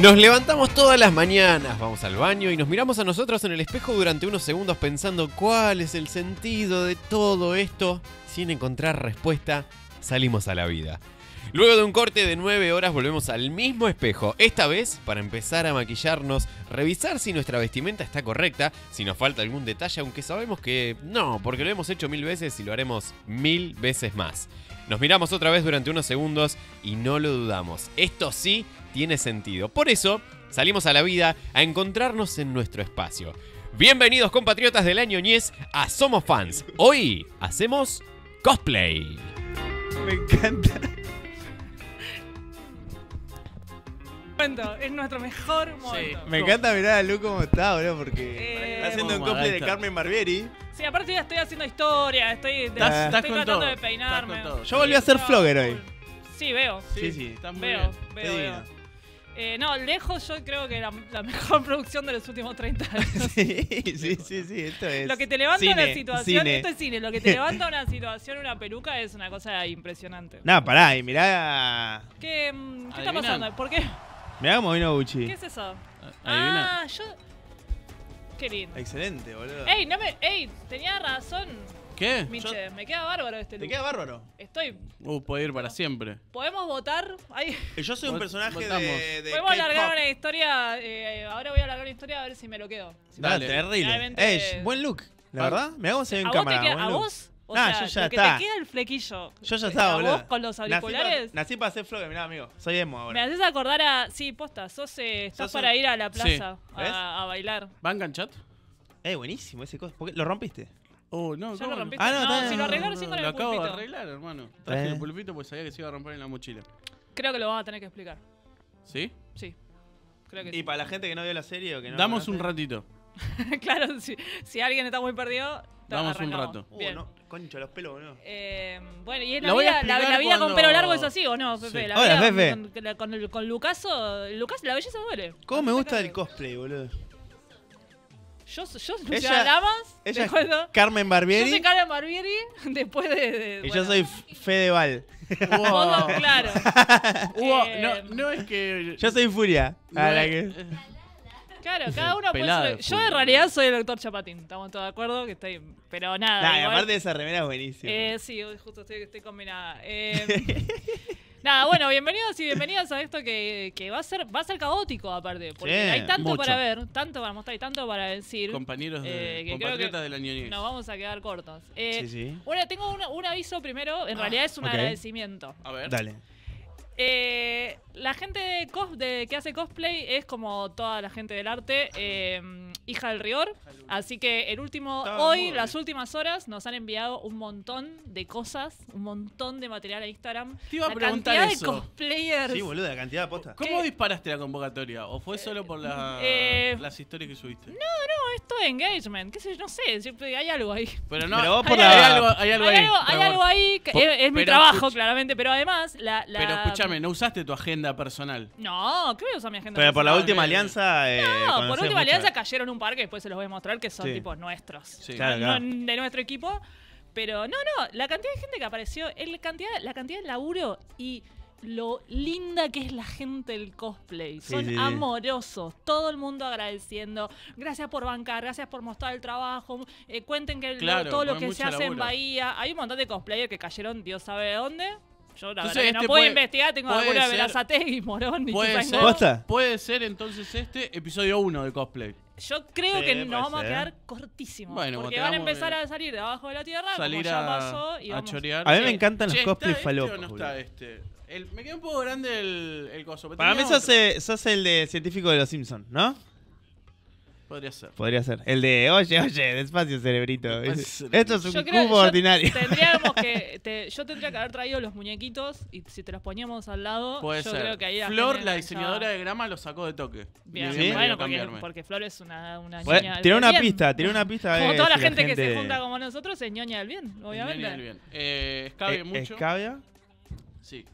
Nos levantamos todas las mañanas, vamos al baño y nos miramos a nosotros en el espejo durante unos segundos pensando cuál es el sentido de todo esto. Sin encontrar respuesta, salimos a la vida. Luego de un corte de 9 horas volvemos al mismo espejo, esta vez para empezar a maquillarnos, revisar si nuestra vestimenta está correcta, si nos falta algún detalle, aunque sabemos que no, porque lo hemos hecho mil veces y lo haremos mil veces más. Nos miramos otra vez durante unos segundos y no lo dudamos. Esto sí tiene sentido. Por eso salimos a la vida a encontrarnos en nuestro espacio. Bienvenidos compatriotas del año ñez a Somos Fans. Hoy hacemos cosplay. Me encanta. Momento, es nuestro mejor momento. Me encanta mirar a Lu como está, bro, porque eh, está haciendo un cosplay de Carmen Barbieri. Sí, aparte ya estoy haciendo historia, estoy, estoy tratando de peinarme. Yo volví a ser flogger hoy. Sí, veo. Sí, sí, Veo, veo, eh, no, lejos yo creo que la, la mejor producción de los últimos 30 años. Sí, sí, sí, sí, esto es. Lo que te levanta una situación, esto es cine, lo que te levanta una situación, una peluca es una cosa impresionante. No, pará, y mirá. ¿Qué, mm, ¿qué está pasando? ¿Por qué? Mirá cómo vino Gucci. ¿Qué es eso? Adivina. Ah, yo. Qué lindo. Excelente, boludo. Ey, no me. Ey, tenía razón. ¿Qué? Michelle, me queda bárbaro este Te queda bárbaro. Estoy. Uh, puede ir para siempre. ¿Podemos votar? Ay, eh, Yo soy un personaje de, Podemos alargar una historia. eh, ahora voy a alargar una historia a ver si me lo quedo. Dale, terrible. buen look. La verdad, me hago enseñar en cámara. queda, ¿A vos? O yo ya lo que te queda el flequillo. Yo ya estaba, ¿A vos con los auriculares? Nací para hacer flow, mirá, amigo. Soy emo Me haces acordar a. Sí, posta, sos, eh, estás para ir a la plaza a, bailar. gan chat? Eh, buenísimo ese cosa. ¿Lo rompiste? Oh, no, lo rompiste. Ah, no, no, no, si lo arreglaron, sí con el Lo acabo de arreglar, hermano. Traje el pulpito porque sabía que se iba a romper en la mochila. Creo que lo vamos a tener que explicar. ¿Sí? Sí. Creo que Y para la gente que no vio la serie o que no. Damos un ratito. claro, si, alguien está muy perdido, Damos un rato. Uh, bien. concha, los pelos, boludo. Eh, bueno, y la, vida, la, vida con pelo largo es así, ¿o no, Pepe? La Hola, Pepe. Con, con, Lucas, la belleza duele. ¿Cómo me gusta el cosplay, boludo? Yo, yo soy Luciana Lamas. Carmen Barbieri. Yo soy Carmen Barbieri después de. y yo soy Fedeval. Todo, claro. Eh, no, es que. Yo soy Furia. Ah, claro, cada uno puede ser... Yo de realidad soy el doctor Chapatín, estamos todos de acuerdo, que estoy. Pero nada. Nah, aparte de esa remera es buenísima. Eh, sí, justo estoy, combinada. Eh, Nada, bueno, bienvenidos y bienvenidas a esto que, va a ser va a ser caótico aparte, porque hay tanto para ver, tanto para mostrar y tanto para decir. Compañeros de, eh, de la Nos vamos a quedar cortos. Eh, sí, Bueno, tengo un, aviso primero, en ah. realidad es un agradecimiento. A ver. Dale. Eh, la gente de, que hace cosplay es como toda la gente del arte. Eh, Hija del Rior. Así que el último, hoy, las últimas horas, nos han enviado un montón de cosas, un montón de material a Instagram. Te iba a la preguntar cantidad de cosplayers. Sí, boludo, la cantidad de postas. ¿Cómo disparaste la convocatoria? ¿O fue eh, solo por las eh, las historias que subiste? No, no, esto de engagement, qué sé no sé, hay algo ahí. Pero no, hay, algo, hay, algo, ahí, Hay algo, ahí, es, mi trabajo, claramente, pero además la, Pero escúchame, no usaste tu agenda personal. No, ¿qué voy a usar mi agenda personal? Pero por la última alianza... Eh, no, por última alianza cayeron un par que después se los voy a mostrar que son tipo, nuestros. Sí, claro, De nuestro equipo. Pero no, no, la cantidad de gente que apareció, el cantidad, la cantidad de laburo y lo linda que es la gente del cosplay. Son amorosos, todo el mundo agradeciendo. Gracias por bancar, gracias por mostrar el trabajo. Eh, cuenten que todo lo que se hace en Bahía. Hay un montón de cosplayers que cayeron, Dios sabe de dónde. Yo la verdad, no este puedo investigar, tengo alguna de Verazategui, Morón puede ser, entonces este episodio 1 de cosplay. Yo creo que nos vamos a quedar cortísimos. porque van a empezar a salir de abajo de la tierra, a, a A mí me encantan los cosplays este falopos. no está este? El, me queda un poco grande el, el coso. Para mí sos, eh, el de científico de los Simpsons, ¿no? Podría ser. Podría ser. El de, oye, oye, despacio, cerebrito. Esto es un cubo ordinario. Tendríamos que, te, yo tendría que haber traído los muñequitos y si te los poníamos al lado, Puede yo ser. creo que ahí Flor, la diseñadora de grama, lo sacó de toque. Bien, bueno, porque, porque, Flor es una, una Tiene una pista, tiene una pista. Como eh, toda la gente, que se junta como nosotros es ñoña del bien, obviamente. Ñoña del bien. Eh, eh, mucho. Sí.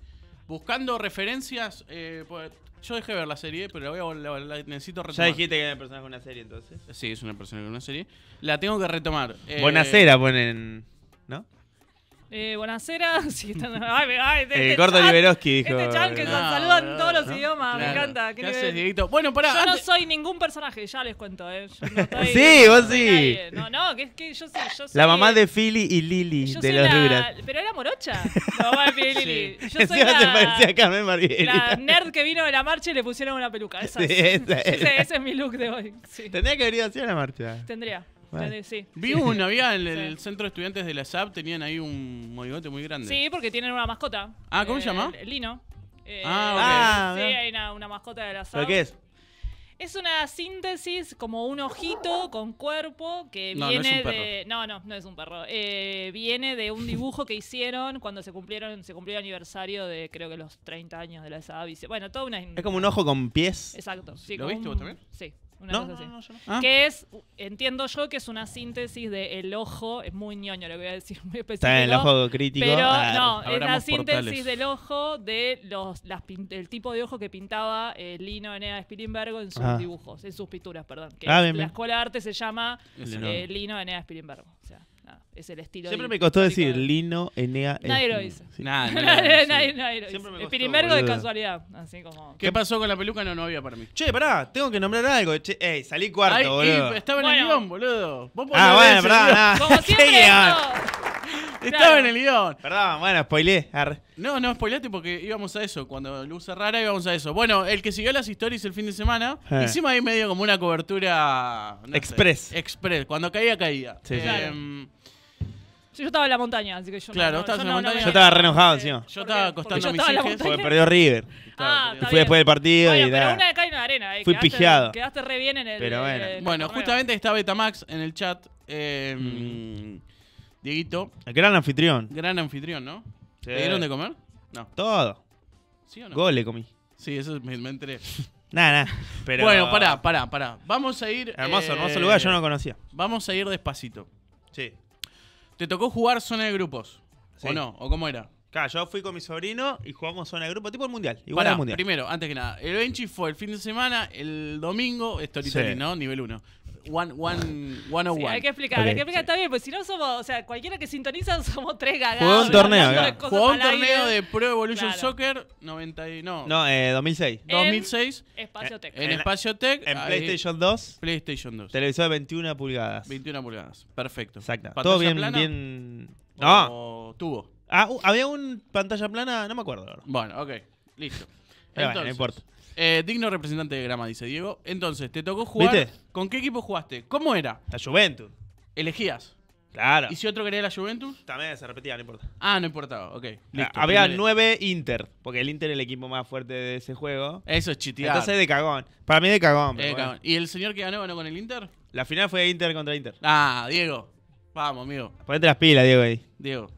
Buscando referencias, eh, pues, yo dejé de ver la serie, pero la, necesito retomar. Ya dijiste que era una personaje con una serie, entonces. Sí, es una persona con una serie. La tengo que retomar. Eh, cera ponen. Eh, tardes. Ay, este Gordo dijo. Este chan que saluda en todos los idiomas, me encanta. Bueno, Yo no soy ningún personaje, ya les cuento, ¿eh? no sí, vos sí. No, no, que es que yo Yo soy la mamá de Philly y Lili de los la... Pero era morocha, la mamá de Philly y Lili. Yo soy la... nerd que vino de la marcha y le pusieron una peluca. Esa, sí, ese, es mi look de hoy. Tendría que haber ido así a la marcha. Tendría sí. Vi había en el, centro de estudiantes de la SAP, tenían ahí un monigote muy grande. Sí, porque tienen una mascota. Ah, ¿cómo se eh, llama? Lino. Eh, ah, Sí, ah, hay una, mascota de la SAP. ¿Pero qué es? Es una síntesis como un ojito con cuerpo que viene de. No, no, no es un perro. Eh, viene de un dibujo que hicieron cuando se cumplieron, se cumplió el aniversario de creo que los 30 años de la SAB. Bueno, toda una. Es como un ojo con pies. Exacto. ¿Lo viste vos también? Sí. ¿Ah? Que es, entiendo yo que es una síntesis del ojo, es muy ñoño lo que voy a decir, muy específico. Está el ojo crítico. Pero ah, no, es la síntesis del ojo de los, las, el tipo de ojo que pintaba eh, Lino Enea Spilimbergo en sus ah. dibujos, en sus pinturas, perdón. Que la escuela de arte se llama Lino Enea eh, Spilimbergo. O sea es el estilo. Siempre me costó decir Lino, Enea. Nadie lo hizo. Nada, nadie, nadie, lo Siempre de casualidad. Así como. ¿Qué pasó con la peluca? No, no había para mí. Che, pará, tengo que nombrar algo. Che, ey, salí cuarto, boludo. estaba en el guión, boludo. ah, bueno, pará, nada. Como siempre. Estaba en el guión. Perdón, bueno, spoilé. No, no, spoilé porque íbamos a eso. Cuando luz cerrara íbamos a eso. Bueno, el que siguió las historias el fin de semana, encima eh. ahí medio como una cobertura... Express. express. Cuando caía, caía. Em, sí, sí. yo estaba en la montaña, así que yo Claro, vos estabas en la montaña. Yo estaba re encima. Yo estaba acostando mis hijos. Porque perdió River. Ah, Y fui después del partido y pero una de arena. Eh, fui pijado. Quedaste re bien en el. Pero bueno. Bueno, justamente está Betamax en el chat. eh, Dieguito. El gran anfitrión. Gran anfitrión, ¿no? ¿Te dieron de comer? No. Todo. ¿Sí o no? Gole comí. Sí, eso me, me enteré. Nada, Pero... Bueno, pará, pará, pará. Vamos a ir. Hermoso, hermoso eh, lugar, yo no lo conocía. Vamos a ir despacito. Sí. ¿Te tocó jugar zona de grupos? ¿O no? ¿O cómo era? Claro, yo fui con mi sobrino y jugamos zona de grupo, tipo el mundial. Igual al mundial. Primero, antes que nada, el Benchi fue el fin de semana, el domingo, storytelling, ¿no? Nivel 1 one, one, one sí, one. Hay que explicar, hay que explicar, está bien, pues si no somos, o sea, cualquiera que sintoniza somos tres ganadores. Jugó un torneo, Jugó un torneo de Pro Evolution Soccer 90 y, no. No, eh, 2006. 2006. En Espacio Tech. En, Espacio Tech. En PlayStation 2. PlayStation 2. Televisor de 21 pulgadas. 21 pulgadas, perfecto. Exacto. Todo bien, plana? No. Ah. tubo. Ah, uh, había un pantalla plana, no me acuerdo. Bueno, ok, listo. Entonces, no importa. Eh, digno representante de grama, dice Diego. Entonces, te tocó jugar. ¿Con qué equipo jugaste? ¿Cómo era? La Juventus. Elegías. Claro. ¿Y si otro quería la Juventus? También se repetía, no importa. Ah, no importaba, ok. Ah, había nueve Inter, porque el Inter es el equipo más fuerte de ese juego. Eso es chitear. Entonces de cagón. Para mí de cagón. ¿Y el señor que ganó ganó con el Inter? La final fue Inter contra Inter. Ah, Diego. Vamos, amigo. Ponete las pilas, Diego, ahí. Diego.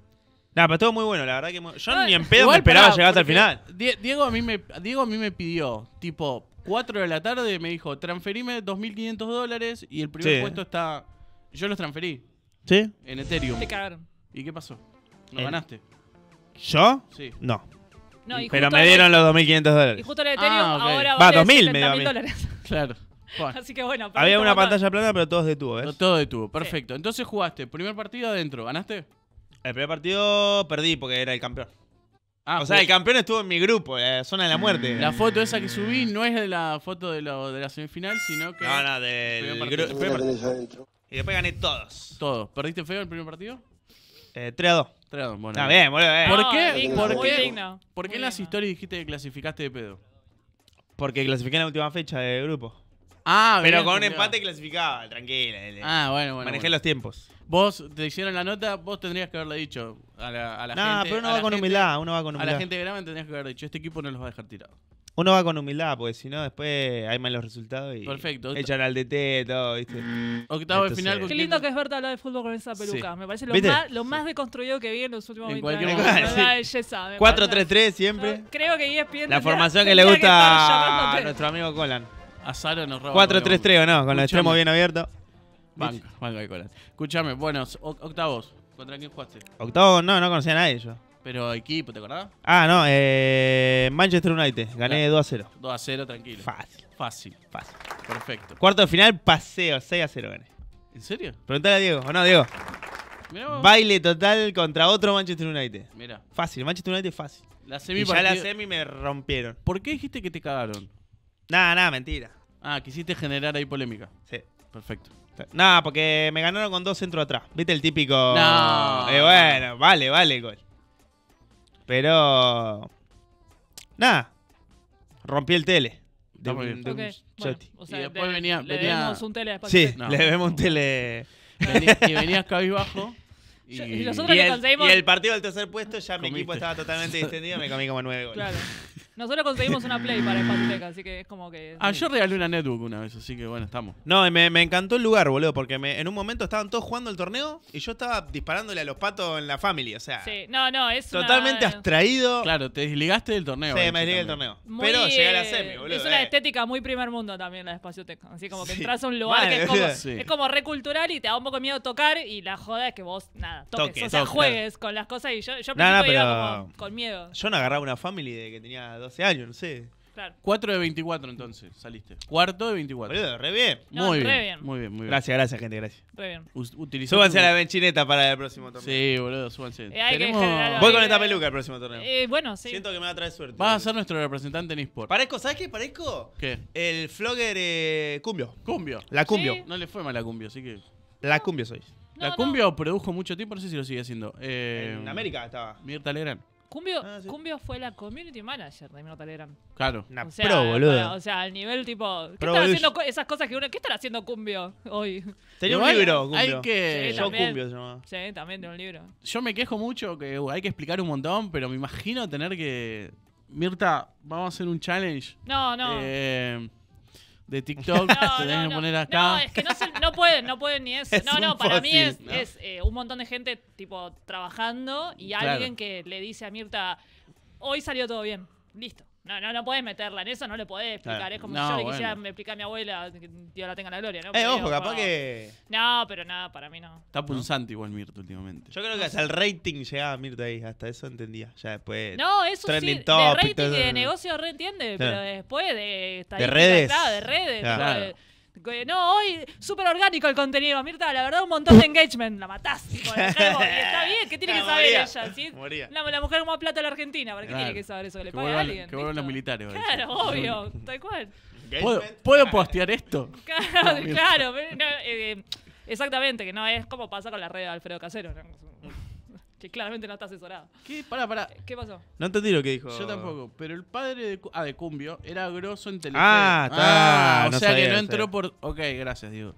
No, pero todo muy bueno, la verdad que. Yo ni en pedo me esperaba llegar hasta el final. Diego a, mí me, Diego a mí me pidió, tipo, 4 de la tarde, me dijo, transferime 2.500 dólares y el primer puesto está. Yo los transferí. ¿Sí? En Ethereum. Te cagaron. ¿Y qué pasó? ¿No ganaste? ¿Yo? Sí. No. pero me dieron los 2.500 dólares. Y justo el Ethereum ah, ahora va, vale 2.000 me a 2000 dólares. Claro. Así que bueno. Había una pantalla plana, pero todos detuvo, ¿ves? Todo detuvo, perfecto. Entonces jugaste, primer partido adentro, ¿ganaste? El primer partido perdí porque era el campeón. Ah, o sea, pues- el campeón estuvo en mi grupo, la eh, zona de la muerte. La foto esa que subí no es de la foto de, lo, de la semifinal, sino que. No, no, del de partido. Y después gané todos. Todos. ¿Perdiste feo el primer partido? Eh, 3 a 2. 3 a 2, bueno. Está ah, bien, boludo. bien. ¿Por, qué, ¿Por qué, ¿por qué en las historias dijiste que clasificaste de pedo? Porque clasifiqué en la última fecha de grupo. Ah, Pero con un empate clasificaba, tranquila. Eh. Ah, bueno, bueno. Manejé los tiempos. Vos te hicieron la nota, vos tendrías que haberle dicho a la, a No, pero uno va con humildad, uno va con A la gente de tendrías que haber dicho, este equipo no los va a dejar tirados. Uno va con humildad, porque si no, después hay malos resultados y echan al DT, todo, ¿viste? Octavo de final. Qué lindo que es verte hablar de fútbol con esa peluca. Me parece lo más, lo más deconstruido que vi en los últimos 20 años. 4-3-3 siempre. Creo que ESPN La formación que le gusta a nuestro amigo Colan. Azaro nos robó 4-3-3 o no, con el extremo bien abierto Banca, de colas. Escuchame, bueno, octavos, ¿contra quién jugaste? Octavos no, no conocía a nadie yo. Pero equipo, ¿te acordás? Ah, no, eh, Manchester United. Gané 2 0. 2 0, tranquilo. Fácil. Fácil. Fácil. Perfecto. Cuarto de final, paseo, 6 0 gané. ¿En serio? Preguntale a Diego, ¿o no, Diego? Baile total contra otro Manchester United. Mira. Fácil, Manchester United fácil. La y ya la semi me rompieron. ¿Por qué dijiste que te cagaron? Nada, nada, mentira. Ah, quisiste generar ahí polémica. Sí. Perfecto. Nada, porque me ganaron con dos centros atrás. ¿Viste el típico? No. Eh, bueno, vale, vale, gol. Pero. Nada. Rompí el tele. De, o sea, y después venía, Le vemos un tele después. Sí, le vemos un tele. y venías cabizbajo. Y, nosotros y el, conseguimos... y el partido del tercer puesto ya mi equipo estaba totalmente distendido, me comí como nueve goles. Claro. Nosotros conseguimos una play para espacioteca, así que es como que. Ah, yo regalé una netbook una vez, así que bueno, estamos. No, me, me encantó el lugar, boludo, porque me, en un momento estaban todos jugando el torneo y yo estaba disparándole a los patos en la family, o sea. Sí, no, no, es. Totalmente abstraído. Claro, te desligaste del torneo. Sí, eh, me desligué del torneo. Pero llegué a la semi, boludo. Es una eh. estética muy primer mundo también la de Espacioteca. Así como que entras a un lugar que es como, es como recultural y te da un poco miedo tocar y la joda es que vos, nada toques. o sea, juegues con las cosas y yo, yo como con miedo. Yo no agarraba una family de que tenía 12 años, no sé. Claro. 4 de 24 entonces, saliste. Cuarto de 24. re bien. muy, bien, muy bien, muy bien. Gracias, gracias, gente, gracias. Re bien. Súbanse a la benchineta para el próximo torneo. Sí, boludo, súbanse. Eh, Voy con esta peluca el próximo torneo. Eh, bueno, sí. Siento que me va a traer suerte. va a ser nuestro representante en eSport. Parezco, ¿sabes qué? Parezco ¿Qué? el flogger eh, cumbio. Cumbio. La cumbio. No le fue mal a Cumbio, así que. La cumbio sois la Cumbio produjo mucho tiempo, no sé si lo sigue haciendo. Eh, en América estaba. Mirta Legrand. Cumbio, ah, Cumbio fue la community manager de Mirta Legrand. Claro. o sea, pro, boludo. o sea, al nivel tipo. ¿Qué haciendo esas cosas que uno. ¿Qué están haciendo Cumbio hoy? Tenía un libro, Cumbio. Hay que. Yo Cumbio se llamaba. Sí, también tengo un libro. Yo me quejo mucho que uh, hay que explicar un montón, pero me imagino tener que. Mirta, vamos a hacer un challenge. No, no. Eh de TikTok, se deben poner acá. No, es que no, no pueden, no pueden ni eso. no, no, para mí es, es eh, un montón de gente tipo trabajando y alguien que le dice a Mirta, hoy salió todo bien, listo. No, no, no podés meterla en eso, no le podés explicar. Es como si yo le quisiera explicar a mi abuela, que Dios la tenga en la gloria, ¿no? Eh, ojo, capaz que. No, pero nada, para mí no. Está punzante igual Mirta últimamente. Yo creo que hasta el rating llegaba Mirta ahí, hasta eso entendía. Ya después. No, eso sí. de rating y de negocio reentiende, pero después de. De redes. de redes. Claro. No, hoy súper orgánico el contenido. Mirta, la verdad, un montón de engagement. La mataste está bien, ¿qué tiene que ah, saber ella? La, mujer como plata de la Argentina. ¿Para qué tiene que saber eso? ¿Que le paga a alguien? Que vuelvan los militares. Claro, obvio. Tal cual. ¿Puedo, ¿Puedo, postear esto? Claro, claro. Eh, exactamente, que no es como pasa con la red de Alfredo Casero que claramente no está asesorado. ¿Qué? Pará, pará. ¿Qué pasó? No entendí lo que dijo. Yo tampoco, pero el padre de, ah, de Cumbio era grosso en Telefe. Ah, está, ah, o sea que no entró por... Ok, gracias, Diego.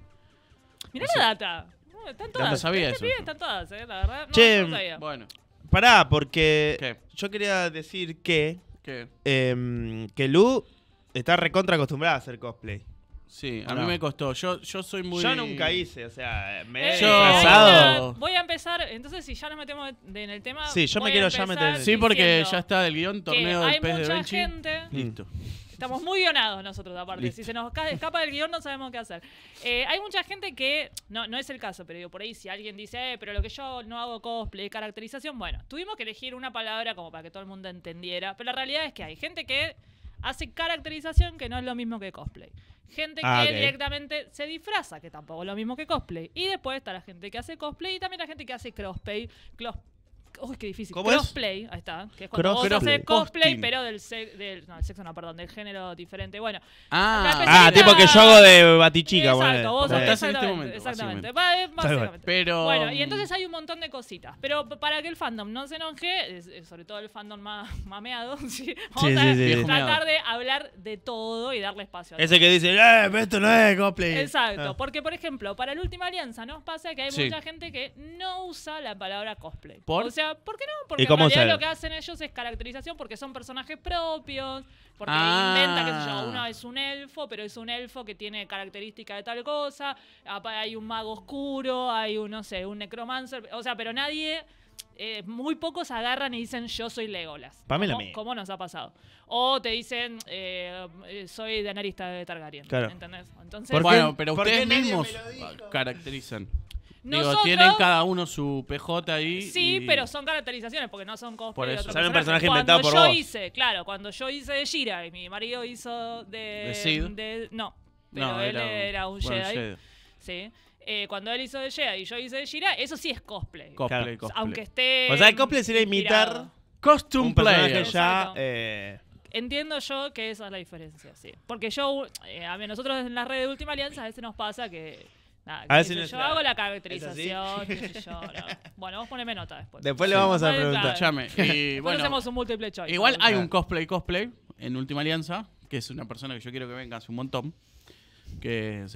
Mirá la data. Están todas. sabía este eso. están todas, eh, la verdad. No, Che, sabía. Bueno, Pará, porque yo quería decir que, ¿qué? Em, que Lu está recontra acostumbrada a hacer cosplay. Sí, a mí me costó. Yo, yo soy muy. Yo nunca hice, o sea, me he yo... Voy a empezar, entonces si ya nos metemos en el tema. Sí, yo me quiero ya meter. Sí, porque ya está el guión, torneo del pez de Benchi. Gente. Listo. Estamos muy guionados nosotros, aparte. Si se nos escapa del guión, no sabemos qué hacer. Eh, hay mucha gente que, no, no es el caso, pero digo, por ahí si alguien dice, eh, pero lo que yo no hago cosplay, caracterización, bueno, tuvimos que elegir una palabra como para que todo el mundo entendiera, pero la realidad es que hay gente que hace caracterización, que no es lo mismo que cosplay. Gente ah, que directamente se disfraza, que tampoco es lo mismo que cosplay. Y después está la gente que hace cosplay y también la gente que hace crossplay, Uy, qué difícil. Cosplay, ahí está. Que es cuando vos haces cosplay, pero del, no, sexo no, perdón, del género diferente. Bueno. Ah, Ah, tipo que yo hago de batichica, Exacto, vos haces este exactamente, exactamente. Bueno, y mm. entonces hay un montón de cositas. Pero para que el fandom no se enoje, sobre todo el fandom más mameado, sí, vamos a tratar de hablar de todo y darle espacio a Ese que dice, eh, esto no es cosplay. Exacto, ah. porque por ejemplo, para la última alianza nos pasa que hay mucha gente que no usa la palabra cosplay. ¿Por? O sea, ¿por qué no? Porque en realidad lo que hacen ellos es caracterización porque son personajes propios, porque ah. inventa, qué sé yo, uno es un elfo, pero es un elfo que tiene característica de tal cosa, hay un mago oscuro, hay un, no sé, un necromancer, o sea, pero nadie... Eh, muy pocos agarran y dicen yo soy Legolas. Pamela ¿Cómo, nos ha pasado? O te dicen eh, eh, soy de de Targaryen. ¿Entendés? Entonces, bueno, pero ustedes mismos caracterizan. Nosotros, tienen cada uno su PJ ahí. Sí, pero son caracterizaciones porque no son cosplay. Por eso. otro personaje. inventado personaje inventado cuando yo hice, claro, cuando yo hice de Shira y mi marido hizo de. ¿De, no, pero él era, un, Jedi. Sí. Eh, cuando él hizo de Jedi y yo hice de Shira, eso sí es cosplay. Cosplay, cosplay. Aunque esté. O sea, el cosplay sería imitar. Inspirado. Costume play. ya. Eh, Entiendo yo que esa es la diferencia, sí. Porque yo, eh, A mí, nosotros en las redes de Última Alianza a veces nos pasa que Ah, yo hago la caracterización, qué yo, no. Bueno, vos poneme nota después. Después le vamos a preguntar. después hacemos un múltiple choice. Igual hay un cosplay cosplay en Última Alianza, que es una persona que yo quiero que venga hace un montón, que es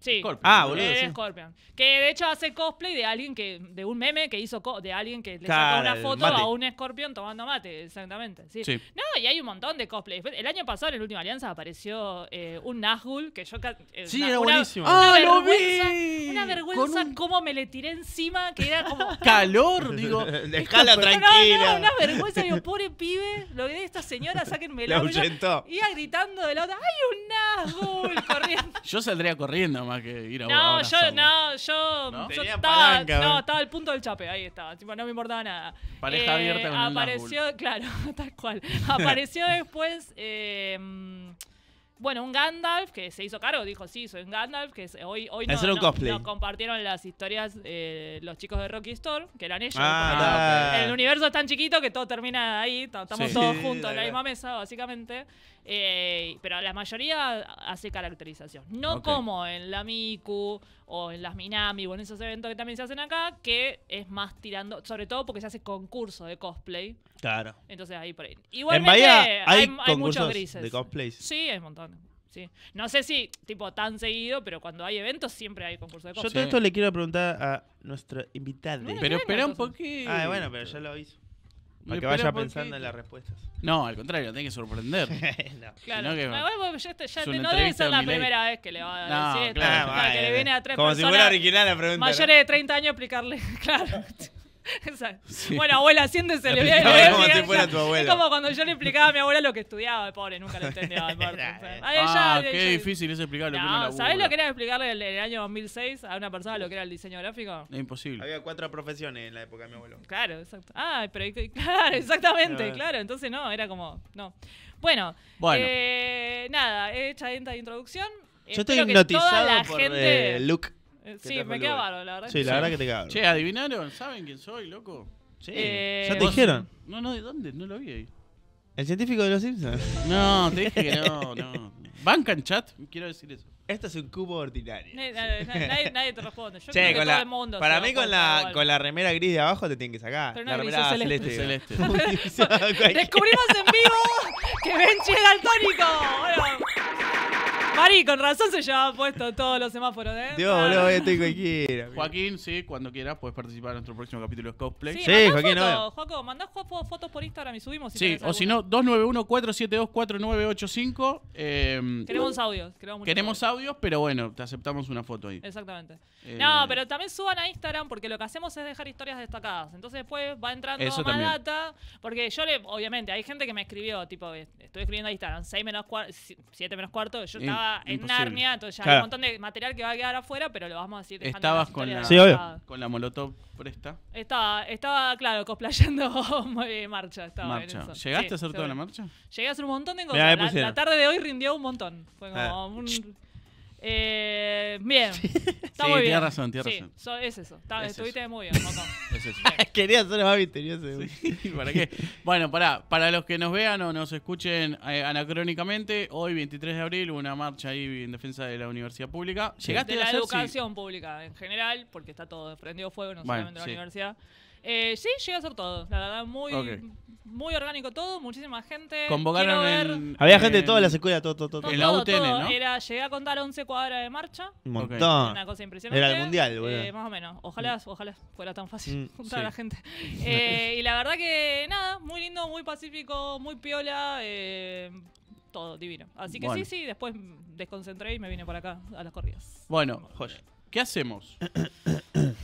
Sí. Ah, boludo. Scorpion. Que de hecho hace cosplay de alguien que. de un meme que hizo de alguien que le sacó una foto a un Scorpion tomando mate, exactamente. Sí. No, y hay un montón de cosplay. El año pasado, en la última alianza, apareció eh, un Nazgul que yo. Eh, sí, era buenísimo. ¡Ah, lo vi! Una vergüenza cómo me le tiré encima, que era como. ¡Calor! Digo. escala tranquila. No, no, una vergüenza. Digo, pobre pibe, lo que de esta señora, sáquenme la. La Iba gritando de la otra, ¡hay un Nazgul! corriendo. Yo saldría corriendo, que ir a No, yo, no, yo, ¿No? estaba, al punto del chape, ahí estaba, no me importaba nada. Pareja eh, abierta Apareció, claro, tal cual. Apareció después, em, bueno, un Gandalf que se hizo caro dijo, sí, soy un Gandalf, que hoy, hoy compartieron las historias eh, los chicos de Rocky Store, que eran ellos. Ah, el universo es tan chiquito que todo termina ahí, estamos todos juntos en la misma mesa, básicamente. Eh, pero la mayoría hace caracterización. No como en la Miku o en las Minami o en esos eventos que también se hacen acá, que es más tirando, sobre todo porque se hace concurso de cosplay. Claro. Entonces ahí por ahí. Igualmente, hay, muchos grises. De cosplays. Sí, hay un montón. No sé si, tipo, tan seguido, pero cuando hay eventos siempre hay concurso de cosplay Yo todo esto le quiero preguntar a nuestro invitado pero espera un poquito. Ah, bueno, pero ya lo hizo. Para que vaya pensando en las respuestas. No, al contrario, tiene que sorprender. no. Claro, ah, no debe ser la primera vez que le va a decir no, claro, que le viene a tres Como si fuera original la pregunta. Mayores de 30 años explicarle, claro. Bueno, abuela, siéntese, le voy a Es como cuando yo le explicaba a mi abuela lo que estudiaba, pobre, nunca lo entendía. Ah, qué ella, ah, qué difícil es explicarlo. No, ¿Sabés lo que era explicarle en el, año 2006 a una persona lo que era el diseño gráfico? imposible. Había cuatro profesiones en la época de mi abuelo. Claro, exacto. Ah, pero, claro, exactamente, claro. Entonces, no, era como, no. Bueno, eh, nada, Eh, nada, hecha esta introducción. Yo estoy hipnotizado la por gente... Eh, sí, me queda bárbaro, la verdad. Sí, la verdad que te queda Che, adivinaron, ¿saben quién soy, loco? Sí. ¿Ya eh, te dijeron? No, no, ¿de dónde? No lo vi ahí. El científico de los Simpsons. No, te dije que no, no. en chat? Quiero decir eso. Este es un cubo ordinario. Nadie, te responde. Yo creo que todo el mundo. para mí con la, con la remera gris de abajo te tienen que sacar. la remera celeste. Descubrimos en vivo que ven era el tónico. Bueno, Mari, con razón se llevaban puesto todos los semáforos, ¿eh? Dios, boludo, estoy cualquiera. Joaquín, sí, cuando quieras, puedes participar en nuestro próximo capítulo de cosplay. Sí, Joaquín, no. Joaco, mandá fotos por Instagram y subimos. Sí, o si no, 291 472 eh, Queremos audios. Queremos, queremos audios, pero bueno, te aceptamos una foto ahí. Exactamente. Eh, no, pero también suban a Instagram porque lo que hacemos es dejar historias destacadas. Entonces después va entrando Eso más data. Porque yo le, obviamente, hay gente que me escribió, tipo, estoy escribiendo a Instagram, 6 menos 7 menos cuarto, yo estaba en Narnia, ya un montón de material que va a quedar afuera, pero lo vamos a decir. Estabas con la, con la molotov presta. Estaba, estaba, claro, cosplayando muy marcha. Marcha. ¿Llegaste a hacer toda la marcha? Llegué a hacer un montón de cosas. La, tarde de hoy rindió un montón. Fue como ah. un- eh, bien. Está muy bien. Tienes razón, razón. es eso. estuviste muy bien, Quería ser más misterioso. ¿para qué? bueno, para, para los que nos vean o nos escuchen eh, anacrónicamente, hoy 23 de abril una marcha ahí en defensa de la universidad pública. Llegaste de la educación pública en general, porque está todo prendido fuego, no solamente la universidad. Eh, sí, llegué a ser todo. La verdad, muy, muy orgánico todo, muchísima gente. Convocaron Había gente de todas las escuelas, todo, todo, todo. en la UTN, llegué a contar 11 cuadras de marcha. Un montón. Una cosa impresionante. Era el mundial, güey. Eh, más o menos. Ojalá, mm. ojalá fuera tan fácil mm, juntar a la gente. Eh, y la verdad que nada, muy lindo, muy pacífico, muy piola. todo divino. Así que sí, sí, después desconcentré y me vine por acá a las corridas. Bueno, José ¿qué hacemos?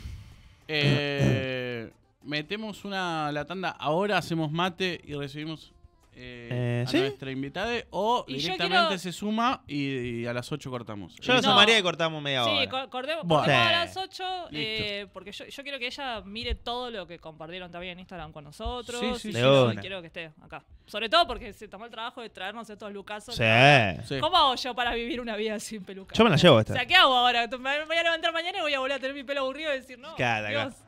Eh, metemos una la tanda, ahora hacemos mate y recibimos eh, eh, a nuestra invitada o directamente se suma y, a las 8 cortamos. Yo la sumaría y cortamos media hora. Sí, cortemos, a las 8 eh, porque yo, quiero que ella mire todo lo que compartieron también en Instagram con nosotros. y yo quiero que esté acá. Sobre todo porque se tomó el trabajo de traernos estos lucasos Sí. ¿Cómo hago yo para vivir una vida sin peluca? Yo me la llevo esta. O ¿qué hago ahora? Me voy a levantar mañana y voy a volver a tener mi pelo aburrido y decir, no,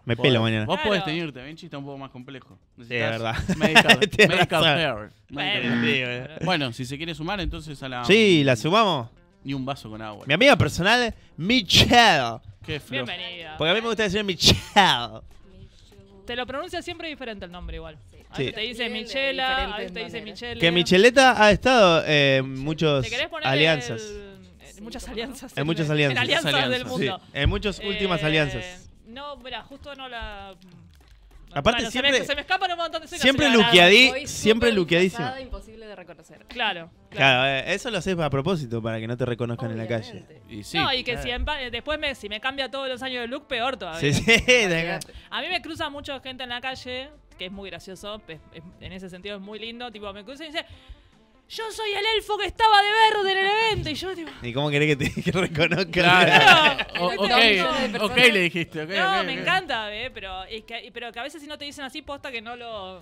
me pelo mañana. Vos puedes podés tenirte, bien chiste un poco más complejo. de verdad. Medical, medical Eh. Bueno, si se quiere sumar entonces a la. Sí, la sumamos. Ni un vaso con agua. Mi amiga personal, Michelle. Qué frío. Bienvenida. Porque a mí me gusta decir Michelle. Te lo pronuncia siempre diferente el nombre igual. A veces te dice Michela, a veces te dice Michelle. Que Micheleta ha estado en eh, muchas alianzas. en muchas alianzas. En muchas alianzas. alianzas, del mundo. en muchas últimas eh, alianzas. No, mira, justo no la. Aparte siempre, se me, escapan un montón de Siempre luqueadí, siempre luqueadísimo. imposible de reconocer. Claro, claro. Eh, eso lo haces a propósito para que no te reconozcan en la calle. Y sí, no, y que si eh, después me, si me cambia todos los años de look, peor todavía. Sí, sí, a mí me cruza mucho gente en la calle, que es muy gracioso, en ese sentido es muy lindo, tipo me cruza y dice yo soy el elfo que estaba de verde en el evento. Y yo digo, ¿Y cómo querés que te reconozca? ok, le dijiste. no, me encanta, eh, pero, que, a veces si no te dicen así, posta que no lo...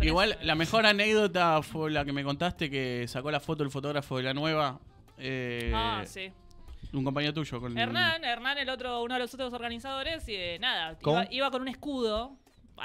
Igual, la mejor anécdota fue la que me contaste que sacó la foto el fotógrafo de la nueva. Eh, ah, sí. Un compañero tuyo. Con Hernán, Hernán, el otro, uno de los otros organizadores, y eh, nada, iba, con un escudo.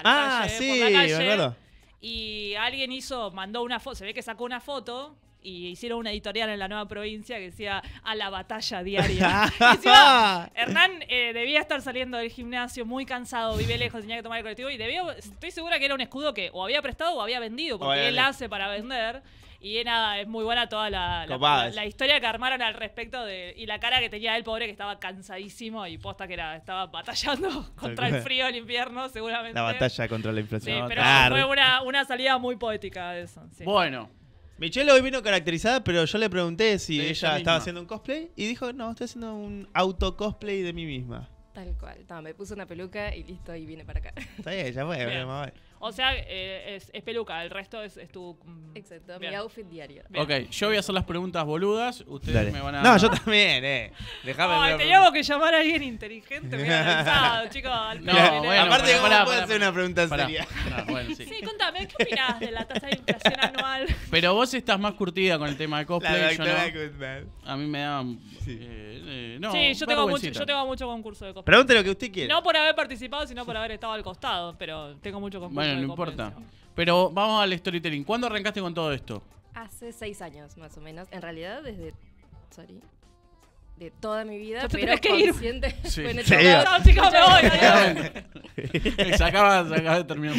A ah, sí, por y alguien hizo, mandó una foto, se ve que sacó una foto y hicieron una editorial en la nueva provincia que decía a la batalla diaria. Hernán eh, debía estar saliendo del gimnasio muy cansado, vive lejos, tenía que tomar el colectivo y debía estoy segura que era un escudo que o había prestado o había vendido, porque él hace para vender. Y nada, es muy buena toda la, la, historia que armaron al respecto de, y la cara que tenía el pobre que estaba cansadísimo y posta que era, estaba batallando contra el frío, el invierno, seguramente. La batalla contra la inflación. Sí, pero fue una, salida muy poética de Bueno, Michelle hoy vino caracterizada, pero yo le pregunté si ella, estaba haciendo un cosplay y dijo, no, estoy haciendo un autocosplay de mí misma. Tal cual. me puse una peluca y listo, y vine para acá. Está bien, ya fue, o sea, eh, es, peluca, el resto es, tu. Mm, Exacto, mi outfit diario. Ok, yo voy a hacer las preguntas boludas, ustedes me van a. No, yo también, eh. Dejame. teníamos que llamar a alguien inteligente, me pensado, chicos. no, bueno, aparte, ¿cómo puedo hacer una pregunta seria? sí. contame, ¿qué opinás de la tasa de inflación anual? Pero vos estás más curtida con el tema de cosplay. La yo no. A mí me da. Eh, sí, eh, no, yo, tengo mucho, yo tengo mucho concurso de cosplay. Pregúntale lo que usted quiera. No por haber participado, sino por haber estado al costado, pero tengo mucho concurso. Bueno, no importa. Pero vamos al storytelling. ¿Cuándo arrancaste con todo esto? Hace seis años, más o menos. En realidad, desde. Sorry de toda mi vida, pero que consciente. Sí. Bueno, chicos, Se acaba, se acaba de terminar,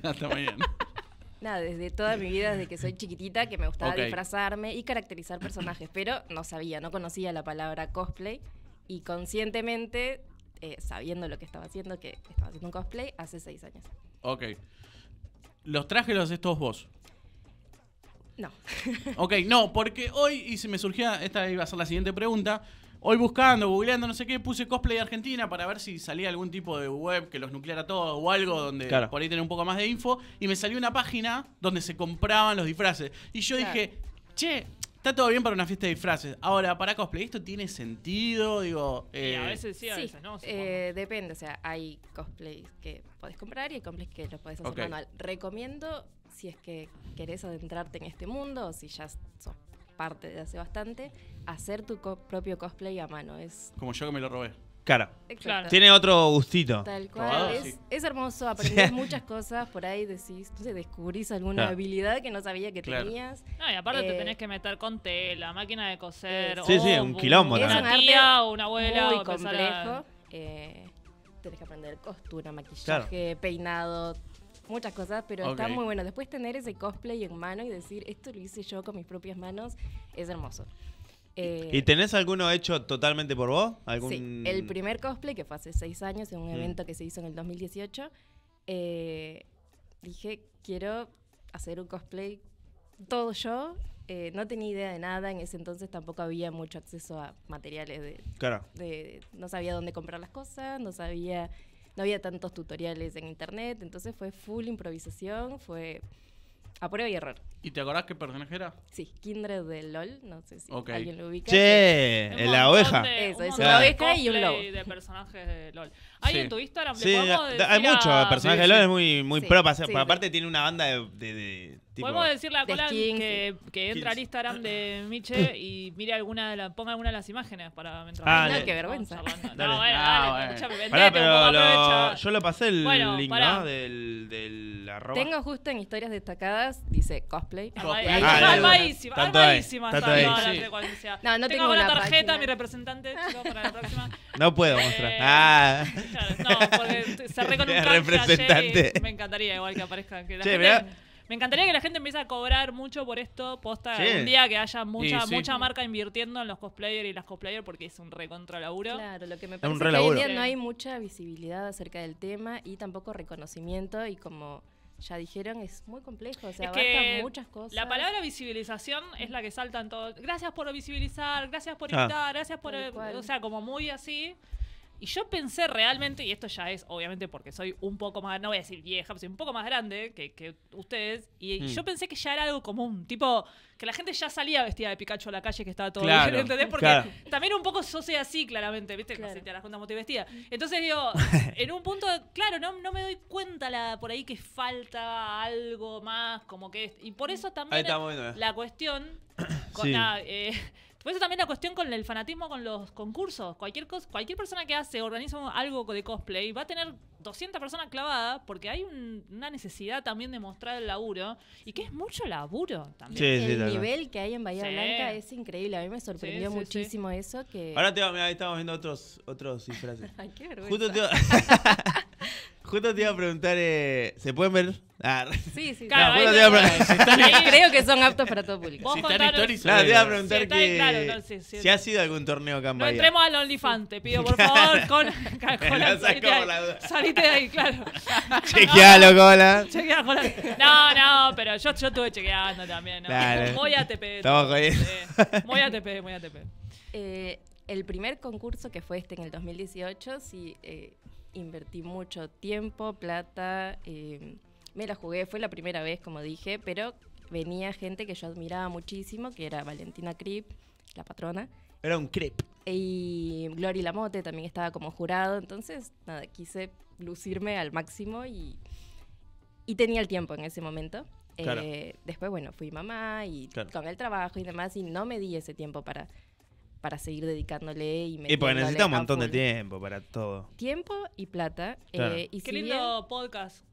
Hasta mañana. Nada, desde toda mi vida, desde que soy chiquitita, que me gustaba disfrazarme y caracterizar personajes, pero no sabía, no conocía la palabra cosplay y conscientemente eh, sabiendo lo que estaba haciendo, que estaba haciendo un cosplay hace seis años. Ok. ¿Los trajes los estos vos? No. ok, no, porque hoy, y se me surgía, esta iba a ser la siguiente pregunta. Hoy buscando, googleando, no sé qué, puse cosplay Argentina para ver si salía algún tipo de web que los nucleara todo o algo donde por ahí tener un poco más de info. Y me salió una página donde se compraban los disfraces. Y yo dije, che, Está todo bien para una fiesta de disfraces. Ahora, para cosplay, ¿esto tiene sentido? Digo, a eh, veces sí, a veces no. Eh, depende, o sea, hay cosplays que podés comprar y hay cosplays que los podés hacer manual. Recomiendo, si es que querés adentrarte en este mundo o si ya sos parte de hace bastante, hacer tu propio cosplay a mano. Es... Como yo que me lo robé. Claro. Tiene otro gustito. Tal cual. Es, hermoso, aprender muchas cosas, por ahí decís, no descubrís alguna habilidad que no sabía que tenías. No, y aparte te eh, tenés que meter con tela, máquina de coser. sí, un quilombo. Una o una abuela. Muy complejo. Eh, tenés que aprender costura, maquillaje, peinado, muchas cosas, pero está muy bueno. Después tener ese cosplay en mano y decir, esto lo hice yo con mis propias manos, es hermoso. Eh, ¿Y tenés alguno hecho totalmente por vos? ¿Algún... Sí, el primer cosplay, que fue hace seis años, en un mm. evento que se hizo en el 2018, eh, dije, quiero hacer un cosplay todo yo. Eh, no tenía idea de nada, en ese entonces tampoco había mucho acceso a materiales de, claro. de... No sabía dónde comprar las cosas, no sabía... No había tantos tutoriales en internet, entonces fue full improvisación, fue a prueba y error. ¿Y te acordás qué personaje era? Sí, Kindred de LOL, no sé si alguien lo ubica. Che, la oveja. Eso, es una oveja y un lobo. De personajes de LOL. Hay Sí. en tu Instagram Sí, hay muchos El personaje de LOL es muy, muy pro. pero aparte tiene una banda de- Podemos decirle a cola que, que entra al Instagram de Miche y mire alguna de ponga alguna de las imágenes para mientras. Ah, no, qué vergüenza. bueno, ah, dale, pero yo lo pasé el link, Del, del arroba. Tengo justo en historias destacadas, dice cosplay. Ah, ahí. Armadísima, ahí. No, no tengo, tengo una tarjeta, mi representante, No puedo mostrar. Eh, ah. no, porque cerré con un representante. Me encantaría igual que aparezca. Que la me encantaría que la gente empiece a cobrar mucho por esto, posta un día que haya mucha, mucha marca invirtiendo en los cosplayers y las cosplayers porque es un recontra laburo. Claro, lo que me parece es que hoy en día no hay mucha visibilidad acerca del tema y tampoco reconocimiento y como ya dijeron es muy complejo, o Es que muchas cosas. La palabra visibilización es la que salta en todo. Gracias por visibilizar, gracias por ah. invitar, gracias por. O sea, como muy así. Y yo pensé realmente, y esto ya es obviamente porque soy un poco más, no voy a decir vieja, pero soy un poco más grande que, ustedes, y mm. yo pensé que ya era algo común, tipo, que la gente ya salía vestida de Pikachu a la calle, que estaba todo claro, bien, ¿entendés? Porque también un poco yo soy así, claramente, ¿viste? Claro. Te la junta vestida. Mm. Entonces digo, en un punto, claro, no, no me doy cuenta por ahí que falta algo más, como que... Y por mm. eso también la cuestión... Con la, eh, por eso también la cuestión con el fanatismo con los concursos. Cualquier, cualquier persona que hace, organiza algo de cosplay, va a tener 200 personas clavadas porque hay una necesidad también de mostrar el laburo y que es mucho laburo también. el nivel que hay en Bahía Blanca es increíble. A mí me sorprendió muchísimo eso que... Ahora te va, a... ahí estamos viendo otros, otros disfraces. qué Justo Justo te iba a preguntar, eh, ¿se pueden ver? Ah. Sí, sí. Claro, Creo que son aptos para todo público. Vos te iba a preguntar que si ha sido algún torneo acá No entremos al OnlyFans, te pido, por favor, con, salite, de ahí. Salite de claro. Chequealo, cola. Chequealo, con No, no, pero yo, yo estuve chequeando también. ¿no? a Muy ATP. Estamos jodiendo. Voy Muy ATP, muy ATP. Eh, el primer concurso que fue este en el 2018, sí, eh, invertí mucho tiempo, plata, eh, me la jugué, fue la primera vez, como dije, pero venía gente que yo admiraba muchísimo, que era Valentina Krip, la patrona. Era un Krip. Y Glory Lamote también estaba como jurado, entonces, nada, quise lucirme al máximo y, y tenía el tiempo en ese momento. Eh, después, bueno, fui mamá y con el trabajo y demás, y no me di ese tiempo para para seguir dedicándole y Y porque necesita un montón de tiempo para todo. Tiempo y plata. Eh, y Qué lindo podcast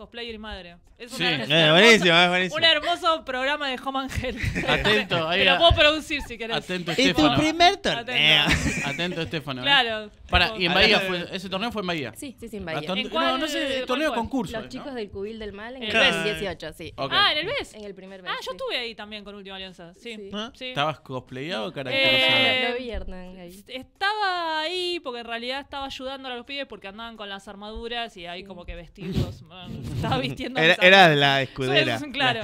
cosplayer y madre. Es eh, buenísimo, Un hermoso programa de Home Angel. Atento, ahí. Te lo puedo producir si querés. Atento, Estefano. tu primer torneo. Atento, Estefano. ¿eh? Claro. Para, y en Bahía fue, ese torneo fue en Bahía. Sí, sí, sí, en Bahía. no, no sé, torneo concurso. Los chicos del Cubil del Mal en el, 18, sí. Ah, en el BES. En el primer BES. Ah, yo estuve ahí también con Última Alianza. ¿Ah? Sí. ¿Estabas cosplayado o eh, caracterizado? Eh, Estaba ahí porque en realidad estaba ayudando a los pibes porque andaban con las armaduras y ahí como que vestidos Estaba vistiendo. Era, la escudera. claro.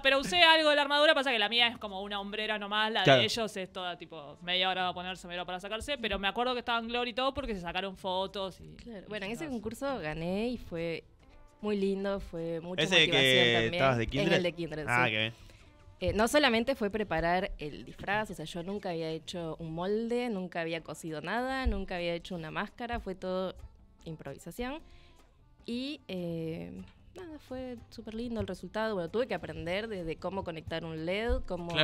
pero, usé algo de la armadura. Pasa que la mía es como una hombrera nomás. La de ellos es toda tipo media hora para ponerse, media hora para sacarse. Pero me acuerdo que estaban Glory y todo porque se sacaron fotos. Y, claro. Bueno, en ese concurso gané y fue muy lindo. Fue mucha ¿Ese motivación que también. de Kindred? Ah, qué bien. Eh, no solamente fue preparar el disfraz, o sea, yo nunca había hecho un molde, nunca había cosido nada, nunca había hecho una máscara, fue todo improvisación. Y eh, nada, fue súper lindo el resultado. Bueno, tuve que aprender desde cómo conectar un LED, cómo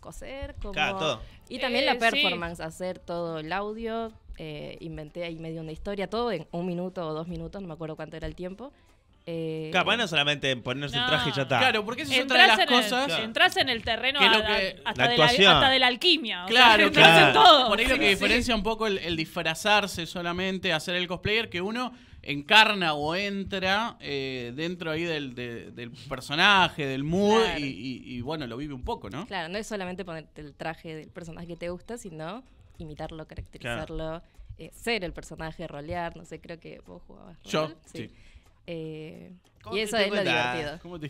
coser, cómo... Claro, todo. Y también la eh, performance, hacer todo el audio. Eh, inventé ahí medio una historia, todo en un minuto o dos minutos, no me acuerdo cuánto era el tiempo. Eh, Capaz solamente ponerse el traje y ya está. Claro, porque eso es otra de las en cosas. El, Entras en el terreno hasta, la de la, alquimia. Claro, o En todo. Por ahí lo que diferencia un poco el disfrazarse solamente, hacer el cosplayer, que uno encarna o entra eh, dentro ahí del, del, personaje, del mood y, bueno, lo vive un poco, ¿no? Claro, no es solamente ponerte el traje del personaje que te gusta, sino imitarlo, caracterizarlo, eh, ser el personaje, rolear, no sé, creo que vos jugabas. Yo, sí. Eh, y eso es lo divertido. ¿Cómo te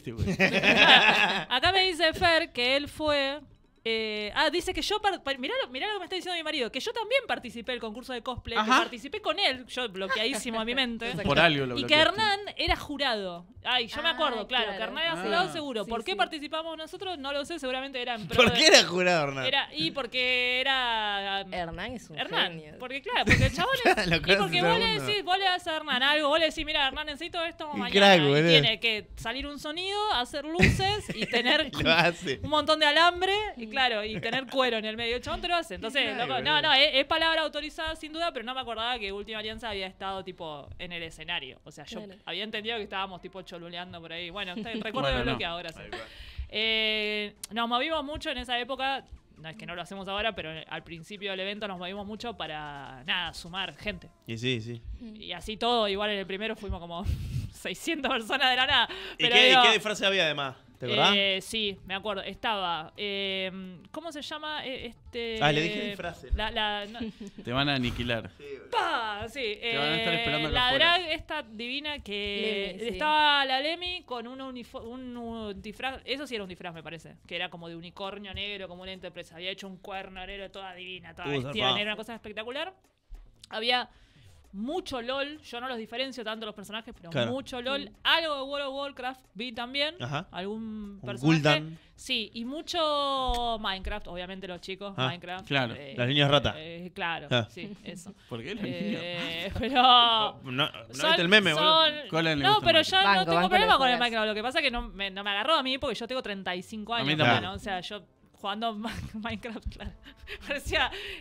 Acá me dice Fer que él fue eh, ah, dice que yo. Mirá lo, lo que me está diciendo mi marido. Que yo también participé el concurso de cosplay. Que participé con él. Yo bloqueadísimo a mi mente. Por algo lo Y que Hernán era jurado. Ay, yo me ah, acuerdo, claro. Que Hernán era ah. jurado seguro. ¿Por qué participamos nosotros? No lo sé. Seguramente eran. ¿Por qué era jurado Hernán? Era, y porque era. Um, Hernán es un Hernán. Porque, claro, porque el chabón es. y porque vos le, decís, vos le das a Hernán algo. Vos le decís, mira, Hernán, necesito esto mañana. y tiene que salir un sonido, hacer luces y tener un, un montón de alambre claro, y tener cuero en el medio. chontros, Entonces, no, no, es, palabra autorizada sin duda, pero no me acordaba que Última Alianza había estado tipo en el escenario. O sea, yo había entendido que estábamos tipo choluleando por ahí. Bueno, recuerdo lo que ahora. Sí. Eh, nos movimos mucho en esa época. No es que no lo hacemos ahora, pero al principio del evento nos movimos mucho para, nada, sumar gente. Y sí, sí. Y así todo, igual en el primero fuimos como 600 personas de la nada. ¿Y, qué, había además? Eh, sí, me acuerdo. Estaba. Em, ¿Cómo se llama eh, este. Ah, le dije mi Te van a aniquilar. La drag esta divina que. estaba la Demi con un, disfraz. Eso sí era un disfraz, me parece. Que era como de unicornio negro, como una empresa. Había hecho un cuerno negro, toda divina, toda una cosa espectacular. Había mucho LOL. Yo no los diferencio tanto los personajes, pero mucho LOL. Algo de World of Warcraft vi también. Algún personaje. Sí, y mucho Minecraft, obviamente los chicos. Ah, Minecraft. Claro, eh, las niñas rata. Eh, claro, ah. sí, eso. ¿Por qué eh, Pero. No, no el meme, son, No, pero yo no tengo problema con el Minecraft. Lo que pasa es que no me, no me agarró a mí porque yo tengo 35 años. A mí o sea, yo jugando Minecraft, claro.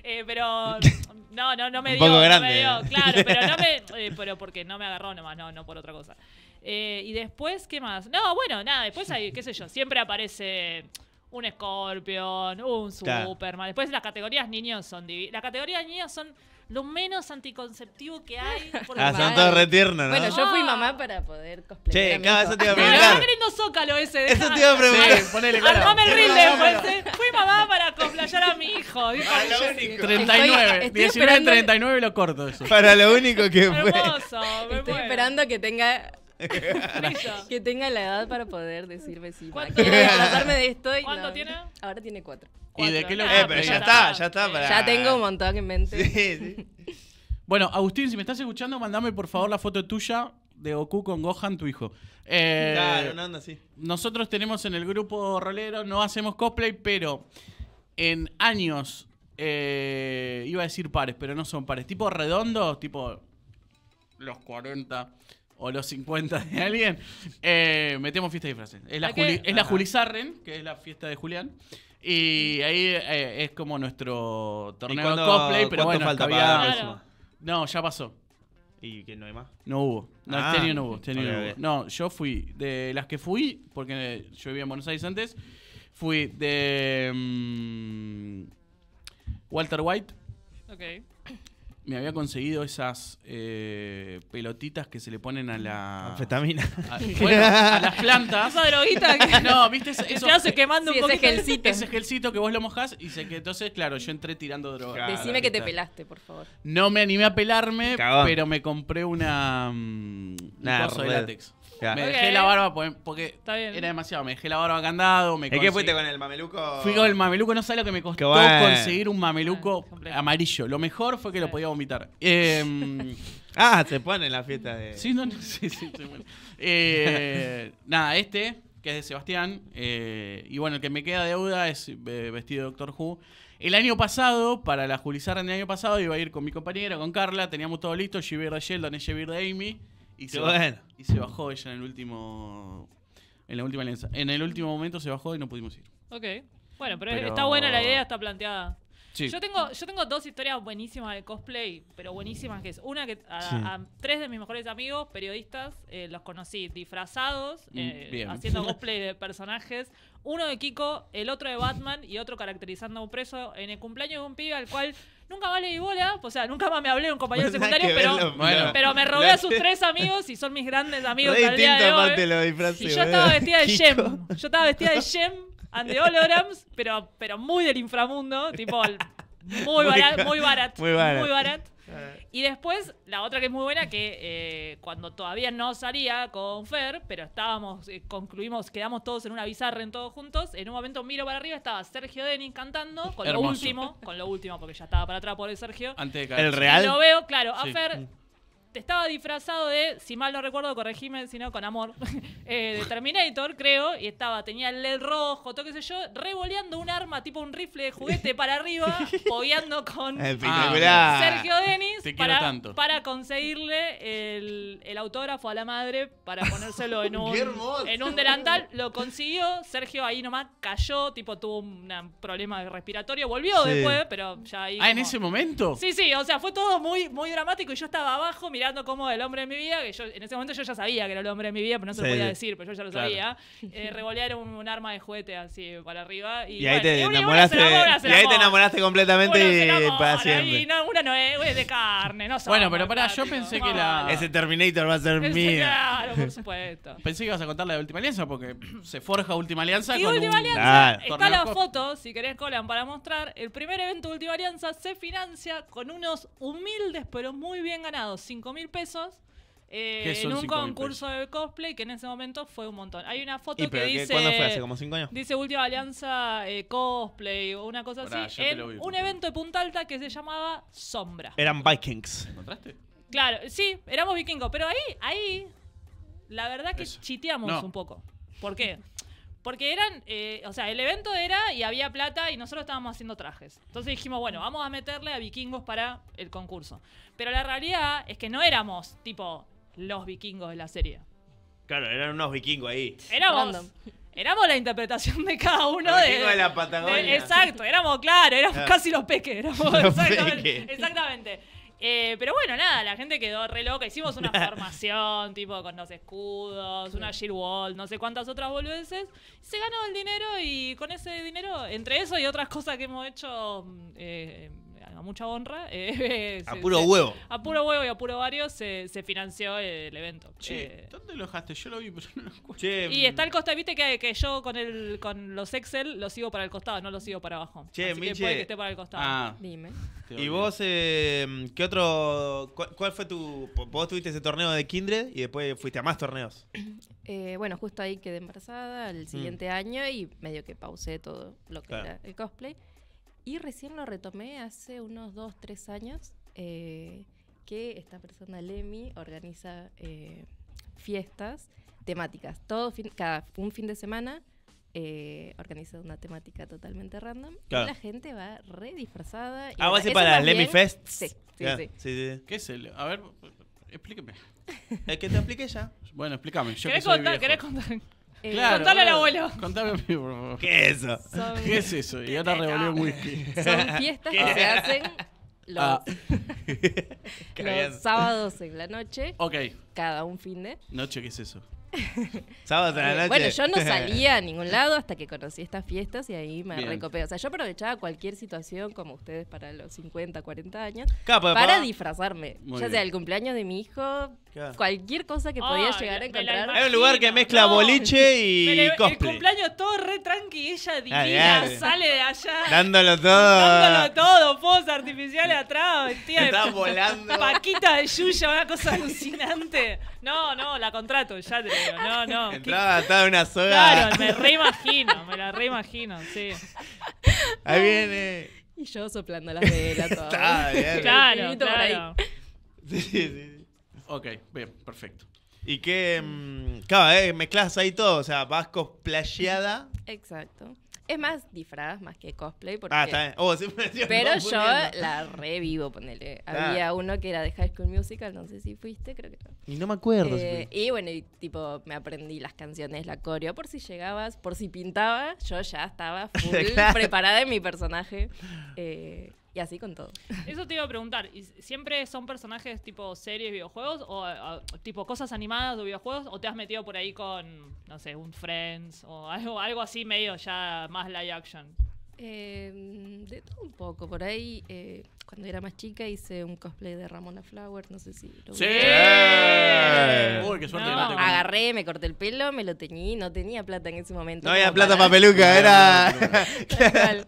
Eh, pero no, no, no me dio. no Me dio, claro, pero no me, eh, pero porque no me agarró nomás, no, no por otra cosa. Eh, y después, ¿qué más? No, bueno, nada, después hay, qué sé yo, siempre aparece un Scorpion, un Superman. Después las categorías niños son la Las categorías niños son lo menos anticonceptivo que hay. ah, son todos ¿no? Bueno, yo fui ah. mamá para poder cosplayar. Che, acá, eso te iba a ah, preguntar. No, lindo zócalo ese. Eso te iba a preguntar. Sí, ponele, claro. Armame el reel Fui mamá para cosplayar a mi hijo. Ah, lo único. 39. Estoy, 19 39 lo corto eso. Para lo único que fue. Hermoso. estoy esperando que tenga que tenga la edad para poder decir vecino. ¿Cuánto tiene? de esto ¿Cuánto tiene? Ahora tiene cuatro. ¿Y de qué lo eh, ya está, ya está. Ya tengo un montón en mente. bueno, Agustín, si me estás escuchando, mandame por favor la foto tuya de Goku con Gohan, tu hijo. Eh, claro, no anda Nosotros tenemos en el grupo rolero, no hacemos cosplay, pero en años, eh, iba a decir pares, pero no son pares, tipo redondos, tipo los 40 o los 50 de alguien, metemos fiesta de disfraces. la, es la Julizarren, que es la fiesta de Julián. Y ahí eh, es como nuestro torneo cosplay, pero bueno, falta para No, ya pasó. ¿Y que no hay más? No hubo. No, ah, este no hubo. Este no yo fui de las que fui, porque yo vivía en Buenos Aires antes, fui de mm, Walter White, Ok me había conseguido esas eh, pelotitas que se le ponen a la. Anfetamina. A, las plantas. Esa droguita que. No, viste. Eso, se quemando un poco. Ese gelcito. Ese gelcito que vos lo mojás y se que entonces, claro, yo entré tirando droga. Decime que te pelaste, por favor. No me animé a pelarme, pero me compré una. Mm, un nah, de látex. Me dejé la barba porque era demasiado. Me dejé la barba candado. Me ¿Y qué fuiste con el mameluco? Fui con el mameluco. No sé lo que me costó conseguir un mameluco ah, amarillo. Lo mejor fue que lo podía vomitar. Em, ah, se pone en la fiesta de. Sí, no, no sí, sí, eh, Nada, este, que es de Sebastián. Eh, y bueno, el que me queda deuda es eh, vestido de Doctor Who. El año pasado, para la Julizarra del año pasado, iba a ir con mi compañero, con Carla, teníamos todo listo, Shibir de Sheldon, de Amy. Y se, y se bajó ella en el último. En la última alianza. En el último momento se bajó y no pudimos ir. Ok. Bueno, pero, está buena la idea, está planteada. Yo, tengo, yo tengo dos historias buenísimas de cosplay, pero buenísimas que es. Una que a, tres de mis mejores amigos, periodistas, eh, los conocí disfrazados, mm, eh, haciendo cosplay de personajes. Uno de Kiko, el otro de Batman y otro caracterizando a un preso en el cumpleaños de un pibe al cual Nunca vale le di bola, o sea, nunca más me hablé de un compañero secundario, pero, pero me robé a sus tres amigos y son mis grandes amigos Re al día de hoy. y yo estaba vestida de Gem. Yo estaba vestida de Gem and the Holograms, pero, pero muy del inframundo, tipo muy, muy muy barato. muy y después, la otra que es muy buena, que eh, cuando todavía no salía con Fer, pero estábamos, eh, concluimos, quedamos todos en una bizarra en todos juntos, en un momento miro para arriba, estaba Sergio Denis cantando, con lo último, con lo último, porque ya estaba para atrás por el Sergio. Antes El real. lo veo, claro, a Fer mm estaba disfrazado de, si mal no recuerdo, corregime, sino con amor, eh, de Terminator, creo, y estaba, tenía el LED rojo, todo qué sé yo, revoleando un arma tipo un rifle de juguete para arriba, pogueando con ah, Sergio Denis para, conseguirle el, autógrafo a la madre para ponérselo en un, en un delantal. Lo consiguió, Sergio ahí nomás cayó, tipo tuvo un problema respiratorio, volvió después, pero ya ahí. Ah, en ese momento. Sí, sí, o sea, fue todo muy, muy dramático y yo estaba abajo, como el hombre de mi vida, que yo en ese momento yo ya sabía que era el hombre de mi vida, pero no se lo podía decir, pero yo ya lo sabía. Eh, revolear un, arma de juguete así para arriba. Y, ahí te enamoraste. completamente y para siempre. una no es, de carne, no Bueno, pero para yo pensé que la. Ese Terminator va a ser mío. pensé que ibas a contar la de Última Alianza porque se forja Última Alianza. Y Última Alianza. Está la foto, si querés, Colan, para mostrar. El primer evento de Última Alianza se financia con unos humildes pero muy bien ganados mil pesos. Eh, en un concurso de cosplay que en ese momento fue un montón. Hay una foto que dice. como cinco años? Dice Última Alianza eh, Cosplay o una cosa así. En un evento de Punta Alta que se llamaba Sombra. Eran Vikings. ¿Encontraste? Claro, sí, éramos vikingos. Pero ahí, ahí, la verdad que chiteamos un poco. ¿Por qué? Porque eran, eh, o sea, el evento era y había plata y nosotros estábamos haciendo trajes. Entonces dijimos, bueno, vamos a meterle a vikingos para el concurso. Pero la realidad es que no éramos tipo los vikingos de la serie. Claro, eran unos vikingos ahí. Éramos. Éramos la interpretación de cada uno de, de, la Patagonia. exacto, éramos, claro, éramos casi los peques. exactamente, exactamente. Eh, pero bueno, nada, la gente quedó re loca. Hicimos una formación, tipo, con los escudos, una shield wall, no sé cuántas otras boludeces. Se ganó el dinero y con ese dinero, entre eso y otras cosas que hemos hecho, mm, eh, mucha honra. Eh, a puro huevo. A puro huevo y a puro varios se, financió el evento. Eh, ¿dónde lo dejaste? Yo lo vi, pero no lo Y mm. está el costado, viste que, yo con el con los Excel los sigo para el costado, no los sigo para abajo. puede que esté para el costado. Ah. Dime. ¿Y vos eh, otro cuál, fue tu vos tuviste ese torneo de Kindred y después fuiste a más torneos? Eh, bueno, justo ahí quedé embarazada el siguiente mm. año y medio que pausé todo lo que era el cosplay. Y recién lo retomé hace unos dos, tres años eh, que esta persona, Lemi, organiza eh, fiestas temáticas. Todo cada un fin de semana eh, organiza una temática totalmente random. Y la gente va re disfrazada. Y ah, vas a ir para Lemmy Fest. Sí sí, sí, ¿Qué es el? A ver, explíqueme. es que te explique ya. Bueno, explícame. Yo ¿Querés contar? ¿Querés contar? Eh, al abuelo. Contame a mí, por favor. ¿Qué es eso? ¿Qué es eso? Y ahora revolvió un whisky. son fiestas que se hacen ah. los, sábados en la noche, ok. cada un fin de. Noche, ¿qué es eso? Sábados en la eh, noche. Bueno, yo no salía a ningún lado hasta que conocí estas fiestas y ahí me recopé. O sea, yo aprovechaba cualquier situación, como ustedes para los 50, 40 años, para disfrazarme. ya sea el cumpleaños de mi hijo, Cualquier cosa que podías llegar a encontrar. Hay un lugar que mezcla boliche y El cumpleaños todo re tranqui, ella divina, sale de allá. Dándolo todo. Dándolo todo, fuegos artificiales atrás, tía. Está volando. Paquita de Yuya, una cosa alucinante. No, no, la contrato, ya te digo. No, no. Entraba atada una soga. Claro, me reimagino, me la reimagino, sí. Ahí viene. Y yo soplando las velas. Está bien. Claro, claro. Sí, sí. Ok, bien, perfecto. Y que, mm, cada eh, mezclas ahí todo, o sea, vas cosplayada. Exacto. Es más disfraz más que cosplay. Porque... Ah, está bien. Oh, pero yo la revivo, ponele. Había uno que era de High School Musical, no sé si fuiste, creo que no. Y no me acuerdo. Eh, y bueno, y tipo, me aprendí las canciones, la coreo, por si llegabas, por si pintaba, yo ya estaba full preparada en mi personaje. Eh, y así con todo. Eso te iba a preguntar. ¿Siempre son personajes tipo series, videojuegos o tipo cosas animadas o videojuegos? ¿O te has metido por ahí con, no sé, un Friends o algo, así medio ya más live action? Em, de todo un poco. Por ahí, eh, cuando era más chica, hice un cosplay de Ramona Flower. No sé si lo ¡Sí! Uy, qué suerte. No. Agarré, me corté el pelo, me lo teñí. No tenía plata en ese momento. No había plata para peluca, era.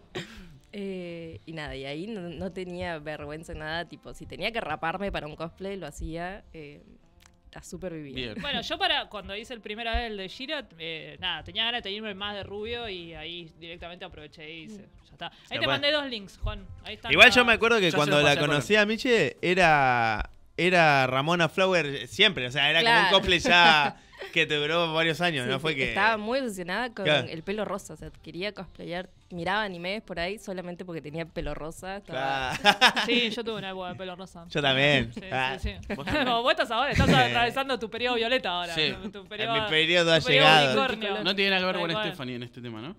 Eh, y nada, y ahí no, tenía vergüenza en nada, tipo, si tenía que raparme para un cosplay, lo hacía. Eh, a Bueno, yo para cuando hice el primer vez el de Gira, eh, nada, tenía ganas de irme más de rubio y ahí directamente aproveché y hice. Mm. Ya está. Ahí te mandé dos links, Juan. Ahí Igual yo me acuerdo que cuando la conocí a Miche, era, era Ramona Flower siempre, o sea, era como un cosplay ya. que te duró varios años, ¿no? Fue que. Estaba muy emocionada con el pelo rosa. O sea, quería cosplayar. Miraba animes por ahí solamente porque tenía pelo rosa. Sí, yo tuve una época de pelo rosa. Yo también. Ah. ¿Vos, estás ahora, estás atravesando tu periodo violeta ahora. mi periodo ha llegado. no tiene nada que ver con Stephanie en este tema, ¿no?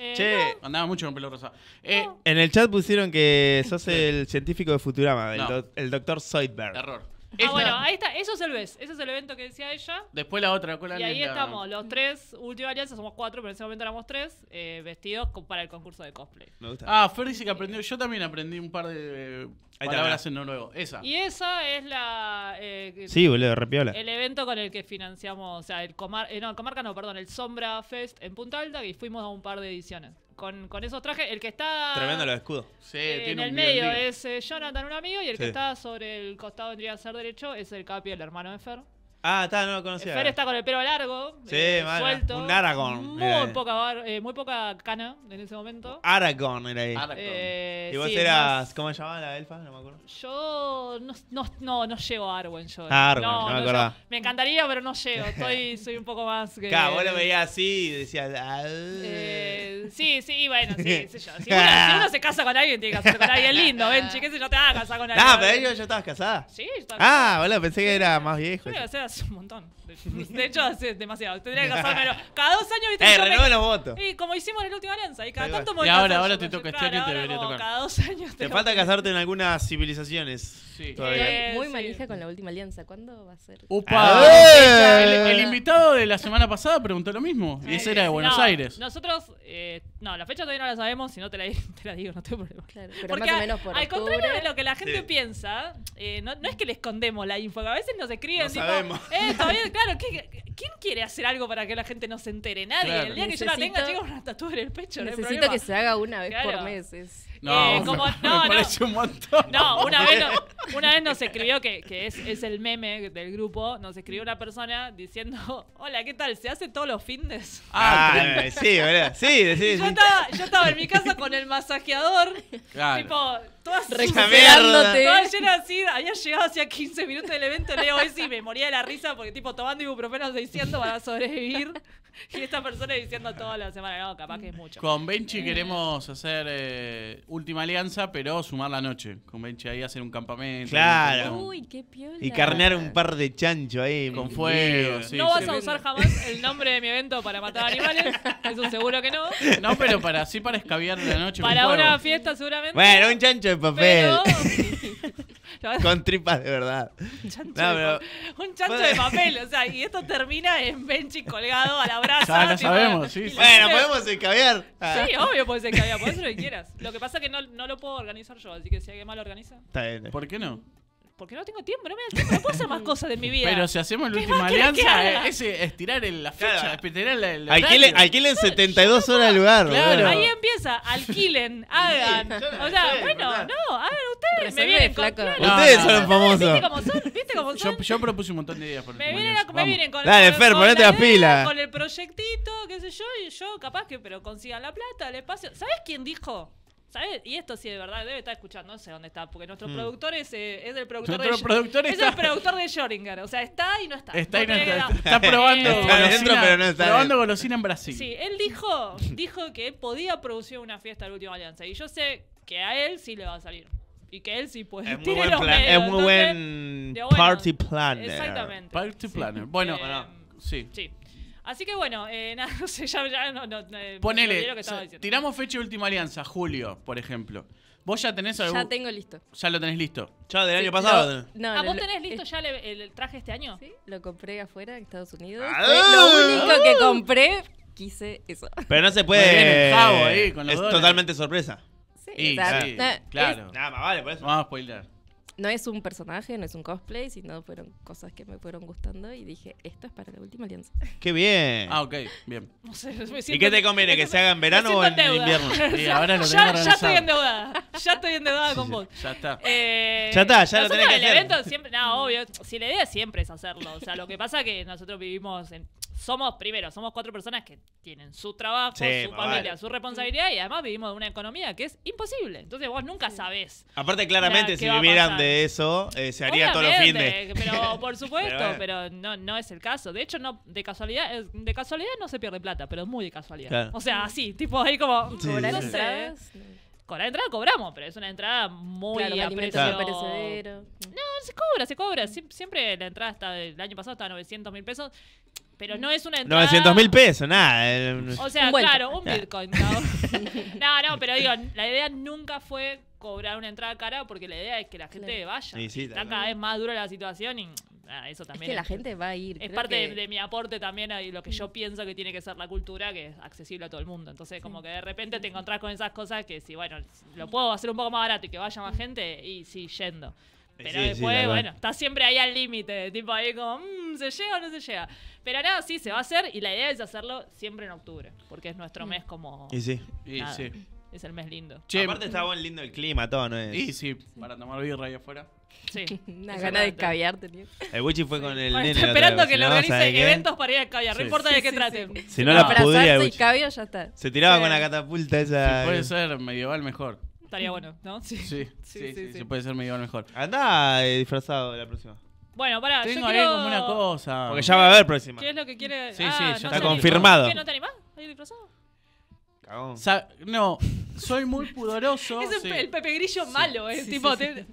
Eh, che, andaba mucho con pelo rosa. Eh, En el chat pusieron que sos el científico de Futurama, el, doctor Zoidberg. Error. Ah, bueno, ahí está, eso es el BES, ese es el evento que decía ella. Después la otra, ¿cuál Y ahí estamos, los tres, última alianza, somos cuatro, pero en ese momento éramos tres, eh, vestidos para el concurso de cosplay. Me gusta. Ah, Fer dice que aprendió, yo también aprendí un par de palabras en noruego, esa. Y esa es la... Eh, sí, boludo, repiola. El evento con el que financiamos, o sea, el Comar, eh, no, el Comarca no, perdón, el Sombra Fest en Punta Alta, y fuimos a un par de ediciones con, con, esos trajes. El que está. Tremendo los escudos. Sí, eh, en el medio es eh, Jonathan, un amigo, y el que está sobre el costado, vendría a ser derecho, es el Capi, el hermano de Fer. Ah, está, no lo conocía. Fer está con el pelo largo, eh, suelto. Un Aragón. Muy poca, eh, muy poca cana en ese momento. Aragorn, era ahí. Eh, y vos eras, ¿cómo se llamaba la elfa? No me acuerdo. Yo no, no, no, llego a Arwen yo. Ah, Arwen, no me acuerdo. Me encantaría, pero no llego. Estoy, soy un poco más que. Claro, vos lo veías así y decías. Ah". sí, sí, bueno, sí, sí yo. Si uno, se casa con alguien, tiene que casarse con alguien lindo, ven, qué sé yo, te vas a casar con alguien. ah, pero yo, ya estabas casada. Sí, yo estaba- Ah, bueno, pensé que era más viejo un montón. De hecho, es demasiado. Tendría que casármelo. Cada dos años, viste. Eh, renueve los votos. Y como hicimos en la última alianza. Y cada tanto Y ahora, ahora te toca este año te debería tocar. Cada dos años. Te, falta casarte en algunas civilizaciones. Sí. Eh, muy malija con la última alianza. ¿Cuándo va a ser? ¡Upa! Ah. El, eh. invitado de la semana pasada preguntó lo mismo. Y ese era de Buenos Aires. Nosotros, eh, no, la fecha todavía no la sabemos. Si no te la, digo, no tengo problema. Claro, Porque al contrario de lo que la gente piensa, no, es que le escondemos la info. A veces nos escriben, no sabemos. eh, todavía, claro, ¿quién quiere hacer algo para que la gente no se entere? Nadie. El día que yo la tenga, tengo una tatuaje en el pecho. Necesito que se haga una vez por mes. No, eh, como, no, no. No, una vez, una vez nos escribió, que, que es, es, el meme del grupo, nos escribió una persona diciendo, hola, ¿qué tal? ¿Se hace todos los findes? Ah, ah eh, sí, ¿verdad? Sí, sí, yo, Estaba, yo, Estaba, en mi casa con el masajeador, claro. tipo, todas Todas llenas así, había llegado hacia 15 minutos del evento, leo ese y me moría de la risa porque tipo tomando ibuprofeno 600 para sobrevivir. y esta persona diciendo toda la semana, no, capaz que es mucho. Con Benchi eh. queremos hacer eh, última alianza, pero sumar la noche. Con Benchi ahí hacer un campamento. Claro. Uy, qué piola. Y carnear un par de chancho ahí. Con fuego. no vas a usar jamás el nombre de mi evento para matar animales. Eso seguro que no. No, pero para sí para escabiar la noche. Para una fiesta seguramente. Bueno, un chancho de papel. con tripas de verdad. Un chancho, de, papel, o sea, y esto termina en Benchi colgado a la brasa. Ya lo sabemos, sí. Bueno, podemos escabear ah. Sí, obvio puedes Puedes podés lo que quieras. Lo que pasa es que no, no, lo puedo organizar yo, así que si alguien más lo organiza. Está ¿Por qué no? porque no tengo tiempo, no me da tiempo, no puedo hacer más cosas de mi vida. Pero si hacemos la última alianza, es estirar el, la fecha, es estirar la, la alquilen, alquilen, 72 horas al lugar. Claro. Ahí empieza, alquilen, hagan. o sea, bueno, no, hagan ustedes, me vienen con... ustedes son famosos. ¿Viste cómo son? ¿Viste son? Yo, yo, propuse un montón de ideas por me vienen, con Dale, Fer, ponete la, pila. Con el proyectito, qué sé yo, y yo capaz que, pero consigan la plata, el espacio. ¿Sabés quién dijo? ¿Sabes? Y esto sí, de verdad, debe estar escuchando, no sé dónde está, porque nuestro hmm. productor es, eh, es, el productor de productor es el productor de Schrödinger, o sea, está y no está. Está está, está, probando, eh, golosina, pero no está probando golosina en Brasil. Sí, él dijo, dijo que podía producir una fiesta de la última alianza y yo sé que a él sí le va a salir y que él sí puede. Es muy buen, es muy buen party planner. Exactamente. Party planner. Bueno, eh, bueno sí. sí. Así que bueno, eh, nada, no sé, ya, no, no, eh, Ponele, que tiramos fecha de última alianza, julio, por ejemplo. ¿Vos ya tenés algún...? Ya tengo listo. Ya lo tenés listo. Ya del año pasado. No, ah, vos tenés listo ya el, traje este año? Sí, lo compré afuera en Estados Unidos. Ah. lo único que compré, quise eso. Pero no se puede... ahí, con es totalmente sorpresa. Sí, claro. Nada más vale, por eso. Vamos a spoiler no es un personaje, no es un cosplay, sino fueron cosas que me fueron gustando y dije, esto es para la última alianza. ¡Qué bien! Ah, ok, bien. ¿Y qué te conviene? ¿Que se haga en verano o en, invierno? ya, ya estoy endeudada. Ya estoy endeudada con vos. Ya está. Eh, ya está, ya lo tenés que el evento siempre, no, obvio. Si la idea siempre es hacerlo. O sea, lo que pasa es que nosotros vivimos en. Somos, primero, somos cuatro personas que tienen su trabajo, su familia, su responsabilidad y además vivimos en una economía que es imposible. Entonces vos nunca sabés. Aparte, claramente, si vivieran de eso, eh, se haría todo los fines Pero por supuesto, pero, no, no es el caso. De hecho, no, de casualidad, eh, de casualidad no se pierde plata, pero es muy de casualidad. O sea, así, tipo ahí como. no sé. Con la entrada cobramos, pero es una entrada muy claro, No, se cobra, se cobra. siempre la entrada hasta el año pasado estaba a 900 mil pesos. Pero no es una entrada. 900 mil pesos, nada. Eh, o sea, claro, un Bitcoin. ¿no? no, no, pero digo, la idea nunca fue cobrar una entrada cara porque la idea es que la gente vaya. está cada vez más dura la situación y ah, eso también. Es que la gente va a ir. Es parte de, mi aporte también a lo que yo pienso que tiene que ser la cultura, que es accesible a todo el mundo. Entonces, como que de repente te encontrás con esas cosas que si, bueno, lo puedo hacer un poco más barato y que vaya más gente, y sí, yendo. Pero después, bueno, está siempre ahí al límite, tipo ahí como, mm, ¿se llega o no se llega? Pero nada, sí, se va a hacer y la idea es hacerlo siempre en octubre, porque es nuestro mm. mes como... Y sí, y sí. Es el mes lindo. Che, Aparte está buen lindo el clima, todo, ¿no es? Sí, sí, para tomar birra ahí afuera. Sí. Una gana de caviar tenía. El Wichi fue con el nene. esperando que lo le organice eventos para ir a caviar, no importa de qué traten. Si no, la pudría, el ya está. Se tiraba con la catapulta esa. Si puede ser medieval mejor. Estaría bueno, ¿no? Sí. Sí, sí, puede ser medieval mejor. Andá eh, disfrazado de la próxima. Bueno, pará, yo Tengo ahí como una cosa. Porque ya va a haber próxima. ¿Qué es lo que quiere? Sí, sí, ah, está confirmado. no te animás? ¿hay disfrazado? Cagón. no, soy muy pudoroso. Es el Pepe Grillo malo, es eh, tipo. te-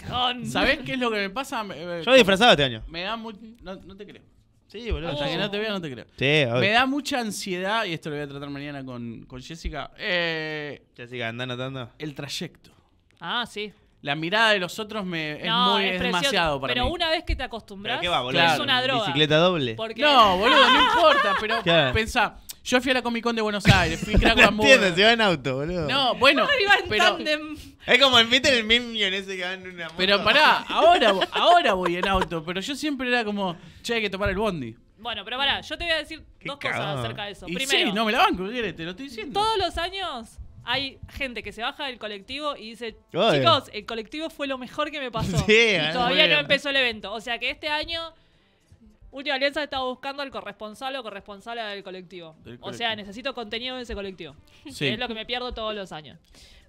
¿Sabés qué es lo que me pasa? Yo disfrazado este año. me da mucho. No, te creo. Sí, boludo. Hasta que no te vea, no te creo. Sí, Me da mucha ansiedad, y esto lo voy a tratar mañana con, con Jessica, eh, Jessica, anda notando? el trayecto. Ah, sí. La mirada de los otros me, es muy demasiado para Pero una vez que te acostumbras, ¿Pero qué va, es una droga. Bicicleta doble. No, boludo, no importa, pero pensá, yo fui a la Comic Con de Buenos Aires, fui crack no entiendo, se va en auto, boludo. No, bueno, pero, es como el Peter el ese que va en una moto. Pero pará, ahora, ahora voy en auto, pero yo siempre era como, che, hay que tomar el bondi. Bueno, pero pará, yo te voy a decir dos cosas acerca de eso. Primero, sí, no me la banco, te lo estoy diciendo. todos los años hay gente que se baja del colectivo y dice, chicos, el colectivo fue lo mejor que me pasó. Sí, y eh, todavía no empezó el evento. O sea que este año Última Alianza está buscando al corresponsal o corresponsal del colectivo. O sea, necesito contenido de ese colectivo. Es lo que me pierdo todos los años.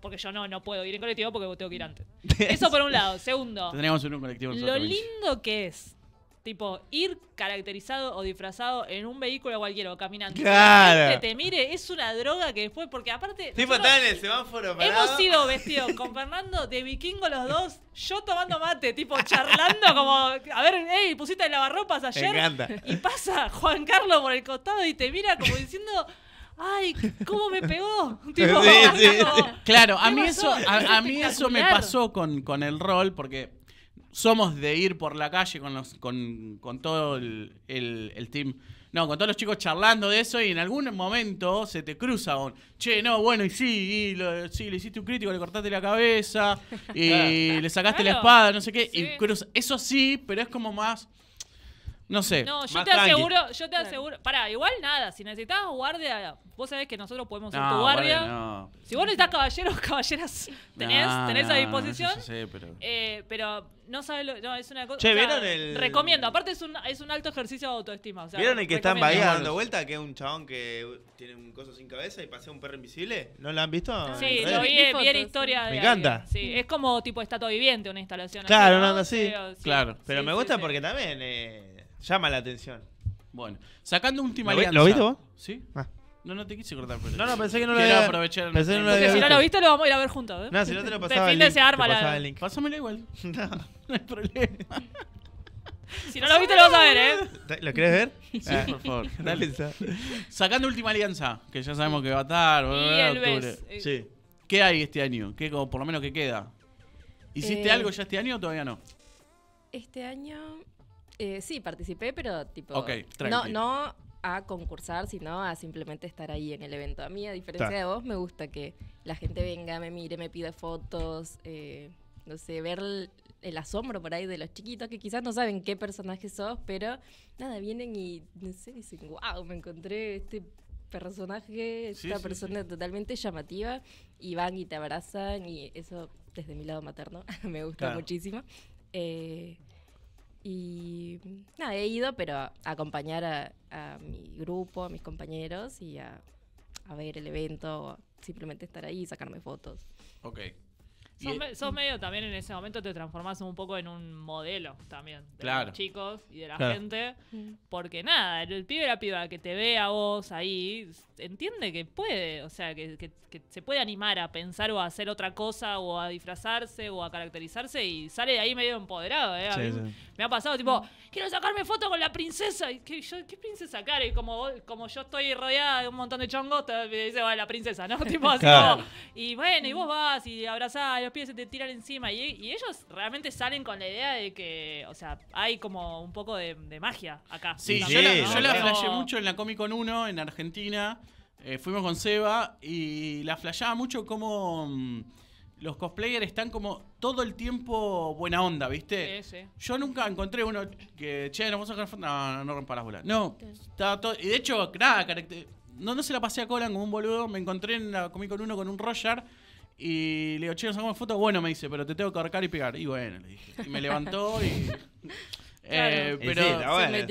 Porque yo no, no puedo ir en colectivo porque tengo que ir antes. Eso por un lado. Segundo, Tendríamos un colectivo. lo lindo que es Tipo, ir caracterizado o disfrazado en un vehículo cualquiera o caminando. Claro. Que te mire, es una droga que después, porque aparte. Tipo, está en el semáforo parado. Hemos ido vestidos con Fernando de vikingo los dos, yo tomando mate, tipo, charlando como. A ver, hey, pusiste el lavarropas ayer. Y pasa Juan Carlos por el costado y te mira como diciendo. ¡Ay, cómo me pegó! Tipo, sí, sí, Claro, a mí, eso, mí eso me pasó con, con el rol, porque somos de ir por la calle con, los, con, con todo el, el, team. No, con todos los chicos charlando de eso y en algún momento se te cruza un, che, no, bueno, y sí, y sí, le hiciste un crítico, le cortaste la cabeza, y le sacaste la espada, no sé qué, y Eso sí, pero es como más no sé. No, yo te aseguro, yo te aseguro. Pará, igual nada, si necesitas guardia, vos sabés que nosotros podemos ser tu guardia. no. Si vos necesitas caballeros, caballeras, tenés, tenés a disposición. pero- eh, pero no sabes lo, no, es una cosa. Che, Recomiendo, aparte es un, es un alto ejercicio de autoestima. ¿Vieron el que está en Bahía dando vuelta? Que es un chabón que tiene un coso sin cabeza y pasea un perro invisible. ¿No lo han visto? Sí, ah, lo vi, vi historia de Me encanta. Sí, es como tipo estatua viviente una instalación. Claro, no anda así, claro Pero me gusta porque también eh, Llama la atención. Bueno, sacando última alianza. ¿Lo viste vos? Sí. Ah. No, no te quise cortar. Pero no, no, pensé que no lo iba a aprovechar. Pensé que no lo si no lo viste, lo vamos a ir a ver juntos. ¿eh? No, si no te lo pasaba. el ¿eh? link, arma te Pásamelo igual. No, no hay problema. Si no lo viste, lo vas a ver, ¿eh? ¿Lo querés ver? Sí, ah. por favor. Dale. Sacando Última Alianza, que ya sabemos que va a estar. Y el octubre. Eh. Sí. ¿Qué hay este año? ¿Qué, como por lo menos, qué queda? ¿Hiciste eh. algo ya este año o todavía no? Este año. Eh, sí, participé, pero tipo. No, a concursar, sino a simplemente estar ahí en el evento. A mí, a diferencia de vos, me gusta que la gente venga, me mire, me pida fotos, eh, no sé, ver el, asombro por ahí de los chiquitos que quizás no saben qué personaje sos, pero nada, vienen y, no sé, dicen, wow, me encontré este personaje, esta persona totalmente llamativa, y van y te abrazan, y eso desde mi lado materno me gusta muchísimo. Eh, y nada, he ido, pero a acompañar a, mi grupo, a mis compañeros y a, ver el evento, o simplemente estar ahí y sacarme fotos. Ok. Sos, medio también en ese momento te transformás un poco en un modelo también de los chicos y de la gente. Mm. Porque nada, el pibe y la piba que te ve a vos ahí entiende que puede, o sea, que, que, se puede animar a pensar o a hacer otra cosa o a disfrazarse o a caracterizarse y sale de ahí medio empoderado. ¿eh? Sí, sí. Me ha pasado, tipo, quiero sacarme foto con la princesa. Y yo, ¿Qué princesa, cara? Y como, como yo estoy rodeada de un montón de chongos, me dice, va la princesa, ¿no? tipo así. y bueno, y vos vas y abrazás, los pies se te tiran encima. Y, ellos realmente salen con la idea de que, o sea, hay como un poco de, magia acá. Sí, yo la, flashé mucho en la Comic Con 1 en Argentina. Eh, fuimos con Seba y la flashaba mucho como. Mm, los cosplayers están como todo el tiempo buena onda, ¿viste? Sí, sí. Yo nunca encontré uno que, che, nos vamos a sacar fotos. No, no rompa las bolas. No, todo. Y de hecho, nada, no, no se la pasé a Colan como un boludo. Me encontré en la Comí con uno con un Roger. Y le digo, che, nos sacamos foto. Bueno, me dice, pero te tengo que ahorcar y pegar. Y bueno, le dije. Y me levantó y. Eh, pero se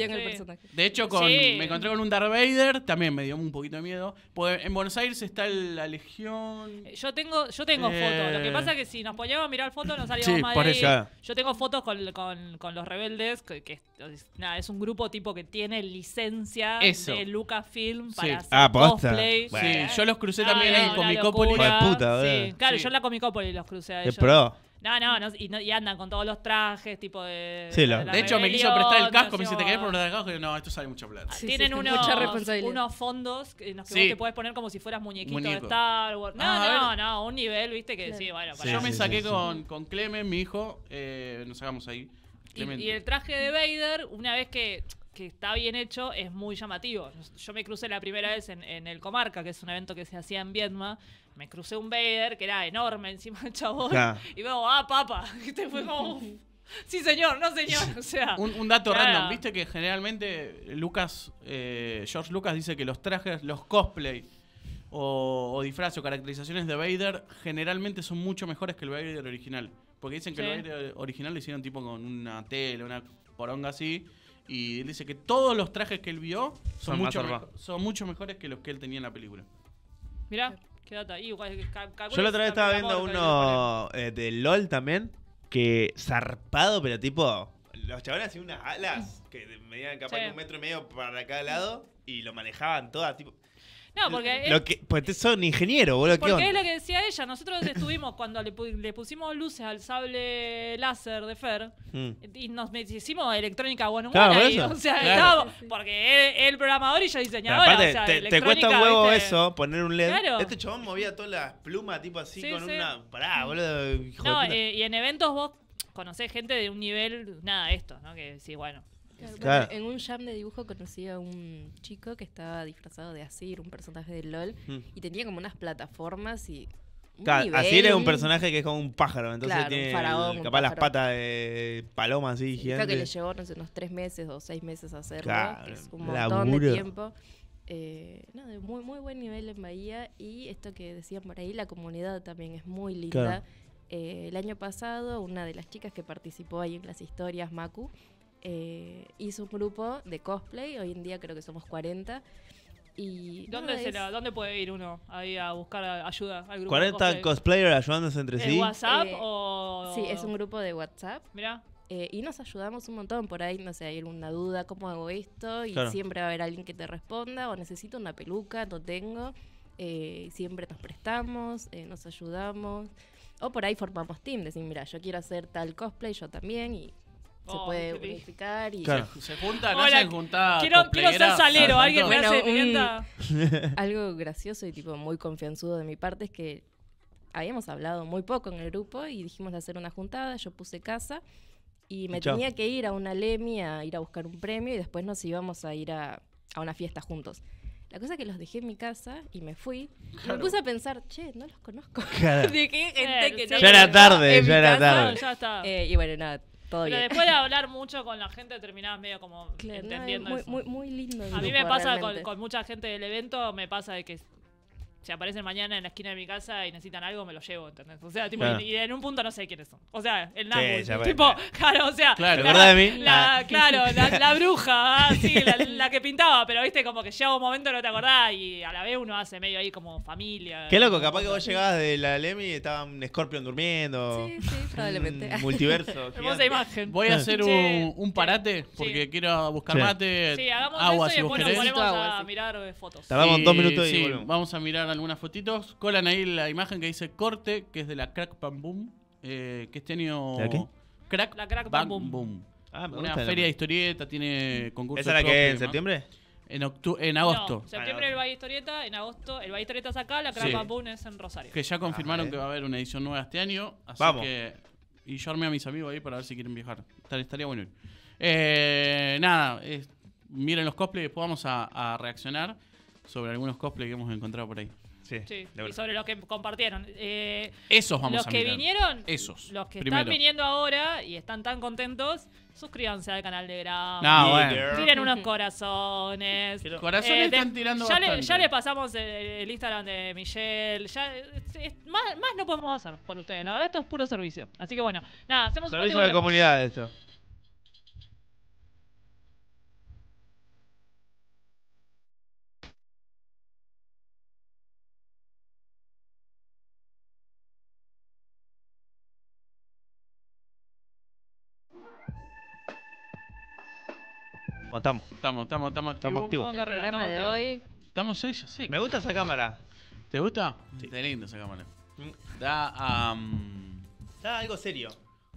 en el personaje. De hecho, con, me encontré con un Darth Vader, también me dio un poquito de miedo. Pues, en Buenos Aires está la Legión. Eh, yo tengo, yo tengo eh, fotos. Lo que pasa es que si nos poníamos a mirar fotos Nos salíamos mal Yo tengo fotos con, con- con los rebeldes, que, es, un grupo tipo que tiene licencia de Lucasfilm Sí. para ah, hacer Ah, cosplay. yo los crucé también en con claro, yo en la Comicópolis los crucé a pro. No, no, y, andan con todos los trajes, tipo de. Sí, de, hecho, me quiso prestar el casco, me dice, ¿te querés poner el casco? Y yo, no, esto sale mucho plata. Tienen unos, fondos en los que vos te podés poner como si fueras muñequito de Star Wars. No, ah, no, no, un nivel, viste, que claro. bueno. Para yo me saqué con, con Clemen, mi hijo, eh, nos sacamos ahí. y, el traje de Vader, una vez que que está bien hecho es muy llamativo. Yo me crucé la primera vez en, el Comarca, que es un evento que se hacía en Viedma. Me crucé un Vader que era enorme encima del chabón. Y veo, ah, papa. Y fue como. Ah, sí, señor, no, señor. O sea, un, dato random. Viste que generalmente Lucas, eh, George Lucas dice que los trajes, los cosplay o, o disfraces o caracterizaciones de Vader generalmente son mucho mejores que el Vader original. Porque dicen que el Vader original lo hicieron tipo con una tela, una poronga así. Y él dice que todos los trajes que él vio son, mucho, son mucho mejores que los que él tenía en la película. Mirá, qué data. Yo la otra vez estaba viendo uno eh, de LOL también, que zarpado, pero tipo, los chavales hacían unas alas que medían capaz un metro y medio para cada lado y lo manejaban todas, tipo, no, porque. Lo que, porque son ingeniero, boludo. Porque es lo que decía ella. Nosotros estuvimos cuando le, le pusimos luces al sable láser de Fer hmm. y nos hicimos electrónica bueno claro, por O sea, porque él, el programador y yo diseñador. Aparte, o sea, te, cuesta un huevo eso, poner un LED. Claro. Este chabón movía todas las plumas, tipo así, con una. Pará, boludo. no, eh, y en eventos vos conocés gente de un nivel, nada, esto, ¿no? Que sí, bueno, en un jam de dibujo conocí a un chico que estaba disfrazado de Asir, un personaje de LOL, hmm. y tenía como unas plataformas y. Claro, Asir es un personaje que es como un pájaro, entonces tiene capaz las patas de paloma así Creo que le llevó unos tres meses o seis meses a hacerlo, que es un montón de tiempo. Eh, de muy, muy buen nivel en Bahía y esto que decían por ahí, la comunidad también es muy linda. Eh, el año pasado, una de las chicas que participó ahí en las historias, Maku, eh, hizo un grupo de cosplay, hoy en día creo que somos 40. Y ¿Dónde, ¿Dónde puede ir uno ahí a buscar ayuda al grupo? 40 cosplayers ayudándose entre sí. WhatsApp eh, Sí, es un grupo de WhatsApp Mirá, eh, y nos ayudamos un montón. Por ahí, no sé, hay alguna duda, ¿cómo hago esto? Y siempre va a haber alguien que te responda o necesito una peluca, no tengo. Eh, siempre nos prestamos, nos ayudamos. O por ahí formamos team, decir, mira, yo quiero hacer tal cosplay, yo también, y se oh, puede unificar y se, junta juntan, no se Quiero, ser salero, alguien me hace pimienta. algo gracioso y tipo muy confianzudo de mi parte es que habíamos hablado muy poco en el grupo y dijimos de hacer una juntada, yo puse casa y me tenía que ir a una Lemi a ir a buscar un premio y después nos íbamos a ir a, una fiesta juntos. La cosa es que los dejé en mi casa y me fui. Y me puse a pensar, che, no los conozco. Ya era tarde, ya era tarde. Eh, y bueno, nada, pero después de hablar mucho con la gente terminabas medio como entendiendo muy, Muy, lindo. A mí me pasa con, con, mucha gente del evento, me pasa de que si aparecen mañana en la esquina de mi casa y necesitan algo, me lo llevo, O sea, tipo, y, en un punto no sé quiénes son. O sea, el Namu. tipo, claro, o sea. la, Claro, la, bruja, sí, la, que pintaba, pero viste, como que llega un momento no te acordás y a la vez uno hace medio ahí como familia. Qué loco, capaz que vos llegabas de la Lemi y estaba un Scorpion durmiendo. Sí, sí, probablemente. Un multiverso. Hermosa imagen. Voy a hacer un, parate porque quiero buscar mate. Sí, hagamos agua, eso y si después nos ponemos a mirar fotos. Tardamos dos minutos y volvemos. Vamos a mirar algunas fotitos. Colan ahí la imagen que dice corte, que es de la Crack Pam Boom. Eh, que este año. Crack, la Boom. Ah, una feria de historieta, tiene concursos. ¿Esa la que en septiembre? En, en agosto. septiembre el Valle Historieta, en agosto el Valle Historieta es acá, la Crack sí. Boom es en Rosario. Que ya confirmaron ah, que va a haber una edición nueva este año. Así que. Y yo armé a mis amigos ahí para ver si quieren viajar. Estaría bueno eh, nada, miren los cosplays, después vamos a, a reaccionar sobre algunos cosplays que hemos encontrado por ahí. Sí, Y sobre los que compartieron. Eh, esos vamos a los que vinieron, esos. los que están viniendo ahora y están tan contentos, suscríbanse al canal de Gram. Tiren unos corazones. Corazones eh, están tirando ya le, pasamos el, Instagram de Michelle. Ya, más, no podemos hacer por ustedes, Esto es puro servicio. Así que bueno, nada, hacemos Servicio de comunidad esto. estamos. Estamos, estamos, estamos. Estamos activos. Estamos seis sí. Me gusta esa cámara. ¿Te gusta? Sí. Está linda esa cámara. Mm. Da, da algo serio.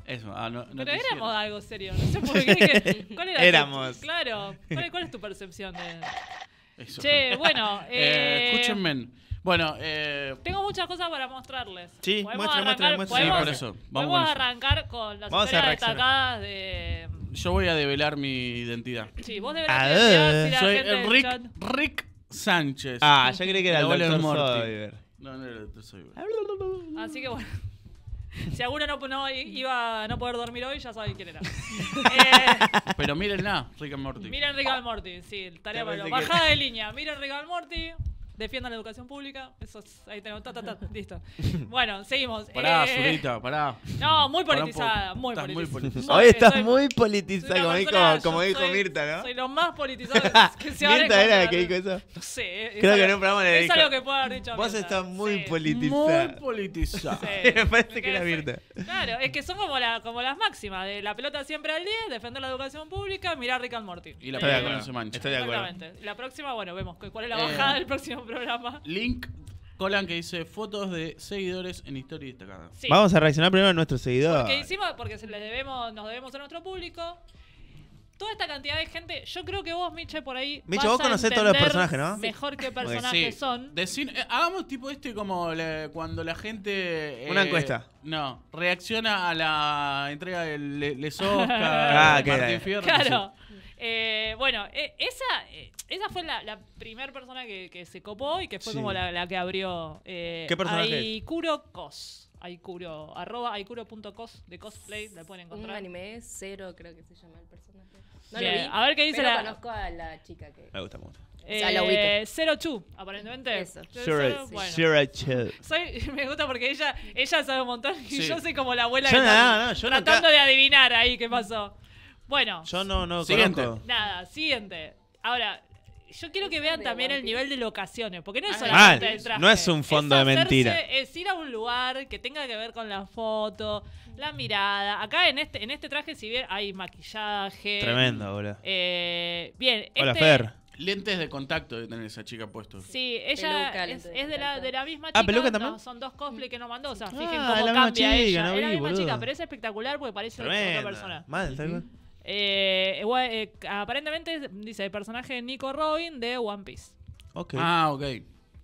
Eso, ah, no, no Pero éramos algo serio. No sé por qué. ¿Cuál era éramos. claro. ¿Cuál, es tu percepción de.? Eso. Che, bueno. Eh, eh, escúchenme. Bueno, eh, tengo muchas cosas para mostrarles. Sí, muestra, por eso. Vamos a arrancar con las historias destacadas de yo voy a develar mi identidad. Sí, vos deberás. Ah, identidad, eh. soy Rick, Rick Sánchez. Ah, ya creí que era el No, no era el Dr. Así que bueno. Si alguno no, iba a no poder dormir hoy, ya saben quién era. Eh, Pero Pero mírenla, Rick and Morty. miren Rick and Morty, sí, tarea para Bajada de línea, miren Rick and Morty defiendan la educación pública. Eso es, ahí tengo ta, listo. Bueno, seguimos. Pará, eh, Zurita, pará. No, muy politizada, muy, politizada. Hoy estás muy politizada, como, dijo Mirta, ¿no? Soy lo más politizado que se habla. ¿Mirta era la que dijo eso? No sé. Creo que en un programa le dijo. Es algo que puedo haber dicho. Vos estás muy politizada. Muy politizada. Me parece que era Mirta. Claro, es que son como, como las máximas. De la pelota siempre al 10, defender la educación pública, mirar Rick and Morty. Y la eh, pelota no se mancha. Estoy de acuerdo. La próxima, bueno, vemos cuál es la eh, bajada del próximo programa. Link Colan que dice fotos de seguidores en historia destacada. Vamos a reaccionar primero a nuestros seguidores. Porque hicimos, porque les debemos, nos debemos a nuestro público. Toda esta cantidad de gente, yo creo que vos, Miche, por ahí. Miche, vos conocés todos los personajes, ¿no? Mejor qué personajes son. Eh, hagamos tipo este como cuando la gente. Eh, Una encuesta. No, reacciona a la entrega de Les Oscar, ah, Claro. Eh, bueno, e, esa, eh, esa fue la, primera persona que, se copó y que fue como la, que abrió. Eh, ¿Qué personaje? Aikuro Cos. Aikuro, arroba aikuro.cos de cosplay, la pueden encontrar. Un anime cero, creo que se llama el personaje. No lo vi. A ver qué dice la. conozco a la chica que. Me gusta mucho. Eh, Zero Chu, aparentemente. me gusta porque ella, ella sabe un montón y yo soy como la abuela yo que no, no, tratando de adivinar ahí qué pasó. Bueno. Yo no, no siguiente. Nada, siguiente. Ahora, yo quiero que vean también el nivel de locaciones, porque no es ah. solamente el traje. No es un fondo de mentira. Es ir a un lugar que tenga que ver con la foto, la mirada. Acá en este, en este traje, si bien hay maquillaje. Tremendo, boludo. Eh, bien. Hola, este Fer. Lentes de contacto de tener esa chica puesto. Sí, ella es, de, la, de la misma ah, chica. Ah, peluca también. son dos cosplay que nos mandó. O sea, ah, cómo cambia ella. No es la misma chica, pero es espectacular porque parece otra persona. Mal, eh, eh, aparentemente dice el personaje Nico Robin de One Piece. Okay. Ah, ok.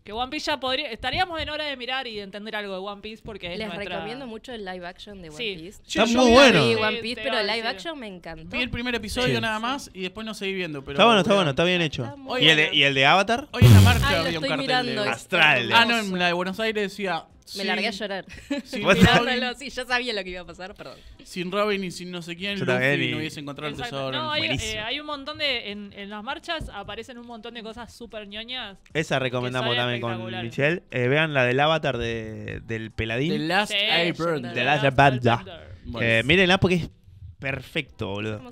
Que One Piece ya podría. Estaríamos en hora de mirar y de entender algo de One Piece porque es Les recomiendo mucho el live action de One Piece. Está muy bueno. Sí, One Piece, pero el live action me encantó. Vi el primer episodio nada más y después no seguí viendo. está bueno, está bueno, está bien hecho. ¿Y, el de, Avatar? Hoy en la marcha había un cartel. De... Astral. Ah, no, en la de Buenos Aires decía me largué a llorar. mirándolo, sí, yo sabía lo que iba a pasar, perdón. Sin Robin y sin no sé quién, no hubiese encontrado el tesoro. No, eh, hay, un montón de. En, en, las marchas aparecen un montón de cosas súper ñoñas. Esa recomendamos también con Michelle. Eh, vean la del avatar de, del peladín. The Last sí, Airbender. The Last Airbender. Mirenla Eh, porque es perfecto, boludo.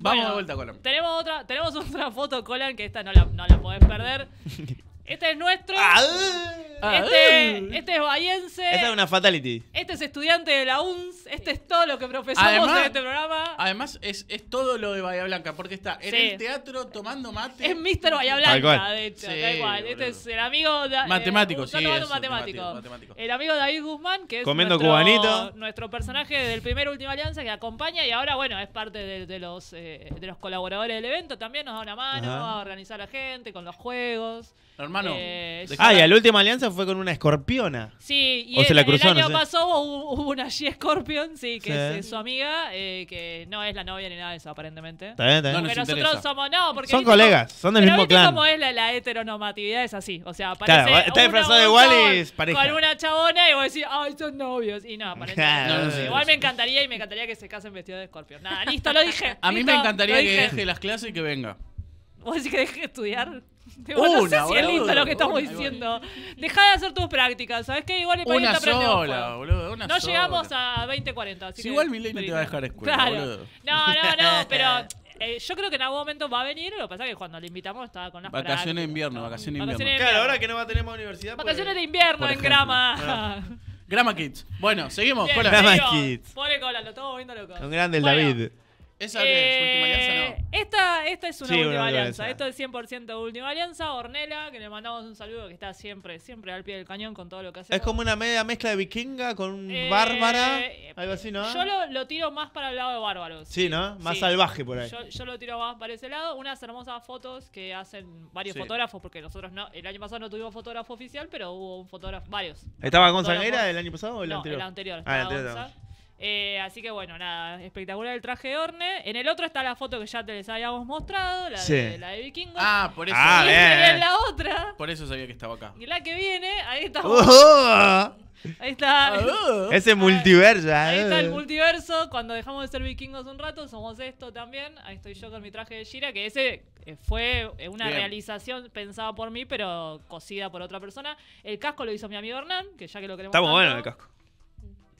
Vamos de vuelta, Colan. Tenemos otra, tenemos otra foto, Colan, que esta no la, no la podés perder. Este es nuestro. Este, este, es bayense. Esta es una fatality. Este es estudiante de la UNS. Este es todo lo que profesamos en este programa. Además, es, todo lo de Bahía Blanca, porque está en el teatro tomando mate. Es Mr. Bahía Blanca, de hecho. igual. Este es el amigo. Eh, matemático, sí. matemático. El amigo David Guzmán, que es nuestro, personaje del primer Última Alianza que acompaña y ahora, bueno, es parte de, los, eh, de los colaboradores del evento. También nos da una mano, a organizar a la gente con los juegos hermano. Eh, ah, y la última alianza fue con una escorpiona. Sí, y el, año pasado pasó hubo, una G-Scorpion, sí, que Es, su amiga, eh, que no es la novia ni nada de eso, aparentemente. Está bien, está bien. Porque nosotros somos, no, porque... Son colegas, son del mismo clan. cómo es la, la, heteronormatividad, es así, o sea, parece... Claro, está disfrazado igual y parece. Con una chabona y vos decís, ay, son novios, y no, aparentemente. igual me encantaría y me encantaría que se casen vestidos de escorpión. Nada, listo, lo dije. A mí me encantaría que deje las clases y que venga. ¿Vos decís que deje de estudiar? Digo, no sé si es lindo lo que estamos diciendo. Deja de hacer tus prácticas, ¿sabes qué? Igual el país una sola, boludo, No llegamos a 2040. Si igual mi no te va a dejar escuela, boludo. No, no, no, pero eh, yo creo que en algún momento va a venir, lo que pasa es que cuando le invitamos estaba con las Vacaciones de invierno, vacaciones de invierno. Claro, ahora que no va a tener más universidad. Pues, vacaciones de invierno en grama. Grama Kids. Bueno, seguimos. Grama Kids. Pone Cola, lo estamos viendo loco. Un grande David. Eh, esta, esta es una última alianza. Esto es 100% última alianza. Ornella, que le mandamos un saludo, que está siempre, siempre al pie del cañón con todo lo que hace. Es como una media mezcla de vikinga con eh, bárbara. Eh, algo así, ¿no? Yo lo, tiro más para el lado de bárbaros. Sí, ¿no? Más salvaje por ahí. Yo, lo tiro más para ese lado. Unas hermosas fotos que hacen varios fotógrafos, porque nosotros no, el año pasado no tuvimos fotógrafo oficial, pero hubo un fotógrafo, varios. ¿Estaba Gonzaguera el año pasado o el anterior? El anterior. Ah, el anterior eh, así que bueno, nada, espectacular el traje de Orne. En el otro está la foto que ya te les habíamos mostrado, la, de, la de Ah, por eso. Ah, por eso sabía que estaba acá. Y la que viene, ahí está. Oh. Ahí está. Oh. Ese multiverso. Ahí está el eh. multiverso. Cuando dejamos de ser vikingos un rato, somos esto también. Ahí estoy yo con mi traje de Shira, que ese eh, fue una realización pensada por mí, pero cosida por otra persona. El casco lo hizo mi amigo Hernán, que ya que lo queremos. Está muy bueno el casco.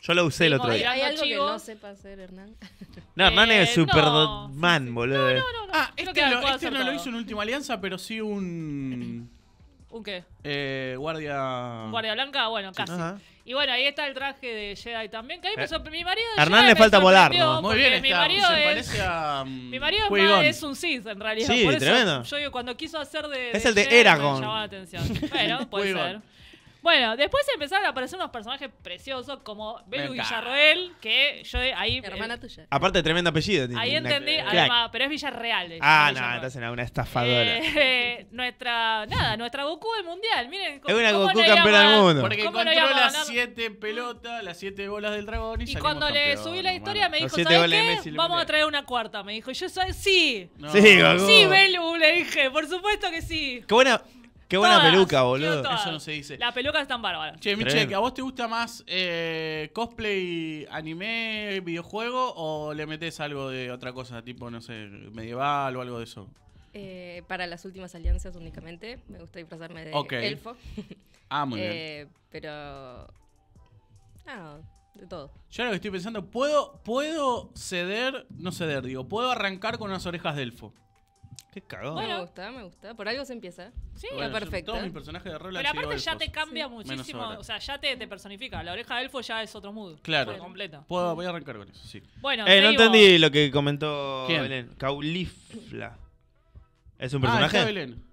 Yo lo usé el otro día. Hay algo que no sepa hacer Hernán. No, Hernán es eh, Superman, boludo. No, no, no. Ah, este, lo, este no lo hizo en Última Alianza, pero sí un... ¿Un qué? Eh, guardia... Guardia Blanca, bueno, casi. Y bueno, ahí está el traje de Jedi también, que ahí eh, mi marido Hernán le falta volar, ¿no? Muy bien está, marido, se a... mi marido es un Sith en realidad. Sí, por tremendo. Yo cuando quiso hacer de. Es el de Jedi, me Eragon. llamó la atención. Bueno, puede ser. Bueno, después empezaron a aparecer unos personajes preciosos como Belu Villarroel, que yo ahí. Eh, Hermana tuya. Aparte, tremendo apellido. Ahí entendí, además, pero es Villarreal. Ah, no, entonces era una estafadora. Eh, nuestra, nada, nuestra Goku del mundial. Miren, Es una Goku campeona del mundo. Porque encontró las siete pelotas, las siete bolas del dragón y Y cuando le subí la historia me dijo, ¿sabes qué? Vamos a traer una cuarta. Me dijo, yo soy, sí. Sí, Sí, Belu, le dije, por supuesto que sí. Qué buena, Qué buena peluca, boludo. Eso no se dice. peluca es tan bárbara. Che, Miche, ¿a vos te gusta más eh, cosplay, anime, videojuego o le metes algo de otra cosa, tipo, no sé, medieval o algo de eso? Eh, para las últimas alianzas únicamente. Me gusta disfrazarme de elfo. Ah, muy bien. Eh, pero. Ah, de todo. Yo lo que estoy pensando, ¿puedo, puedo ceder, no ceder, digo, puedo arrancar con unas orejas de elfo. Qué cagón me gusta, me gusta. Por algo se empieza. Sí, perfecto. todo mi personaje de rol Pero aparte ya te cambia muchísimo. O sea, ya te, te, personifica. La oreja de elfo ya es otro mood. Claro. Por voy a arrancar con eso, sí. Bueno, eh, no entendí lo que comentó ¿Quién? Belén. Caulifla. ¿Es un ah, personaje? Ah, Belén.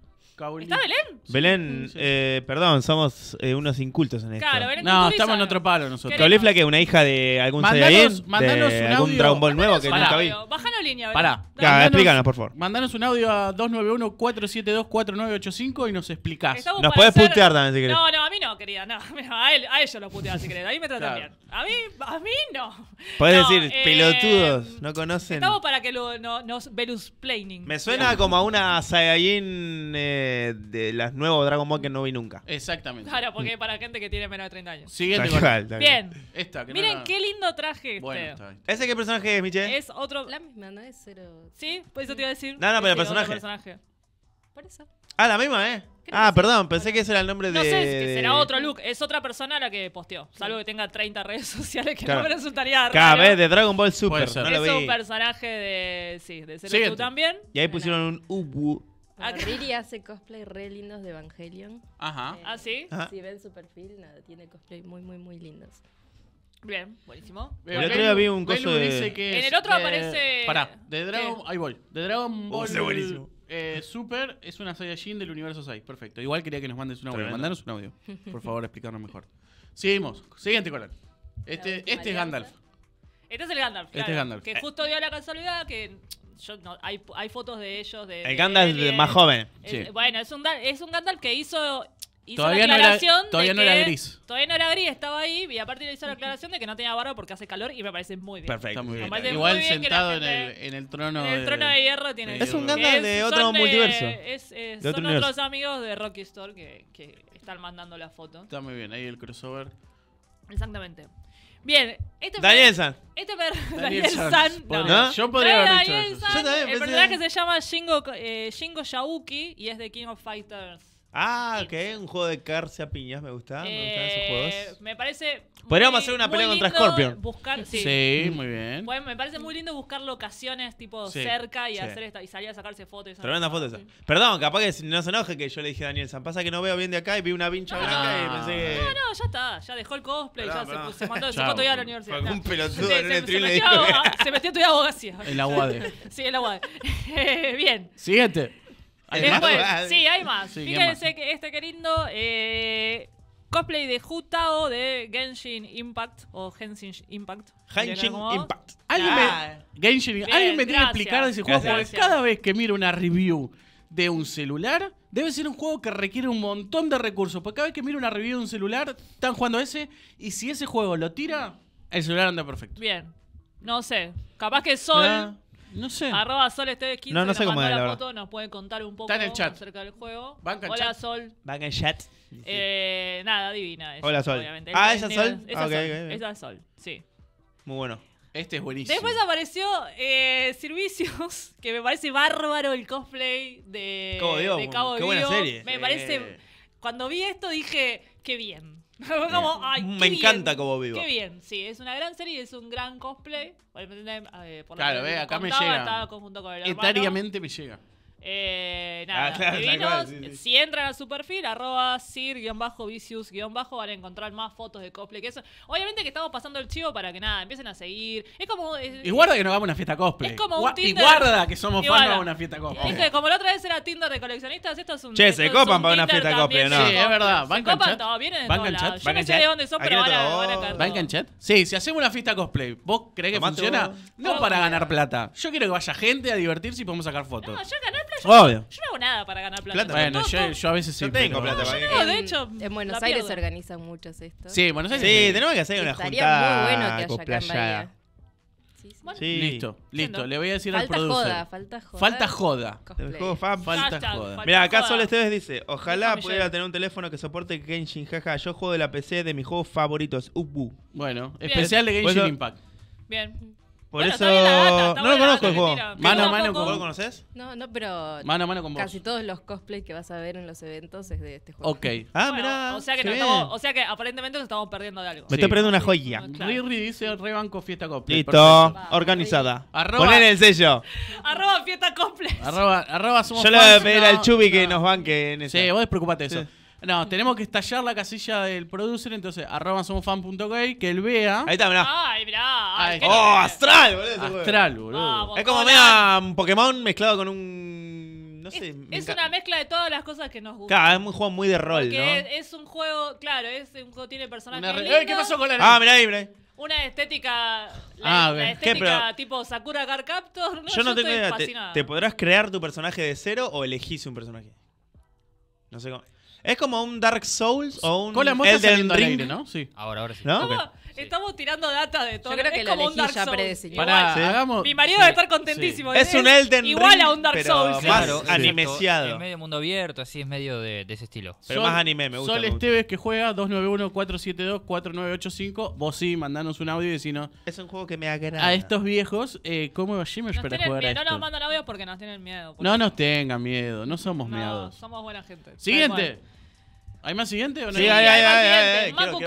¿Está Belén? Belén, eh, perdón, somos eh, unos incultos en esto. Claro, Belén No, estamos en otro palo nosotros. que es una hija de algún Mandanos- Saiyajin? un ¿De algún Dragon Ball nuevo que nunca vi? Bájalo línea, Belén. Pará. explícanos, por favor. Mandanos un audio a 291-472-4985 y nos explicás. Nos podés putear también, si querés. No, no, a mí no, querida. No, a, él, a ellos los putean si querés. A mí me tratan bien. A mí, a mí no. Podés decir, eh, pelotudos, no conocen. Estamos para que lo, no, nos Venus Planning. Me suena como a una Saiyajin eh, de las nuevas Dragon Ball que no vi nunca. Exactamente. Claro, porque para gente que tiene menos de 30 años. Siguiente Bien. Esta, Miren qué lindo traje este. Bueno, ¿Ese qué personaje es, Miche? Es otro. La misma, no es cero. Sí, por pues eso te iba a decir. No, no, pero el personaje. Por eso. Ah, la misma, ¿eh? Ah, perdón, pensé que ese era el nombre de. No sé, es que será otro look. Es otra persona la que posteó. Salvo que tenga 30 redes sociales que no me resultaría Cada vez de Dragon Ball Super, es un personaje de. Sí, de Zero también. Y ahí pusieron un Ubu Ah, Riri hace cosplay re lindos de Evangelion. Ajá. Eh, ¿Ah, sí? Si ven su perfil, nada, tiene cosplay muy, muy, muy lindos. Bien, buenísimo. El otro día un coso En el otro aparece. Pará, de Dragon... Ahí voy. De Dragon oh, Ball... buenísimo. Eh, Super es una Saiyajin del universo 6. Perfecto. Igual quería que nos mandes un audio. Mandanos un audio. Por favor, explicarnos mejor. Seguimos. Siguiente color. Este, este es Gandalf. Este es el Gandalf. Este es Gandalf. Que justo dio la casualidad que hay, hay, fotos de ellos. De, el Gandalf más joven. Bueno, es un, es un Gandalf que hizo todavía, la no era, gris. Todavía no era gris, estaba ahí y aparte le hizo la aclaración de que no tenía barba porque hace calor y me parece muy bien. Perfecto, muy bien. Igual sentado en el, en el, trono. el trono de, hierro tiene. Es un Gandalf de otro multiverso. Es, es, de son otros amigos de Rocky Store que, que, están mandando la foto. Está muy bien, ahí el crossover. Exactamente. Bien, este Daniel San. Este per... Daniel, San. Yo podría haber también el personaje se llama Shingo, eh, y es de King of Fighters Ah, ok, un juego de cárcel a piñas, me gusta, me gustan esos eh, juegos. Me parece. Podríamos hacer una pelea contra Scorpion. sí. muy bien. Bueno, me parece muy lindo buscar locaciones tipo cerca y hacer y salir a sacarse fotos. y Tremenda Perdón, capaz que no se enoje que yo le dije a Daniel San. Pasa que no veo bien de acá y vi una pincha No, blanca y no. Ah. pensé No, no, ya está, ya dejó el cosplay, ya se, puso- se su ya a la universidad. Algún pelotudo en el se, se, metió a- abogacía. El aguade. Sí, el UAD. Eh, bien. Siguiente sí, hay más. Fíjense que este querido eh, cosplay de Jutao de Genshin Impact o Genshin Impact. Genshin Impact. ¿Alguien, me, tiene que explicar de ese juego? cada vez que miro una review de un celular, debe ser un juego que requiere un montón de recursos. Porque cada vez que miro una review de un celular, están jugando ese. Y si ese juego lo tira, el celular anda perfecto. Bien. No sé. Capaz que Sol. No sé. Arroba Sol Este 15. No, no sé cómo la foto, nos puede contar un poco acerca del juego. Banca eh, Hola Sol. Van en chat. nada, divina. Hola, Sol. Ah, ¿esa es Sol? Esa Sol. Sol, sí. Muy bueno. Este es buenísimo. Después apareció eh, Servicios, que me parece bárbaro el cosplay de Cabo Vivo, de Cabo buena Me parece. Cuando vi esto dije, qué bien. Eh, me encanta cómo como vivo. Qué bien, sí, es una gran serie, es un gran cosplay. Eh, claro, acá me llega. Etariamente me llega. Eh, ah, nada, Si entran a su perfil, arroba sir-vicius- van a encontrar más fotos de cosplay que eso. Obviamente que estamos pasando el chivo para que nada, empiecen a seguir. Es como. y guarda que nos vamos a una fiesta cosplay. Es como un Tinder. Y guarda que somos fans de una fiesta cosplay. que Como la otra vez era Tinder de coleccionistas, esto es un. Che, se copan para una fiesta cosplay, ¿no? Sí, es verdad. ¿Van copan chat? vienen de ¿Van todos chat? Yo no sé de dónde son, pero van a chat? Sí, si hacemos una fiesta cosplay, ¿vos crees que funciona? No para ganar plata. Yo quiero que vaya gente a divertirse y podemos sacar fotos. yo ganar plata yo, Obvio. yo no hago nada para ganar plata. Bueno, yo, a veces sí. Yo tengo plata para ganar. de hecho, En Buenos Aires se organizan muchos estos. Sí, Sí, tenemos que hacer una Estaría juntada muy bueno que haya Sí, Listo, listo. Le voy a decir al Falta falta joda. Falta joda. Falta joda. Mira, acá Sol Esteves dice, ojalá pudiera tener un teléfono que soporte Genshin, jaja, yo juego de la PC de mis juegos favoritos, Ubu. Bueno, especial de Genshin Impact. Bien. Por eso. no lo conozco el juego. Mano a mano, ¿vos lo conoces? No, no, pero. Mano a mano con vos. Casi todos los cosplays que vas a ver en los eventos es de este juego. Ok. Ah, mira. Ah, mirá. O sea, que o sea que aparentemente nos estamos perdiendo de algo. Me estoy perdiendo una joya. Riri dice rebanco fiesta cosplay. Listo. Organizada. Poner el sello. arroba fiesta cosplay. Arroba, arroba Yo le voy a pedir al Chubi que nos banque en eso. Sí, vos despreocupate de eso. No, tenemos que estallar la casilla del producer, entonces arroba somosfan.gay, que él vea. Ahí está, mirá. Ay, mirá. ¡Oh, astral, boludo! Astral, boludo. es como vea un Pokémon mezclado con un. No sé. Es, una mezcla de todas las cosas que nos gustan. Claro, es un juego muy de rol, ¿no? es, es un juego, claro, es un juego tiene personajes ¿Qué pasó con la Ah, mirá ahí, mirá ahí. Una estética, la, ah, estética tipo Sakura Card Captor. No, Yo no tengo idea. ¿Te, te podrás crear tu personaje de cero o elegís un personaje? No sé cómo. Es como un Dark Souls o un Elden Ring. ¿no? Sí. Ahora, ahora sí. ¿No? Estamos tirando data de todo. Yo creo que es la como un Dark ya Souls. Mi marido debe estar contentísimo. Es un Elden Igual a un Dark Souls. más animeciado. Es medio mundo abierto, así es medio de, ese estilo. Pero más anime, me gusta, Sol Esteves que juega 291-472-4985. Vos sí, mandanos un audio y no Es un juego que me agrada. a estos viejos eh, cómo va Jimmy para jugar a No nos mandan audio porque nos tienen miedo. No nos tengan miedo, no somos no, somos buena gente. Siguiente. ¿Hay más siguiente o no? Sí, hay, hay, hay. hay, Macu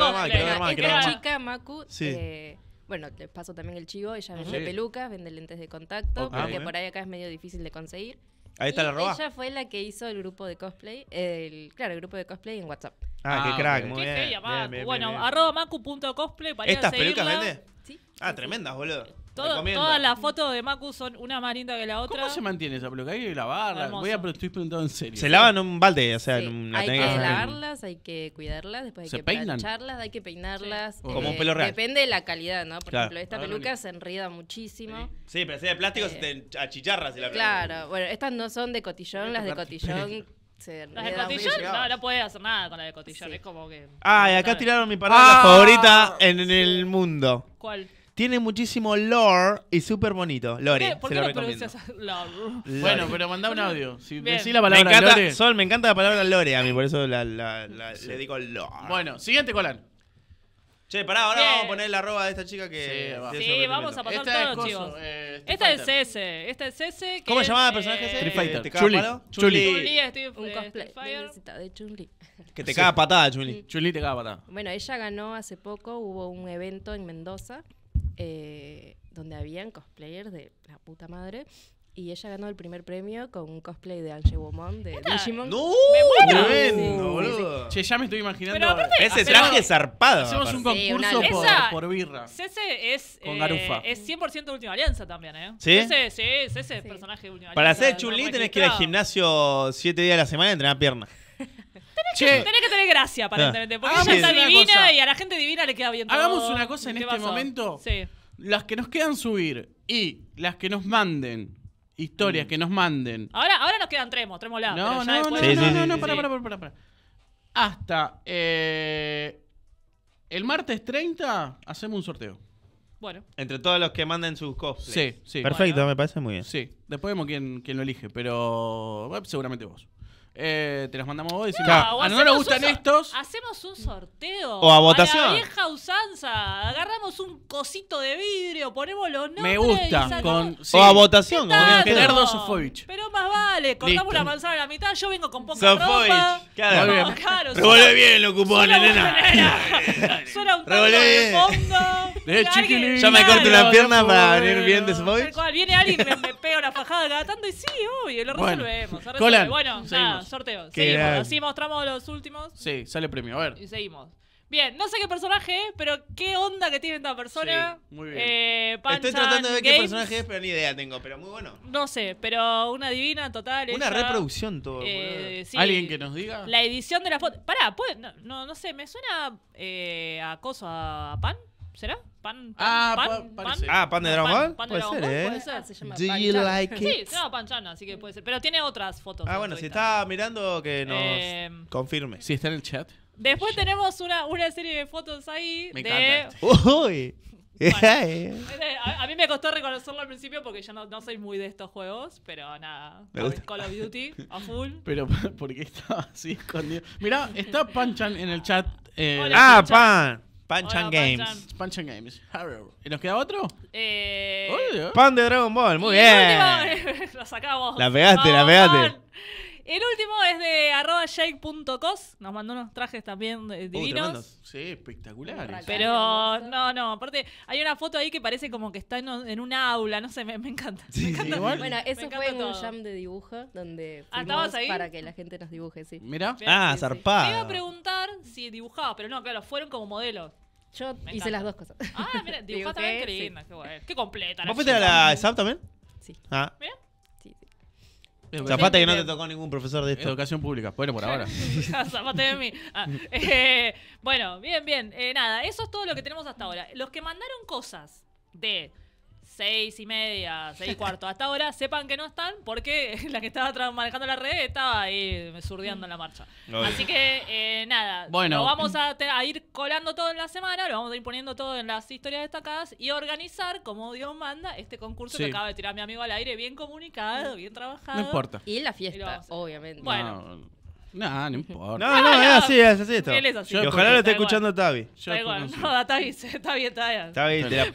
Esta chica, Macu, eh, bueno, les paso también el chivo, ella vende pelucas, vende lentes de contacto, porque por ahí acá es medio difícil de conseguir. Ahí está la roba. Ella fue la que hizo el grupo de cosplay, el, claro, el grupo de cosplay en WhatsApp. Ah, qué ah, crack, muy bien. bueno, arroba macu.cosplay para ¿Estas ir a pelucas Sí. Ah, tremendas, boludo todas las fotos de Macu son una más linda que la otra. ¿Cómo se mantiene esa peluca? Hay que lavarla. Voy a, estoy preguntando en serio. Se lavan en un balde, o sea, en una Hay que lavarlas, hay que cuidarlas, después hay que hay que peinarlas. Como un pelo eh, real. Depende de la calidad, ¿no? Por ejemplo, esta peluca se enrida muchísimo. Sí, pero si es de plástico eh, se te achicharra si la Claro, bueno, estas no son de cotillón, las de cotillón las de cotillón no, no puedes hacer nada con las de cotillón. Es como que. Ah, y acá tiraron mi palabra ah, favorita en, en, el mundo. ¿Cuál? Tiene muchísimo lore y súper bonito. Lore, eh, ¿Por qué, lo no recomiendo. lore? Bueno, pero mandá un audio. Me encanta, Sol, me encanta la palabra lore a mí, por eso la- la- le digo lore. Bueno, siguiente Colán. Che, pará, ahora vamos a poner la arroba de esta chica que... Sí, Sí, vamos a pasar todo, chicos. Eh, esta es el esta es ¿Cómo se llamaba el personaje ese? Street Fighter. ¿Te caga Chuli. Chuli. Un cosplay Que te caga patada, Chuli. Chuli te caga patada. Bueno, ella ganó hace poco, hubo un evento en Mendoza eh, donde habían cosplayers de la puta madre. Y ella ganó el primer premio con un cosplay de Angie Woman de Digimon. ¡No! ¡Me Tremendo, boludo. Che, ya me estoy imaginando. ese traje zarpado. Hacemos un concurso por, birra. Cese es, con eh, Garufa. Eh, es 100% Última Alianza también, ¿eh? ¿Sí? Cese, sí, Cese es personaje de Última Alianza. Para ser chulí tenés que ir al gimnasio 7 días a la semana y entrenar piernas tenés, que, tener gracia, aparentemente. Porque ella está divina y a la gente divina le queda bien todo. Hagamos una cosa en este momento. Las que nos quedan subir y las que nos manden, historias mm. que nos manden. Ahora, ahora nos quedan tres, mostrémosla. No, no, no, no, no, no, no, para, para, para, para, para. Hasta eh, el martes 30 hacemos un sorteo. Bueno, Entre todos los que manden sus cosplays. Sí, sí. Perfecto, me parece muy bien. Sí, después vemos quién, quién lo elige, pero eh, seguramente vos. Eh, te los mandamos vos y decimos, no, a ah, no nos gustan estos. Hacemos un sorteo. O a votación. A la vieja usanza. Agarramos un cosito de vidrio, ponemos los nombres. Me gusta. O a votación. Pero más vale, cortamos la manzana a la mitad. Yo vengo con poca ropa. Claro. bien, claro Revolve bien los cupones, nena. Suena un Ya fondo. De me corto la pierna para venir bien de Sofovich. Viene alguien y me, pega una fajada cada tanto y sí, obvio, lo resolvemos. Bueno, bueno Sorteo sorteos. Seguimos. Así mostramos los últimos Sí, sale premio. A ver. y seguimos. Bien, no sé qué personaje es, pero qué onda que tiene esta persona. muy bien. Eh, Estoy tratando de ver qué personaje es, pero ni idea tengo, pero muy bueno. No sé, pero una divina total. Una reproducción todo. Eh, ¿Alguien que nos diga? La edición de la foto. Pará, no, no, sé, me suena eh, acoso a a pan. ¿Será? Pan, ah, pan, Ah, pan de Dragon Ball. puede ser, ¿eh? Se llama Do you like it? Sí, se llama Panchan, así que puede ser. Pero tiene otras fotos. Ah, bueno, si está mirando, que nos eh, confirme. Si está en el chat. Después tenemos una, una serie de fotos ahí Me Encanta. Uy. Este, a, mí me costó reconocerlo al principio porque yo no, soy muy de estos juegos, pero nada. Call of Duty a full. Pero, ¿por qué estaba así escondido? Mirá, está Panchan en el chat. Eh, ah, Pan. Panchan Games. Panchan. Games. ¿Y nos queda otro? Eh... Uy, Pan de Dragon Ball, muy bien. La sacamos. La pegaste, la pegaste. El último es de arroba Nos mandó unos trajes también eh, oh, divinos. sí, espectaculares. Pero no, no. Aparte, hay una foto ahí que parece como que está en, en un aula. No sé, me, encanta. Bueno, eso fue un jam de dibujo donde ah, fuimos para que la gente nos dibuje, sí. Mira. Ah, zarpado. Te iba a preguntar si dibujaba, pero no, claro, fueron como modelos. Yo hice las dos cosas. Ah, mira, dibujaba también qué qué bueno. Qué completa. ¿Vos fuiste a la SAP también? Sí. Ah. Mira. Zapate que no te tocó ningún profesor de Educación pública, bueno, por ahora. Ah, Zapate de mí. Ah, eh, bueno, bien, bien. Eh, nada, eso es todo lo que tenemos hasta ahora. Los que mandaron cosas de seis y media, seis y cuarto, hasta ahora, sepan que no están porque la que estaba manejando la red estaba ahí surdeando en la marcha. Así que, eh, nada, bueno. lo vamos a, ir colando todo en la semana, lo vamos a ir poniendo todo en las historias destacadas y organizar, como Dios manda, este concurso que acaba de tirar mi amigo al aire, bien comunicado, bien trabajado. No importa. Y la fiesta, obviamente. Bueno. No, no importa. No, no, es así, es así ojalá lo esté escuchando Tavi. no, Tavi, está bien, está bien. Tavi, te la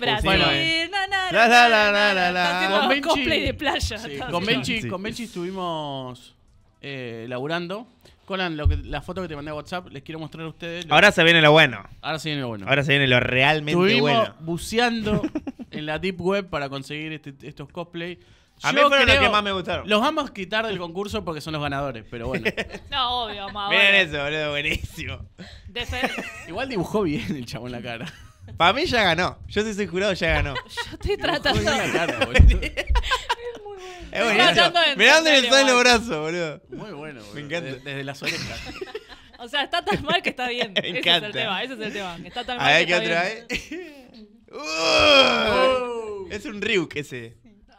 Con Benchi- cosplay de playa. con, con estuvimos eh, laburando. Conan, la foto que te mandé a WhatsApp, les quiero mostrar a ustedes. Ahora se viene lo bueno. Ahora se viene lo bueno. Ahora se viene lo realmente Estuvimos bueno. buceando en la Deep Web para conseguir este- estos cosplay. A mí fueron los que más me gustaron. Los vamos a quitar del concurso porque son los ganadores, pero bueno. No, obvio, mamá. Miren eso, boludo, buenísimo. Igual dibujó bien el chabón la cara. Para mí ya ganó. Yo si soy jurado ya ganó. Yo estoy Dibujó tratando. bien la cara, boludo. Es los brazos, boludo. Muy bueno, boludo. Me encanta. Desde las orejas. O sea, está tan mal que está bien. ese es el tema, ese es el tema. Está tan A mal ver que qué otra vez. Oh. Es un Ryuk ese.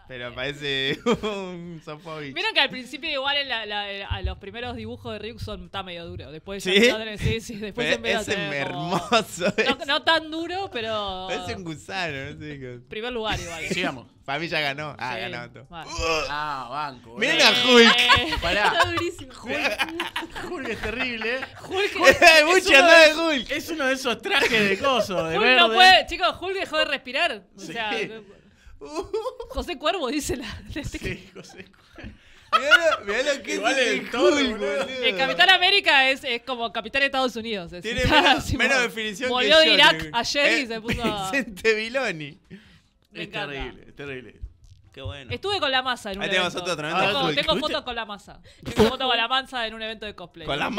Pero parece un Sofovich. Vieron que al principio igual en la, a los primeros dibujos de Ryuk son medio duro. Después ¿Sí? Tener, sí, sí, después pero en es hermoso. no, tan duro, pero. Parece un gusano, no sé Primer lugar igual. Sigamos. Para mí ya ganó. Ah, ganó todo. ah, banco. Miren a eh, Hulk. Eh, Pará. Está durísimo. Hulk, es terrible, ¿eh? Hulk, es, Mucho es, de, es uno de esos trajes de coso, de Hulk No puede, chicos, Hulk dejó de respirar. O sea, José Cuervo dice la. Este sí, José Cuervo. Mirá lo, que el El eh, Capitán América es, es como Capitán de Estados Unidos. Tiene menos, definición Volvió que de Irak ayer y eh, se puso a- Vicente Biloni Es terrible, es terrible. Qué bueno. Estuve con la masa en un Ahí Tengo, fotos con la masa. Tengo fotos con la mansa en un evento de cosplay. Con la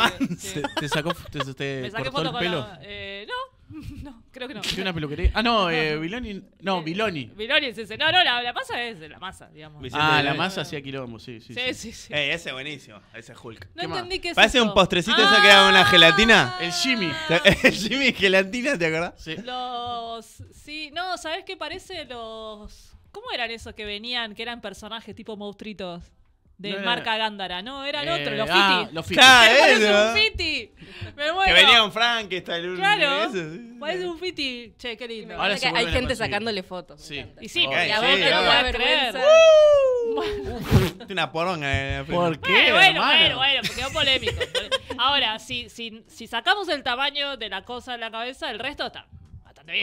¿Te, sacó, te, Me saqué fotos el con pelo? la. eh, no, No, creo que no. una peluquería? Ah, no, eh, Biloni. No, Biloni. Biloni eh, ese. No, no, la, masa es la masa, digamos. Ah, la masa hacía quilombo, sí, sí. Sí, sí, sí. Eh, ese es buenísimo, ese Hulk. No entendí qué es Parece un postrecito Esa que era una ah. gelatina. El Jimmy. El Jimmy gelatina, ¿te acordás? Sí. Los. Sí, no, ¿sabes qué parece? Los. ¿Cómo eran esos que venían, que eran personajes tipo monstruitos? de marca Gándara, no, era el otro, eh, los ah, Fiti. los Fiti. Claro, un Fiti. Me muero. Que venía un Frank, está el Claro. Parece un Fiti. Che, qué lindo. Ahora hay gente sacándole fotos. Sí. Y sí, y a vos va a ver Uh, una poronga. Eh, ¿Por qué? bueno, bueno, bueno, porque quedó polémico. Ahora, si, si, si sacamos el tamaño de la cosa de la cabeza, el resto está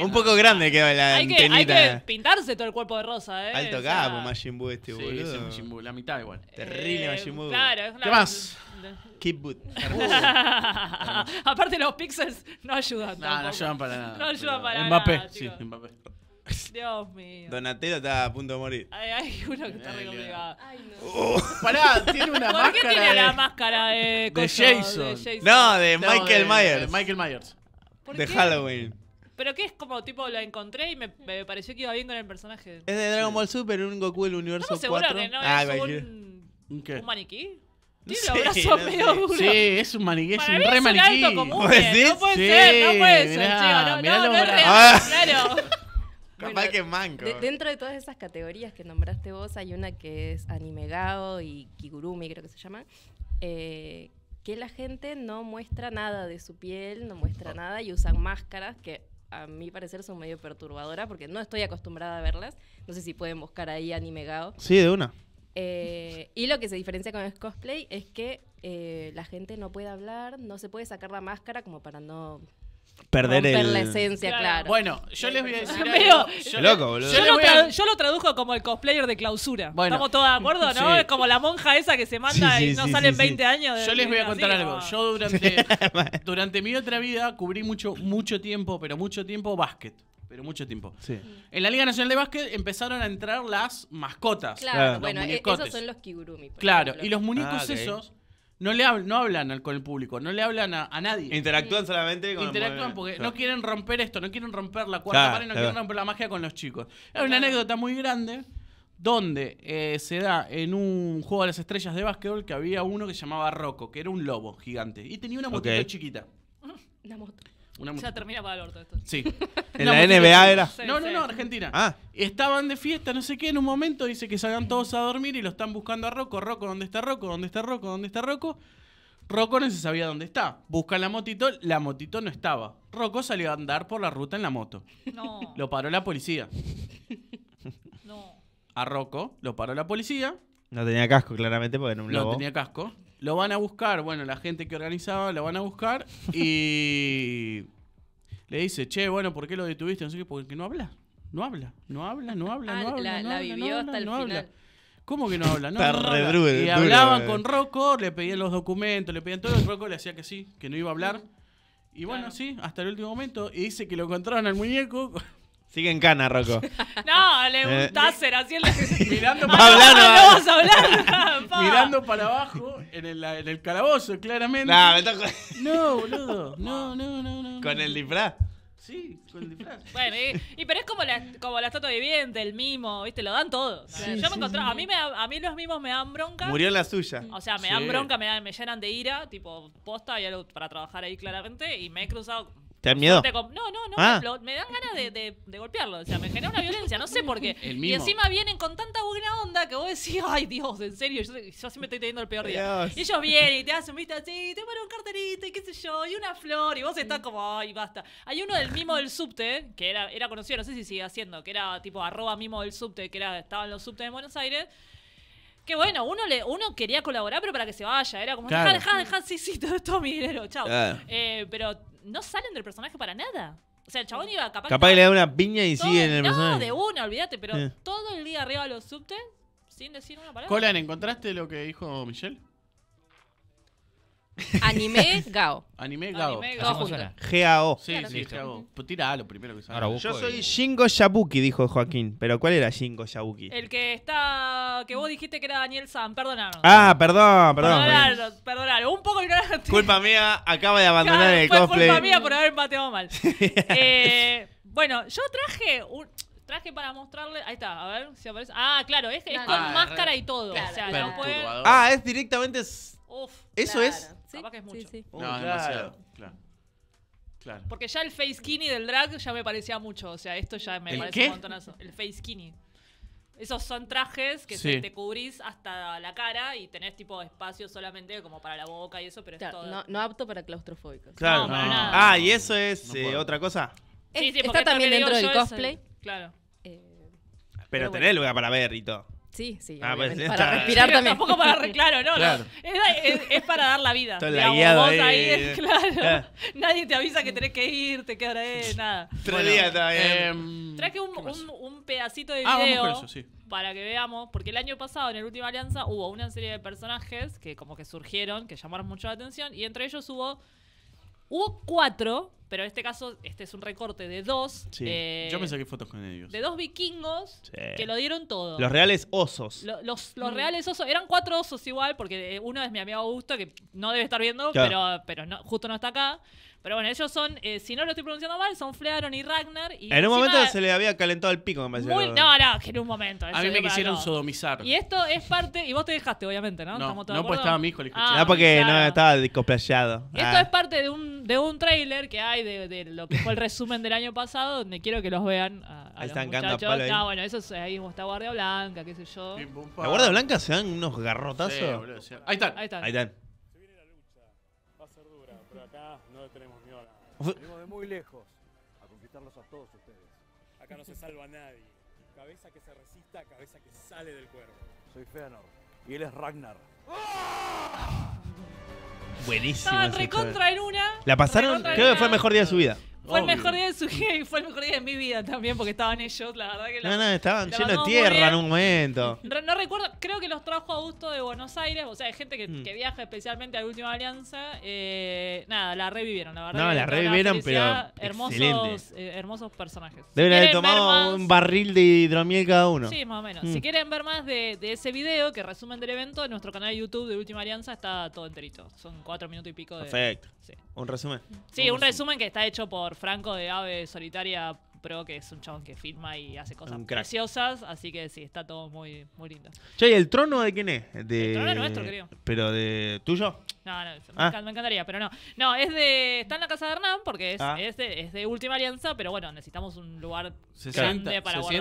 un poco grande quedó la hay hay que, pintarse todo el cuerpo de rosa, ¿eh? Alto o sea, capo, Majin Buu este, sí, boludo. Sí, Majin Buu, la mitad igual. Eh, Terrible eh, Majin Buu. Claro, es una ¿Qué más? Keep Boot. Aparte los pixels no ayudan nada. tampoco. no ayudan para nada. No ayudan para nada. Mbappé, nada, sí, Mbappé. Dios mío. Donatello está a punto de morir. Ay, hay uno que está re Ay, No. Para, oh. pará, tiene una máscara. ¿Por qué tiene la máscara de, de, Jason. No, de Michael Myers. Myers. Michael Myers. De Halloween. Pero que es como, tipo, lo encontré y me, pareció que iba bien con el personaje. Es de Dragon Ball Super, un Goku del universo 4. que no es ah, un, un maniquí? Tiene Sí, medio Sí, es un maniquí, es un re maniquí. Eh, no puede ser, no puede ser, chico. No, es real, ah. claro. Capaz que es manco. dentro de todas esas categorías que nombraste vos, hay una que es Gao y Kigurumi, creo que se llama, eh, que la gente no muestra nada de su piel, no muestra ah. nada y usan máscaras que a mi parecer son medio perturbadoras porque no estoy acostumbrada a verlas. No sé si pueden buscar ahí anime gao. Sí, de una. Eh, y lo que se diferencia con el cosplay es que eh, la gente no puede hablar, no se puede sacar la máscara como para no perder la esencia, claro. Bueno, yo les voy a decir algo. Yo, lo a... como el cosplayer de clausura. Bueno, Estamos todos de acuerdo, ¿no? como la monja esa que se manda y no salen 20 años. yo les voy a contar algo. Yo durante, mi otra vida cubrí mucho, mucho tiempo, pero mucho tiempo básquet pero mucho tiempo. En la Liga Nacional de Básquet empezaron a entrar las mascotas. Claro, bueno, e-, esos son los kigurumi. Claro, y los muñecos ah, esos no le hablan, no hablan con el público, no le hablan a, nadie. Interactúan solamente con Interactúan porque no quieren romper esto, no quieren romper la cuarta pared, no quieren romper la magia con los chicos. Es una anécdota muy grande donde eh, se da en un juego de las estrellas de básquetbol que había uno que se llamaba Rocco, que era un lobo gigante y tenía una motito chiquita. La moto ya termina para el orto esto. Sí. en la NBA era. no, no, no, Argentina. Ah. Estaban de fiesta, no sé qué, en un momento dice que salgan todos a dormir y lo están buscando a Rocco. Rocco, ¿dónde está Rocco? ¿Dónde está Rocco? ¿Dónde está Rocco? Rocco no se sabía dónde está. Busca la motito, la motito no estaba. Rocco salió a andar por la ruta en la moto. No. Lo paró la policía. No. A Rocco lo paró la policía. No tenía casco, claramente, porque era un lobo. No tenía casco. Lo van a buscar, bueno, la gente que organizaba lo van a buscar y le dice, che, bueno, ¿por qué lo detuviste? No sé qué, porque no habla, no habla, no habla, no habla, no ah, habla. La, vivió hasta el ¿Cómo que no habla? No, y hablaban con Rocco, le pedían los documentos, le pedían todo, y Rocco le hacía que sí, que no iba a hablar. Y bueno, sí, hasta el último momento. Y dice que lo encontraron al muñeco Sigue en cana, Rocco. No, le eh, gusta ser así el... mirando, ah, para abajo. no, no, a hablar, mirando para abajo en el, en el calabozo, claramente. No, boludo. No, no, no, no. ¿Con el disfraz? Sí, con el disfraz. Bueno, y, pero es como la, como estatua viviente, el mimo, ¿viste? Lo dan todos. yo me encontré, a, mí me, a mí los mimos me dan bronca. Murió la suya. O sea, me dan bronca, me, me llenan de ira, tipo posta, y algo para trabajar ahí claramente. Y me he cruzado ¿Te dan miedo? No, no, no, ah. me, dan ganas de, golpearlo. O sea, me genera una violencia, no sé por qué. Y encima vienen con tanta buena onda que vos decís, ay Dios, en serio, yo, siempre estoy teniendo el peor día. Y ellos vienen y te hacen, viste, así, te ponen un carterito y qué sé yo, y una flor, y vos estás como, ay, basta. Hay uno del mimo del subte, que era, era conocido, no sé si sigue haciendo, que era tipo arroba mimo del subte, que era, estaba los subtes de Buenos Aires. Que bueno, uno le, uno quería colaborar, pero para que se vaya. Era como, claro. dejá, dejá, sí, sí, todo, mi dinero, chao. Eh, pero no salen del personaje para nada. O sea, el chabón iba capaz. Capaz que le da una piña y sigue en el personaje. No, de una, olvídate, pero todo el día arriba los subtes, sin decir una palabra. Colan, ¿encontraste lo que dijo Michelle? Anime Gao. Anime Gao. Gao. G-A-O. Sí, sí, Gao. Pues tira A lo primero que sale. Yo soy Shingo Shabuki dijo Joaquín. ¿Pero cuál era Shingo Yabuki? El que está. que vos dijiste que era Daniel San, perdonaron. Ah, perdón, perdón. Perdonalo, Un poco ignorante. Culpa mía, acaba de abandonar el fue cosplay. culpa mía por haber pateado mal. Eh, bueno, yo traje un. Traje para mostrarle. Ahí está, a ver si aparece. Ah, claro, es, es con ah, máscara y todo. O sea, no Ah, es directamente ¿Eso es? mucho. claro. Porque ya el face skinny del drag ya me parecía mucho. O sea, esto ya me parece un montonazo. El face skinny. Esos son trajes que te cubrís hasta la cara y tenés tipo espacio solamente como para la boca y eso, pero es todo. No, apto para claustrofóbicos. Claro, Ah, ¿y eso es eh, otra cosa? sí, está también dentro del cosplay. claro. Eh, pero, tenés lugar para ver y todo. Sí, sí. Ah, pues, para respirar también. Tampoco para, claro, no, claro. Es, para dar la vida. La ahí, claro. Nadie te avisa que tenés que ir, te quedas nada. Em, em, traje un, un, un, pedacito de ah, video. eso, sí. Para que veamos, porque el año pasado en el última alianza hubo una serie de personajes que como que surgieron, que llamaron mucho la atención, y entre ellos hubo Hubo cuatro, pero en este caso este es un recorte de dos. Eh, Yo me saqué fotos con ellos. De dos vikingos que lo dieron todo. Los reales osos. los, los mm. reales osos. Eran cuatro osos igual, porque eh, uno es mi amigo Augusto, que no debe estar viendo, pero, pero no, justo no está acá. Pero bueno, ellos son, eh, si no lo estoy pronunciando mal, son Flearon y Ragnar. Y en un momento se le había calentado el pico, me no, no, que en un momento. A mí me quisieron sodomizar. Y esto es parte, y vos te dejaste, obviamente, ¿no? No, no pues estaba mi hijo, le escuché. Ah, no, ah, porque no estaba cosplayado. Esto ah. es parte de un, de un trailer que hay de, lo que fue el resumen del año pasado, donde quiero que los vean. A, ahí los están muchachos. ahí. Ah, bueno, eso es ahí está Guardia Blanca, qué sé yo. La Guardia Blanca se dan unos garrotazos. Ahí están. Ahí están. Ahí están no le tenemos miedo a nada. Venimos de muy lejos a conquistarlos a todos ustedes. Acá no se salva nadie. Cabeza que se resista, cabeza que sale del cuerpo. Soy Feanor y él es Ragnar. Buenísimo. Estaban recontra en una. La pasaron, creo que fue el mejor día de su vida. Fue el mejor día de su y fue el mejor día de mi vida también, porque estaban ellos, la verdad que No, no, estaban llenos de tierra en un momento. no recuerdo, creo que los trajo a gusto de Buenos Aires, o sea, hay gente que, mm. viaja especialmente a última alianza. Eh, nada, la revivieron, la verdad. No, la revivieron, pero. Hermosos, eh, hermosos personajes. Deben haber tomado un barril de hidromiel cada uno. Sí, más o menos. Mm. Si quieren ver más de, ese video, que resumen del evento, en nuestro canal de YouTube de Última Alianza está todo enterito. Son cuatro minutos y pico de. Perfecto. Sí. Un resumen. Sí, un, resumen que está hecho por Franco de Ave Solitaria pro, que es un chabón que firma y hace cosas preciosas, así que sí, está todo muy, muy lindo. ¿y el trono de quién es? De... El trono nuestro, creo. ¿Pero de tuyo? No, no, ah. me, encantaría, pero no. No, es de. Está en la casa de Hernán porque es, ah. de, última alianza, pero bueno, necesitamos un lugar Se grande para se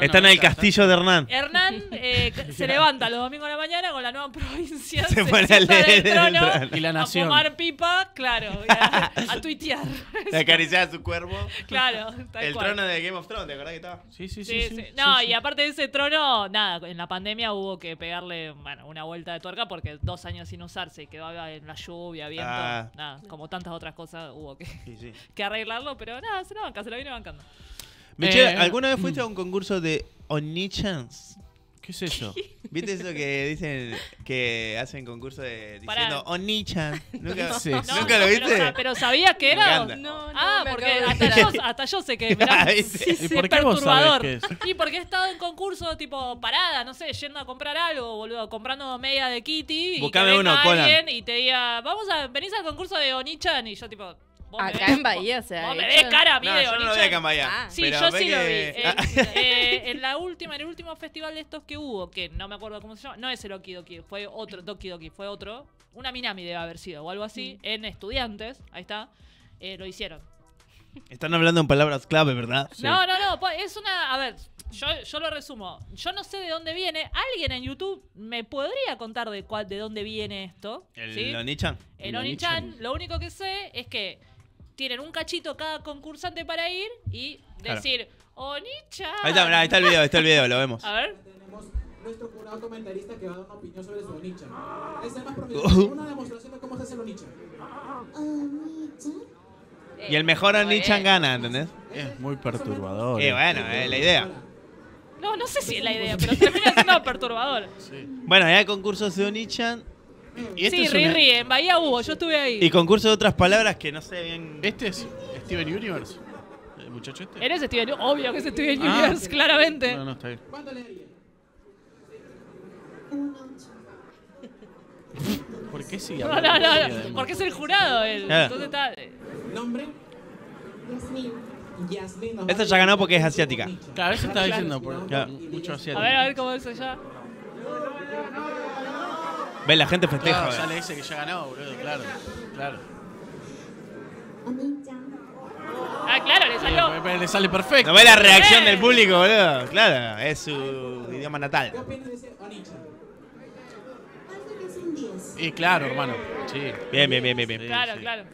Está en el castillo de Hernán. Hernán eh, se levanta los domingos de la mañana con la nueva provincia. Se pone el trono. Y la A fumar pipa, claro, a, tuitear. Le a su cuervo. Claro, está El trono de Game of Thrones, ¿te acordás que estaba? Sí, sí, sí. no, y aparte de ese trono, nada, en la pandemia hubo que pegarle una vuelta de tuerca porque dos años sin usarse y quedó en la lluvia, viento, ah. nada, como tantas otras cosas hubo que, arreglarlo, pero nada, se lo banca, se viene bancando. Michelle, eh, ¿alguna vez fuiste mm. a un concurso de Onichans? ¿Qué es eso? ¿Viste eso que dicen que hacen concurso de diciendo Onichan? ¿Nunca, lo viste? Pero, pero sabía que era. No, ah, porque hasta yo, hasta yo, sé que es ah, sí, sí, por qué perturbador. Y porque he estado en concurso tipo parada, no sé, yendo a comprar algo, boludo, comprando media de Kitty Buscame y uno, alguien y te diga, vamos a venís al concurso de Onichan y yo tipo Acá en Bahía ah. se ha me ves cara a no, yo no vi acá en Sí, yo sí lo vi. Eh, en, la última, en el último festival de estos que hubo, que no me acuerdo cómo se llama, no es el Okidoki, fue otro, Doki fue otro, una Minami debe haber sido o algo así, mm. en Estudiantes, ahí está, eh, lo hicieron. Están hablando en palabras clave, ¿verdad? No, no, no, es una, a ver, yo, lo resumo. Yo no sé de dónde viene. Alguien en YouTube me podría contar de cuál, de dónde viene esto. El Onichan. El, Onichan. Lo único que sé es que tienen un cachito cada concursante para ir y decir, ¡Onicha! Ahí está, ahí está el video, está el video, lo vemos. A ver. Tenemos nuestro jurado comentarista que va a dar una opinión sobre su Onicha. Es el más profesional, una demostración de cómo se hace el Onicha. Y el mejor eh, Onichan eh. gana, ¿entendés? Es muy perturbador. Y bueno, es eh, la idea. No, no sé si es la idea, pero termina siendo perturbador. Bueno, ya hay concursos de Onichan y este sí, Riri, e- en Bahía hubo, yo estuve ahí. Y concurso de otras palabras que no sé bien. Este es Steven Universe. ¿El muchacho este? Eres Steven Universe, obvio que es Steven ah. Universe, claramente. No, no, está bien. ¿Cuánto le ¿Por qué sigue No, no, no, no porque es el jurado él. Claro. Ah. Entonces está... Eh. ¿Nombre? ya ganó porque es asiática. Claro, eso está diciendo, por, mucho asiático. A ver, a ver cómo es allá. Ve, la gente festeja. ya le dice que ya ganó, boludo, claro. Claro. Ah, claro, le salió. le sale perfecto. No ve la reacción del público, boludo. Claro, es su idioma natal. Y claro, hermano. Sí. Bien, bien, bien, bien. Claro, claro.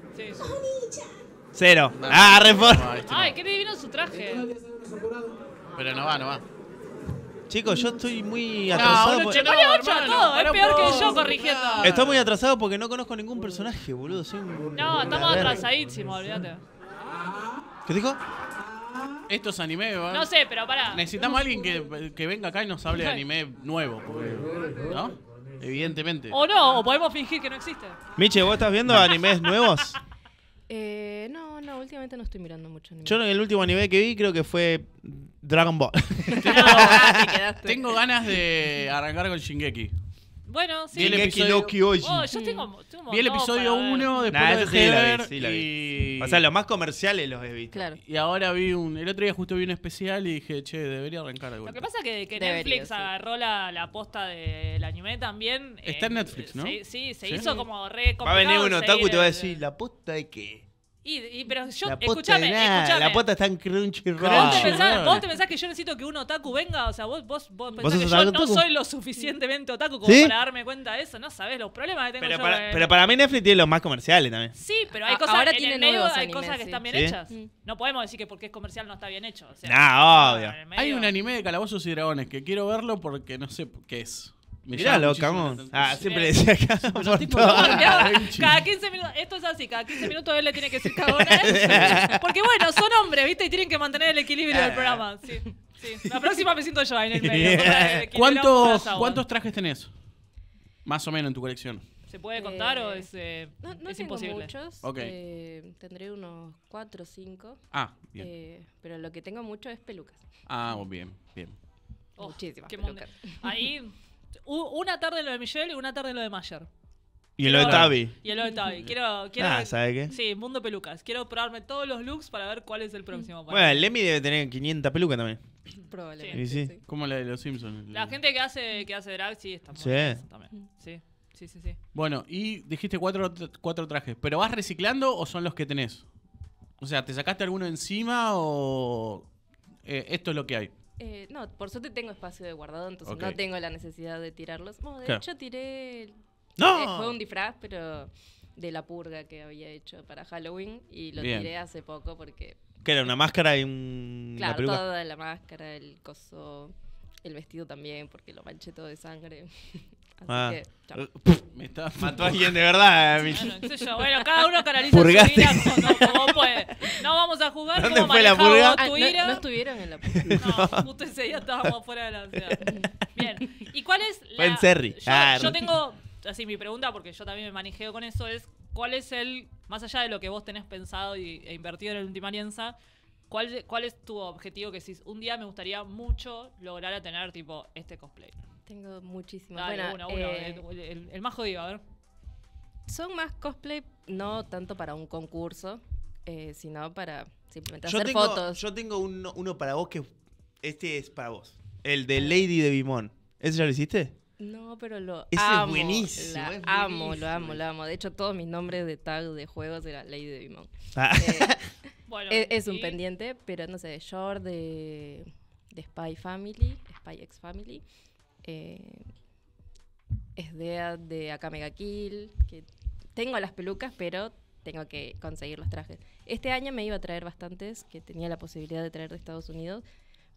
Cero. ah, reforma. Este Ay, qué divino su traje. Pero no va, no va. Chicos, yo estoy muy atrasado. No, por... no, Es peor que yo corrigiendo. Estoy muy atrasado porque no conozco ningún personaje, boludo. No, estamos atrasadísimos, olvídate. ¿Qué dijo? Esto es anime, No sé, pero pará. Necesitamos a alguien que, que, venga acá y nos hable de anime nuevo. ¿No? Evidentemente. O no, o podemos fingir que no existe. Miche, ¿vos estás viendo animes nuevos? Eh, no, no, últimamente no estoy mirando mucho Yo Yo el último nivel que vi creo que fue Dragon Ball. Ah, Tengo ganas de arrancar con Shingeki. Bueno, sí. Oh, vi el episodio Vi el episodio 1 después de sí O sea, los más comerciales los he visto. Y ahora vi un... El otro día justo vi un especial y dije, che, debería arrancar algo. Lo que pasa es que, Netflix agarró la, la posta del anime también. Está en eh, Netflix, ¿no? Sí, sí se hizo como re Va a venir un otaku y te va a decir, ¿la posta de qué? Y, pero yo, la escuchame, La pota está en Crunchyroll. ¿Vos te, pensás, ¿Vos te pensás que yo necesito que un otaku venga? O sea, vos, vos, vos pensás que yo no soy lo suficientemente otaku como para darme cuenta de eso. No sabés los problemas que tengo pero yo. Para, Pero para mí Netflix tiene los más comerciales también. Sí, pero hay cosas, en hay cosas que están bien hechas. Mm. No podemos decir que porque es comercial no está bien hecho. O obvio. Hay un anime de calabozos y dragones que quiero verlo porque no sé qué es. Mira Miralo, camón. Ah, siempre decía camón. Por tipo, cada 15 minutos, esto es así, cada 15 minutos él le tiene que decir cagón él. Porque bueno, son hombres, ¿viste? Y tienen que mantener el equilibrio del ah. programa. Sí, La próxima me siento yo ahí en el medio. ¿Cuántos, ¿Cuántos trajes tenés? Más o menos en tu colección. ¿Se puede contar o es, eh, no, es tengo imposible? muchos. Eh, tendré unos cuatro o cinco. Ah, bien. Eh, pero lo que tengo mucho es pelucas. Ah, oh, bien, bien. Oh, Muchísimas pelucas. Ahí una tarde lo de Michelle y una tarde lo de Mayer. Y en lo de Tavi. Y lo de Tavi. Quiero. Ah, quiero ah, ¿sabe qué? Sí, Mundo Pelucas. Quiero probarme todos los looks para ver cuál es el próximo. Bueno, el Lemmy debe tener 500 pelucas también. Probablemente. Sí, sí. Como la de los Simpsons. La gente que hace, que hace drag, sí, está muy sí. También. Mm. sí. Sí, sí, sí. Bueno, y dijiste cuatro, cuatro trajes. ¿Pero vas reciclando o son los que tenés? O sea, ¿te sacaste alguno encima o eh, esto es lo que hay? Eh, no, por suerte tengo espacio de guardado, entonces no tengo la necesidad de tirarlos. No, de hecho tiré... ¡No! Eh, fue un disfraz, pero de la purga que había hecho para Halloween y lo tiré hace poco porque... Que era una máscara y un... Claro, toda la máscara, el coso, el vestido también, porque lo manché todo de sangre. Ah. Eh, me mató a alguien de verdad. Eh, bueno, cada uno canaliza su ira como, No vamos a jugar ¿Dónde fue la purga? Ah, no, estuvieron en la purga. No, justo ese día estábamos fuera de la ciudad. Bien. ¿Y cuál es la...? en Serri. Yo, ah, tengo, así mi pregunta, porque yo también me manejeo con eso, es ¿cuál es el, más allá de lo que vos tenés pensado y, e invertido en el Última Alianza, ¿cuál, ¿cuál es tu objetivo que si un día me gustaría mucho lograr tener tipo este cosplay? Tengo muchísimas. bueno, eh, El, más jodido, a ver. Son más cosplay, no tanto para un concurso, eh, sino para simplemente hacer fotos. Yo tengo uno, uno, para vos que. Este es para vos. El de Lady de Bimón. ¿Ese ya lo hiciste? No, pero lo amo. Es Amo, lo amo, lo amo. De hecho, todos mis nombres de tag de juegos eran Lady de Bimón. Ah. Eh, es, un pendiente, pero no sé, short de, de Spy Family, Spy X Family. Eh, es de, de Akamega Kill. Que tengo las pelucas, pero tengo que conseguir los trajes. Este año me iba a traer bastantes, que tenía la posibilidad de traer de Estados Unidos,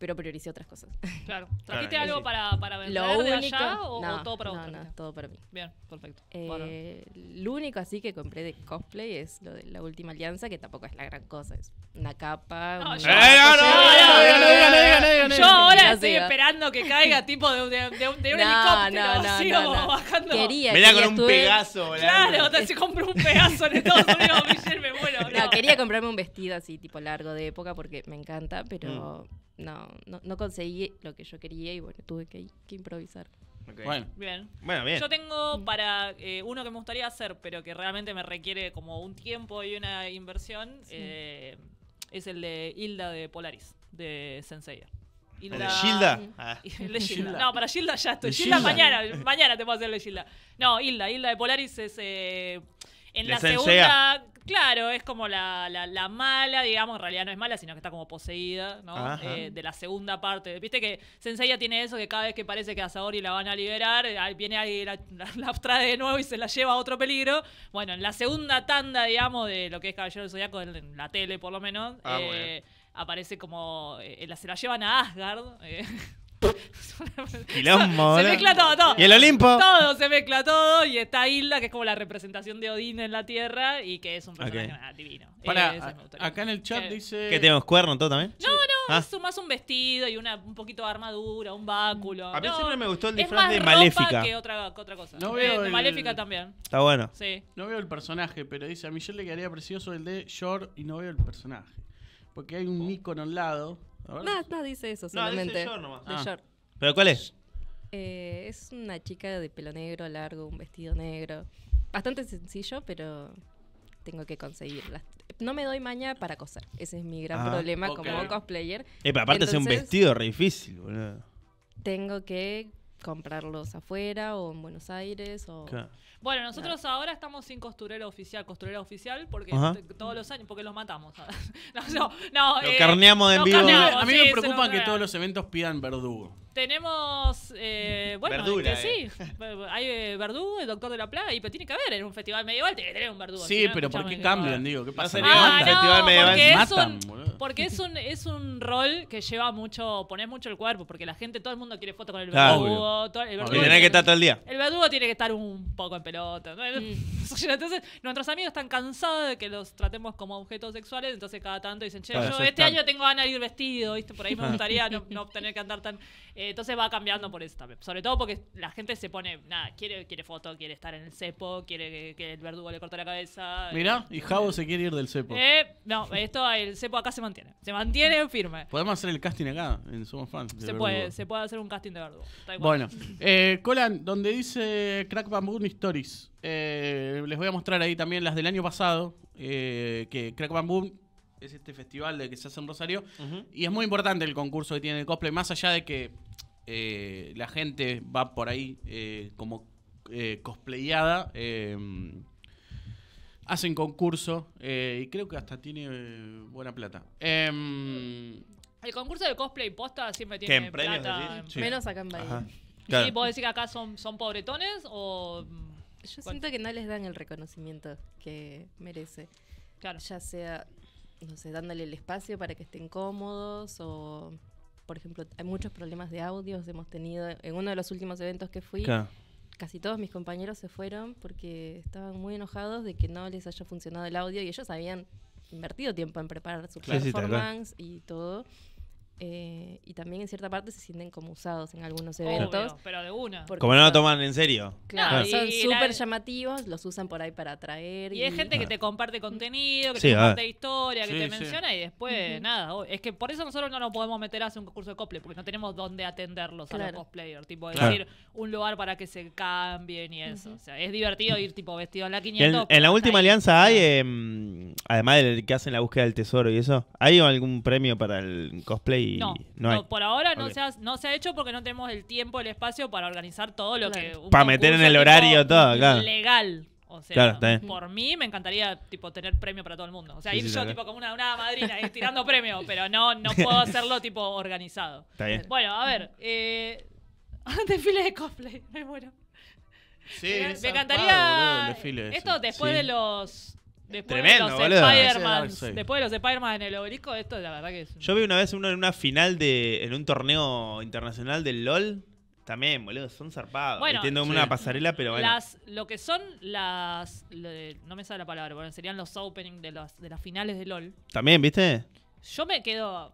pero prioricé otras cosas. Claro. ¿Trajiste algo para, para vender lo único, de allá o, todo para vos? No, no, todo para mí. Bien, perfecto. Lo único así que compré de cosplay es lo de la última alianza, que tampoco es la gran cosa. Es una capa. No, un... yo, yo ahora estoy esperando que caiga tipo de, de, un helicóptero. No, no, bajando. Quería, con un Pegaso. Claro, te si compro un pedazo en Estados Unidos, Michelle me Quería comprarme un vestido así, tipo largo de época, porque me encanta, pero mm. no, no, conseguí lo que yo quería y bueno, tuve que, improvisar. Bueno. Bien. Yo tengo para eh, uno que me gustaría hacer, pero que realmente me requiere como un tiempo y una inversión, eh, es el de Hilda de Polaris, de Sensei. Hilda... de Gilda? Ah. El No, para Gilda ya estoy. Hilda mañana, mañana te puedo hacer de Gilda. No, Hilda, Hilda de Polaris es... Eh, en la segunda Claro, es como la, la, mala, digamos, en realidad no es mala, sino que está como poseída, ¿no? Eh, de la segunda parte. Viste que ya tiene eso que cada vez que parece que a Saori la van a liberar, eh, viene alguien, la, la, de nuevo y se la lleva a otro peligro. Bueno, en la segunda tanda, digamos, de lo que es Caballero del Zodíaco, en la tele por lo menos, ah, eh, aparece como. la, se la llevan a Asgard. se mezcla todo, ¿Y el Olimpo? Todo, se mezcla todo. Y está Hilda, que es como la representación de Odín en la Tierra y que es un personaje divino. Eh, acá en el chat eh, dice... ¿Que tenemos cuerno todo también? No, no, ah. es más un vestido y una, un poquito de armadura, un báculo. A mí siempre me gustó el disfraz de Maléfica. otra, cosa. Eh, Maléfica también. Está bueno. Sí. No veo el personaje, pero dice, a Michelle le quedaría precioso el de Short y no veo el personaje. Porque hay un icono oh. al lado Nada, no, dice eso, solamente. dice short nomás. De ah. short. ¿Pero cuál es? Eh, es una chica de pelo negro, largo, un vestido negro. Bastante sencillo, pero tengo que conseguirla. No me doy maña para coser. Ese es mi gran ah, problema como cosplayer. Eh, pero aparte es un vestido re difícil, boludo. Tengo que comprarlos afuera o en Buenos Aires o bueno nosotros ahora estamos sin costurero oficial costurera oficial porque todos los años porque los matamos no no, no lo eh, carneamos en vivo a mí me preocupa que todos los eventos pidan verdugo tenemos, eh, bueno, este, Verdura, sí, eh. hay eh, verdugo, el doctor de la plaga, y pero tiene que haber en un festival medieval, tiene que tener un verdugo. Sí, pero ¿por qué cambian, digo? ¿Qué pasa? en ah, festival medieval porque es un, es un rol que lleva mucho, pones mucho el cuerpo, porque la gente, todo el mundo quiere foto con el verdugo. Todo, el verdugo tiene que estar todo el día. El verdugo tiene que estar un poco en pelota. entonces, nuestros amigos están cansados de que los tratemos como objetos sexuales, entonces cada tanto dicen, che, yo este año tengo ganas de ir vestido, ¿viste? Por ahí me gustaría no, tener que andar tan... Eh, entonces va cambiando por eso también. Sobre todo porque la gente se pone, nada, quiere, quiere foto, quiere estar en el cepo, quiere que, el verdugo le corte la cabeza. Mirá, y eh, Javo se quiere ir del cepo. Eh, no, esto, el cepo acá se mantiene. Se mantiene firme. Podemos hacer el casting acá, en Somos Fans. Se puede, se puede hacer un casting de verdugo. Bueno, Colan, donde dice Crack Bamboo Stories. les voy a mostrar ahí también las del año pasado. que Crack Bamboo es este festival de que se hace en Rosario. Y es muy importante el concurso que tiene el cosplay, más allá de que eh, la gente va por ahí eh, como eh, cosplayada. hacen concurso y creo que hasta tiene buena plata. Em, el concurso de cosplay posta siempre tiene plata. Menos acá en Bahía. Claro. puedo vos que acá son, son pobretones o...? Mm, Yo siento que no les dan el reconocimiento que merece. Claro. Ya sea, no sé, dándole el espacio para que estén cómodos o por ejemplo, hay muchos problemas de audios, hemos tenido, en uno de los últimos eventos que fui, casi todos mis compañeros se fueron porque estaban muy enojados de que no les haya funcionado el audio y ellos habían invertido tiempo en preparar su performance y todo. Eh, y también en cierta parte se sienten como usados en algunos eventos. pero de una. Como no lo toman en serio. Claro, son súper llamativos, los usan por ahí para atraer. Y, hay gente que te comparte contenido, que te comparte historia, que te menciona y después, nada. Es que por eso nosotros no nos podemos meter a hacer un concurso de cosplay, porque no tenemos dónde atenderlos a los cosplayers. Tipo, decir, un lugar para que se cambien y eso. O sea, es divertido ir tipo vestido a la 500. En, la última alianza hay, em, además del que hacen la búsqueda del tesoro y eso, ¿hay algún premio para el cosplay? no, por ahora no, se ha, hecho porque no tenemos el tiempo, el espacio para organizar todo lo que... para meter en el horario todo, claro. Legal. O sea, por mí me encantaría tipo tener premio para todo el mundo. O sea, ir yo tipo como una, una madrina tirando premio, pero no, no puedo hacerlo tipo organizado. Está bien. Bueno, a ver. Eh, ah, desfile de cosplay, me muero. Sí, me, encantaría. esto después de los Después Tremendo, de los Spider-Man, después de los Spider-Man en el obelisco, esto la verdad que es. Yo vi una vez uno en una final de. en un torneo internacional del LOL. También, boludo, son zarpados. Bueno, Entiendo una pasarela, pero bueno. lo que son las. no me sale la palabra, bueno serían los openings de las, de las finales de LOL. También, ¿viste? Yo me quedo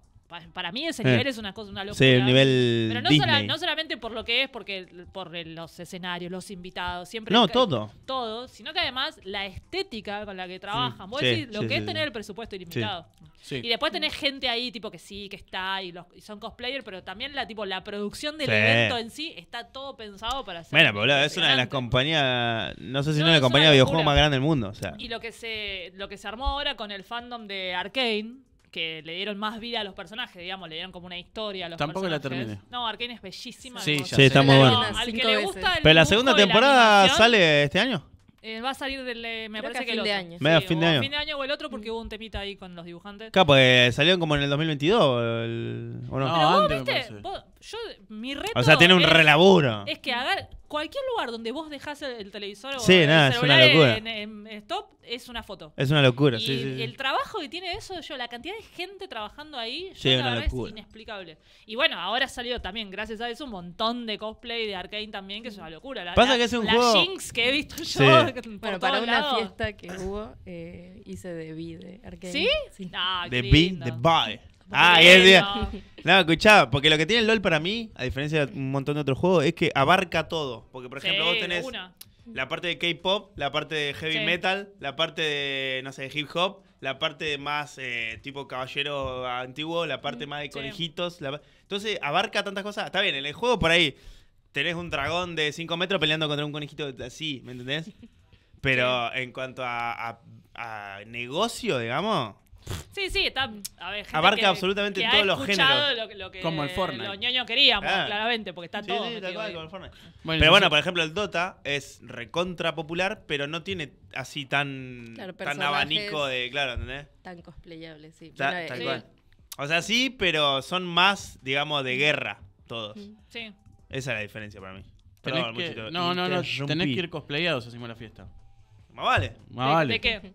para mí ese nivel eh. es una cosa, una locura. nivel Pero no, solamente por lo que es, porque por los escenarios, los invitados, siempre. No, todo. Todo, sino que además la estética con la que mm, trabajan. lo que es tener el presupuesto ilimitado. Y después tener gente ahí, tipo que sí, que está, y, los, son cosplayers, pero también la tipo la producción del evento en sí está todo pensado para ser Bueno, es una de las compañías, no sé si no, la compañía de videojuegos más grande del mundo. Y lo que se, lo que se armó ahora con el fandom de Arkane que le dieron más vida a los personajes, digamos, le dieron como una historia a los Tampoco personajes. la terminé. No, Arkane es bellísima. Sí, sí está muy bueno. al que le gusta el Pero la segunda temporada sale este año. Eh, va a salir del. Eh, me parece que, a fin de año. Sí, fin de año. fin de año o el otro porque hubo un temita ahí con los dibujantes. Claro, pues eh, salieron como en el 2022. ¿O no? vos, antes, viste, yo, mi reto. O sea, tiene un es, relaburo. Es que cualquier lugar donde vos dejás el, televisor o el es una en, stop, es una foto. Es una locura, sí, El trabajo que tiene eso, yo, la cantidad de gente trabajando ahí, yo es inexplicable. Y bueno, ahora ha salido también, gracias a eso, un montón de cosplay de Arcane también, que es una locura. La, Pasa que Jinx que he visto yo. Bueno, para una fiesta que hubo, eh, hice de B Arcane. ¿Sí? Ah, de B, de Ah, es bien. No, escuchaba. porque lo que tiene el LOL para mí, a diferencia de un montón de otros juegos, es que abarca todo. Porque, por ejemplo, vos tenés la parte de K-pop, la parte de heavy metal, la parte de, no sé, de hip hop, la parte más eh, tipo caballero antiguo, la parte mm, más de conejitos. Entonces, abarca tantas cosas. Está bien, en el juego por ahí tenés un dragón de 5 metros peleando contra un conejito así, ¿me entendés? Pero en cuanto a negocio, digamos, Sí, sí, está. A Abarca absolutamente todos los géneros. lo que como el Fortnite. Los ñoños queríamos, ah. claramente, porque está todo. Sí, el pero bueno, por ejemplo, el Dota es recontra popular, pero no tiene así tan, tan abanico de. Claro, ¿entendés? Tan cosplayable, sí. Eh, o sea, sí, pero son más, digamos, de guerra todos. Sí. Esa es la diferencia para mí. no, no, no. Tenés que ir cosplayados, hacemos la fiesta. Más vale. ¿De, vale. ¿De qué?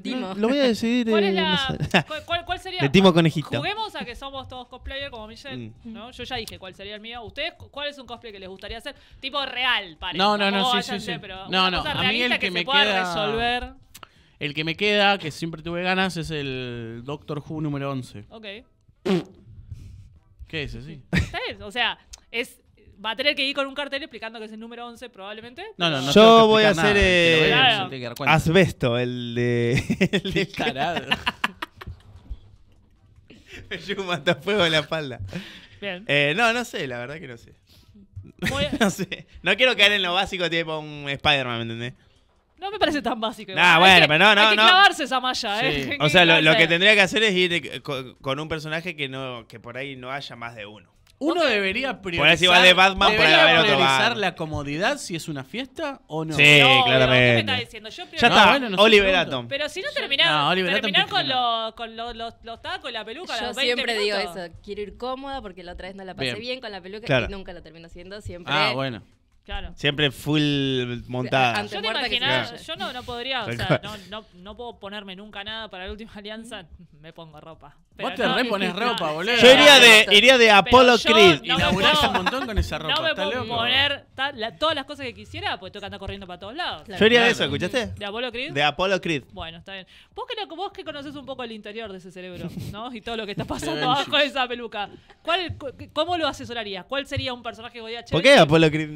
¿De, Lo voy a decidir. ¿Cuál, la, cuál, De Timo Conejito. Juguemos a que somos todos cosplayers como Michelle. Mm. ¿no? Yo ya dije cuál sería el mío. ¿Ustedes cuál es un cosplay que les gustaría hacer? Tipo real, parece. No, no, no, sí, sí, sí. Pero no, no. A mí el que, me queda... resolver. El que me queda, que siempre tuve ganas, es el Doctor Who número 11. Ok. ¿Qué es así? ¿Sabes? O sea, es va a tener que ir con un cartel explicando que es el número 11, probablemente. No, no, no. Yo voy a hacer eh, Asbesto, el de. el de tarado. Me llamo hasta fuego en la espalda. Bien. Eh, no, no sé, la verdad que no sé. no sé. No quiero caer en lo básico tipo un Spider-Man, ¿me entendés? No me parece tan básico. no bueno, pero no, no. Hay que clavarse esa malla, ¿eh? O sea, lo, que tendría que hacer es ir con, con un personaje que no que por ahí no haya más de uno. Uno debería priorizar. la comodidad si es una fiesta o no. Sí, No, claramente. me Ya está, Oliver Atom. Pero si no terminamos No, con, los, tacos y la peluca, Yo los 20 siempre digo eso, quiero ir cómoda porque la otra vez no la pasé Bien. con la peluca y nunca la termino haciendo, siempre Ah, bueno. Claro. Siempre full montada. yo yo no, podría, o sea, no, no, no, puedo ponerme nunca nada para la última alianza, me pongo ropa. Vos te pones ropa, boludo. Yo iría de, iría de Apollo Creed. y un montón con esa ropa. No me puedo poner todas las cosas que quisiera, porque tengo que andar corriendo para todos lados. Yo iría de eso, ¿escuchaste? ¿De Apollo Creed? De Apollo Creed. Bueno, está bien. Vos que, vos que conocés un poco el interior de ese cerebro, ¿no? Y todo lo que está pasando abajo esa peluca. ¿Cómo lo asesorarías? ¿Cuál sería un personaje que podría ¿Por qué Apollo Creed?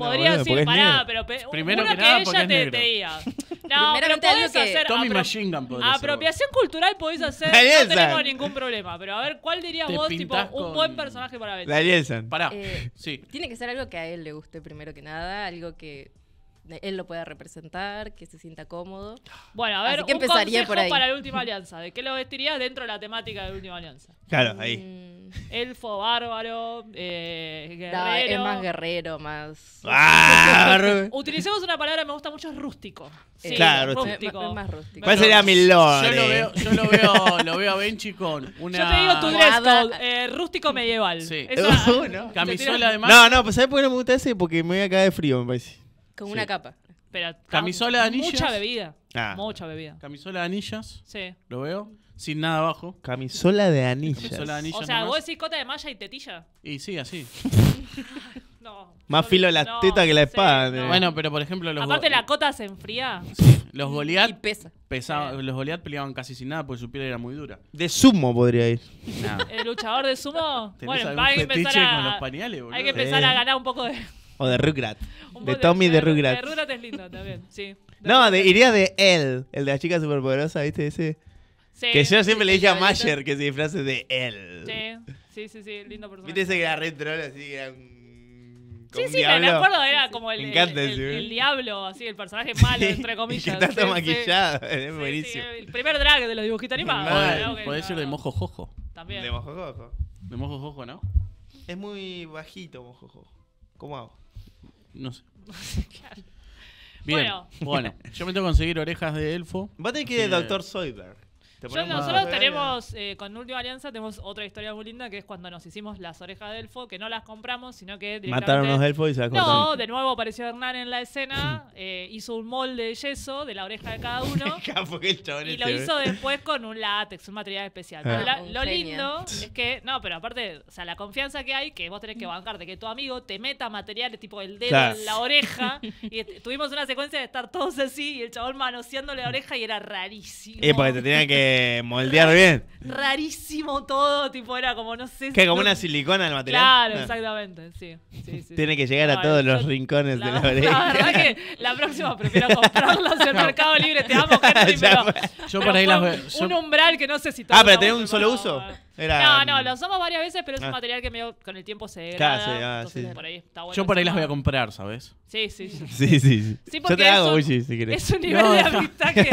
sí, pará, pero Primero que, nada, ella te, te, diga. No, pero podés hacer. Tommy Machine Gun Apropiación cultural podés hacer. no tenemos ningún problema. Pero a ver, ¿cuál dirías vos, tipo, un buen personaje para Betty? la Pará. Eh, sí. Tiene que ser algo que a él le guste primero que nada. Algo que eh, él lo pueda representar, que se sienta cómodo. Bueno, a ver, un empezaría por ahí. para la última alianza. ¿De qué lo vestirías dentro de la temática de la última alianza? Claro, ahí. Mm. Elfo, bárbaro, eh, guerrero. es más guerrero, más. Ah, Utilicemos una palabra que me gusta mucho, es rústico. Eh, claro, rústico. más rústico. ¿Cuál sería mi lore? Yo lo veo, yo lo veo, lo veo a Benchi con una. Yo te digo tu dress code, eh, rústico medieval. Sí. Uh, Camisola además. No, no, pues ¿sabes por qué no me gusta ese? Porque me voy a caer de frío, me parece. Con una capa. Camisola de anillas. Mucha bebida. Ah. Mucha bebida. Camisola de anillas. Sí. Lo veo. Sin nada abajo. Camisola de anillas. o sea, vos decís cota de malla y tetilla. Y sí, así. no. Más filo la teta que la espada. Bueno, pero por ejemplo los Aparte la cota se enfría. Sí. Los Goliath. pesa. Los Goliath peleaban casi sin nada porque su piel era muy dura. De sumo podría ir. El luchador de sumo. Bueno, va a empezar a. hay que empezar a ganar un poco de. O de Rugrat. De Tommy de, Rugrat. De Rugrat es lindo también, sí. no, iría de él, el de la chica superpoderosa, ¿viste? Ese. Sí, que yo siempre le dije a Mayer que se disfrace de él. Sí, sí, sí, lindo personaje. ¿Viste ese que era re troll, así que era un... Sí, sí, me acuerdo, era como el, encanta, ¿eh? el, diablo, así, el personaje malo, entre comillas. que está maquillado, es buenísimo. el primer drag de los dibujitos animados. Puede ser de Mojo Jojo. También. De Mojo Jojo. De Mojo Jojo, ¿no? Es muy bajito Mojo Jojo. ¿Cómo hago? No sé. bueno. bueno. yo me tengo que conseguir orejas de elfo. Va a tener que ir doctor Soyberg nosotros tenemos, eh, con Última Alianza, tenemos otra historia muy linda que es cuando nos hicimos las orejas de elfo, que no las compramos, sino que directamente... Mataron los elfos y se No, de nuevo apareció Hernán en la escena, eh, hizo un molde de yeso de la oreja de cada uno. y este, lo eh. hizo después con un látex, un material especial. Ah. lo lindo es que, no, pero aparte, o sea, la confianza que hay, que vos tenés que bancarte, que tu amigo te meta materiales tipo el dedo en la oreja. y tuvimos una secuencia de estar todos así y el chabón manoseándole la oreja y era rarísimo. Es porque te tenía que moldear bien. Rarísimo todo, tipo, era como, no sé. Que como una silicona el material. Claro, exactamente, sí. Tiene que llegar a todos los rincones de la oreja. La verdad que la próxima prefiero comprarlos en Mercado Libre. Te amo, Henry, pero, yo por ahí un, umbral que no sé si Ah, pero tenés un solo uso no, no, mm, lo usamos varias veces, pero es un ah. material que medio con el tiempo se degrada. sí. Ah, Yo por ahí las voy a comprar, ¿sabes? Sí, sí, sí. sí, Yo te hago si querés. Es un nivel de amistad que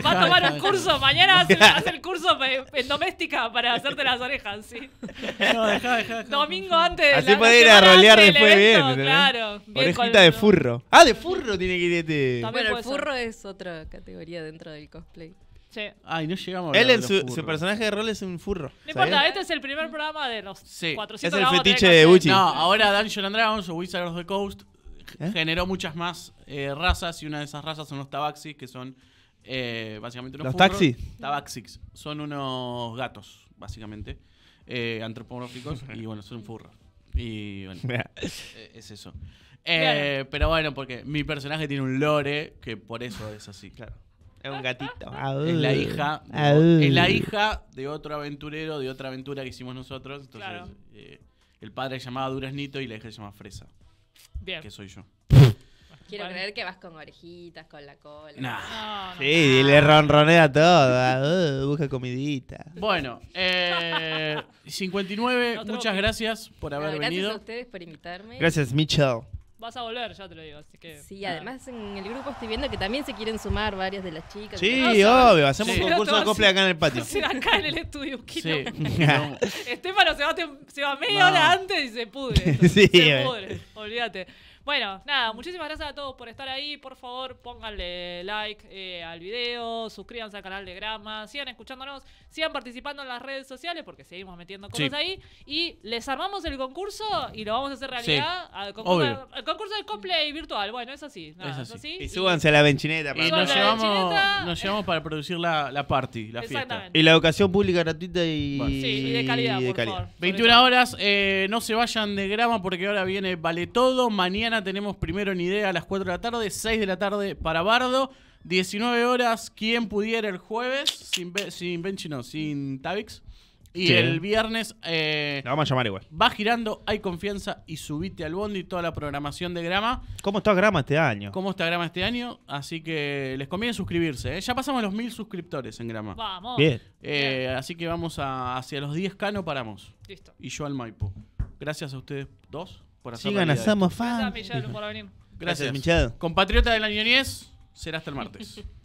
va a tomar un curso. Mañana hace, el curso en doméstica para hacerte las orejas, sí. No, deja, dejá. Domingo antes. Así puede ir a rolear después bien. Claro. Bien Orejita de furro. Ah, de furro tiene que irte este. También bueno, el furro es otra categoría dentro del cosplay. Sí. Ay, no llegamos Él, en su, personaje de rol es un furro. No importa, este es el primer programa de los Sí. 400 Es el fetiche de Uchi. No, ahora Dungeon and Dragons o Wizards of the Coast ¿Eh? generó muchas más eh, razas y una de esas razas son los tabaxis, que son eh, básicamente unos ¿Los taxis? Tabaxis. Son unos gatos, básicamente, eh, antropomórficos y bueno, son un furro. Y bueno, es eso. Pero bueno, porque mi personaje tiene un lore que por eso es así. Claro. Es un gatito. es la hija. Es la hija de otro aventurero, de otra aventura que hicimos nosotros. Entonces, eh, el padre se llamaba Duraznito y la hija se llama Fresa. Que soy yo. Quiero creer que vas con orejitas, con la cola. No, sí, le ronronea todo. Ah, uh, busca comidita. Bueno, 59, eh, muchas gracias por haber venido. Gracias a ustedes por invitarme. Gracias, Michelle vas a volver, ya te lo digo. Así que, sí, además en el grupo estoy viendo que también se quieren sumar varias de las chicas. Sí, obvio, hacemos un concurso de cosplay acá en el patio. Sí, acá en el estudio. Sí. Estefano se va, se va media hora antes y se pudre. sí, se eh. pudre, olvídate. Bueno, nada, muchísimas gracias a todos por estar ahí. Por favor, pónganle like eh, al video, suscríbanse al canal de Grama, sigan escuchándonos, sigan participando en las redes sociales porque seguimos metiendo cosas ahí. Y les armamos el concurso y lo vamos a hacer realidad. al concurso, obvio. del virtual. Bueno, es así. nada, así. Y súbanse a la benchineta. Y nos llevamos, para producir la, la party, la fiesta. Y la educación pública gratuita y, y de calidad, por favor. 21 horas, eh, no se vayan de grama porque ahora viene Vale Todo. Mañana tenemos primero en idea a las 4 de la tarde, 6 de la tarde para Bardo, 19 horas, quien pudiera el jueves, sin, sin Benchi, no, sin Tavix. Y el viernes. Eh, la vamos a llamar igual. Va girando, hay confianza y subite al bondi toda la programación de Grama. ¿Cómo está Grama este año? ¿Cómo está Grama este año? Así que les conviene suscribirse. ¿eh? Ya pasamos los mil suscriptores en Grama. Vamos. Bien. Eh, así que vamos hacia los 10 cano paramos. Listo. Y yo al Maipo. Gracias a ustedes dos por Sigan a Fan. Gracias, Gracias. Compatriota de la niñez será hasta el martes.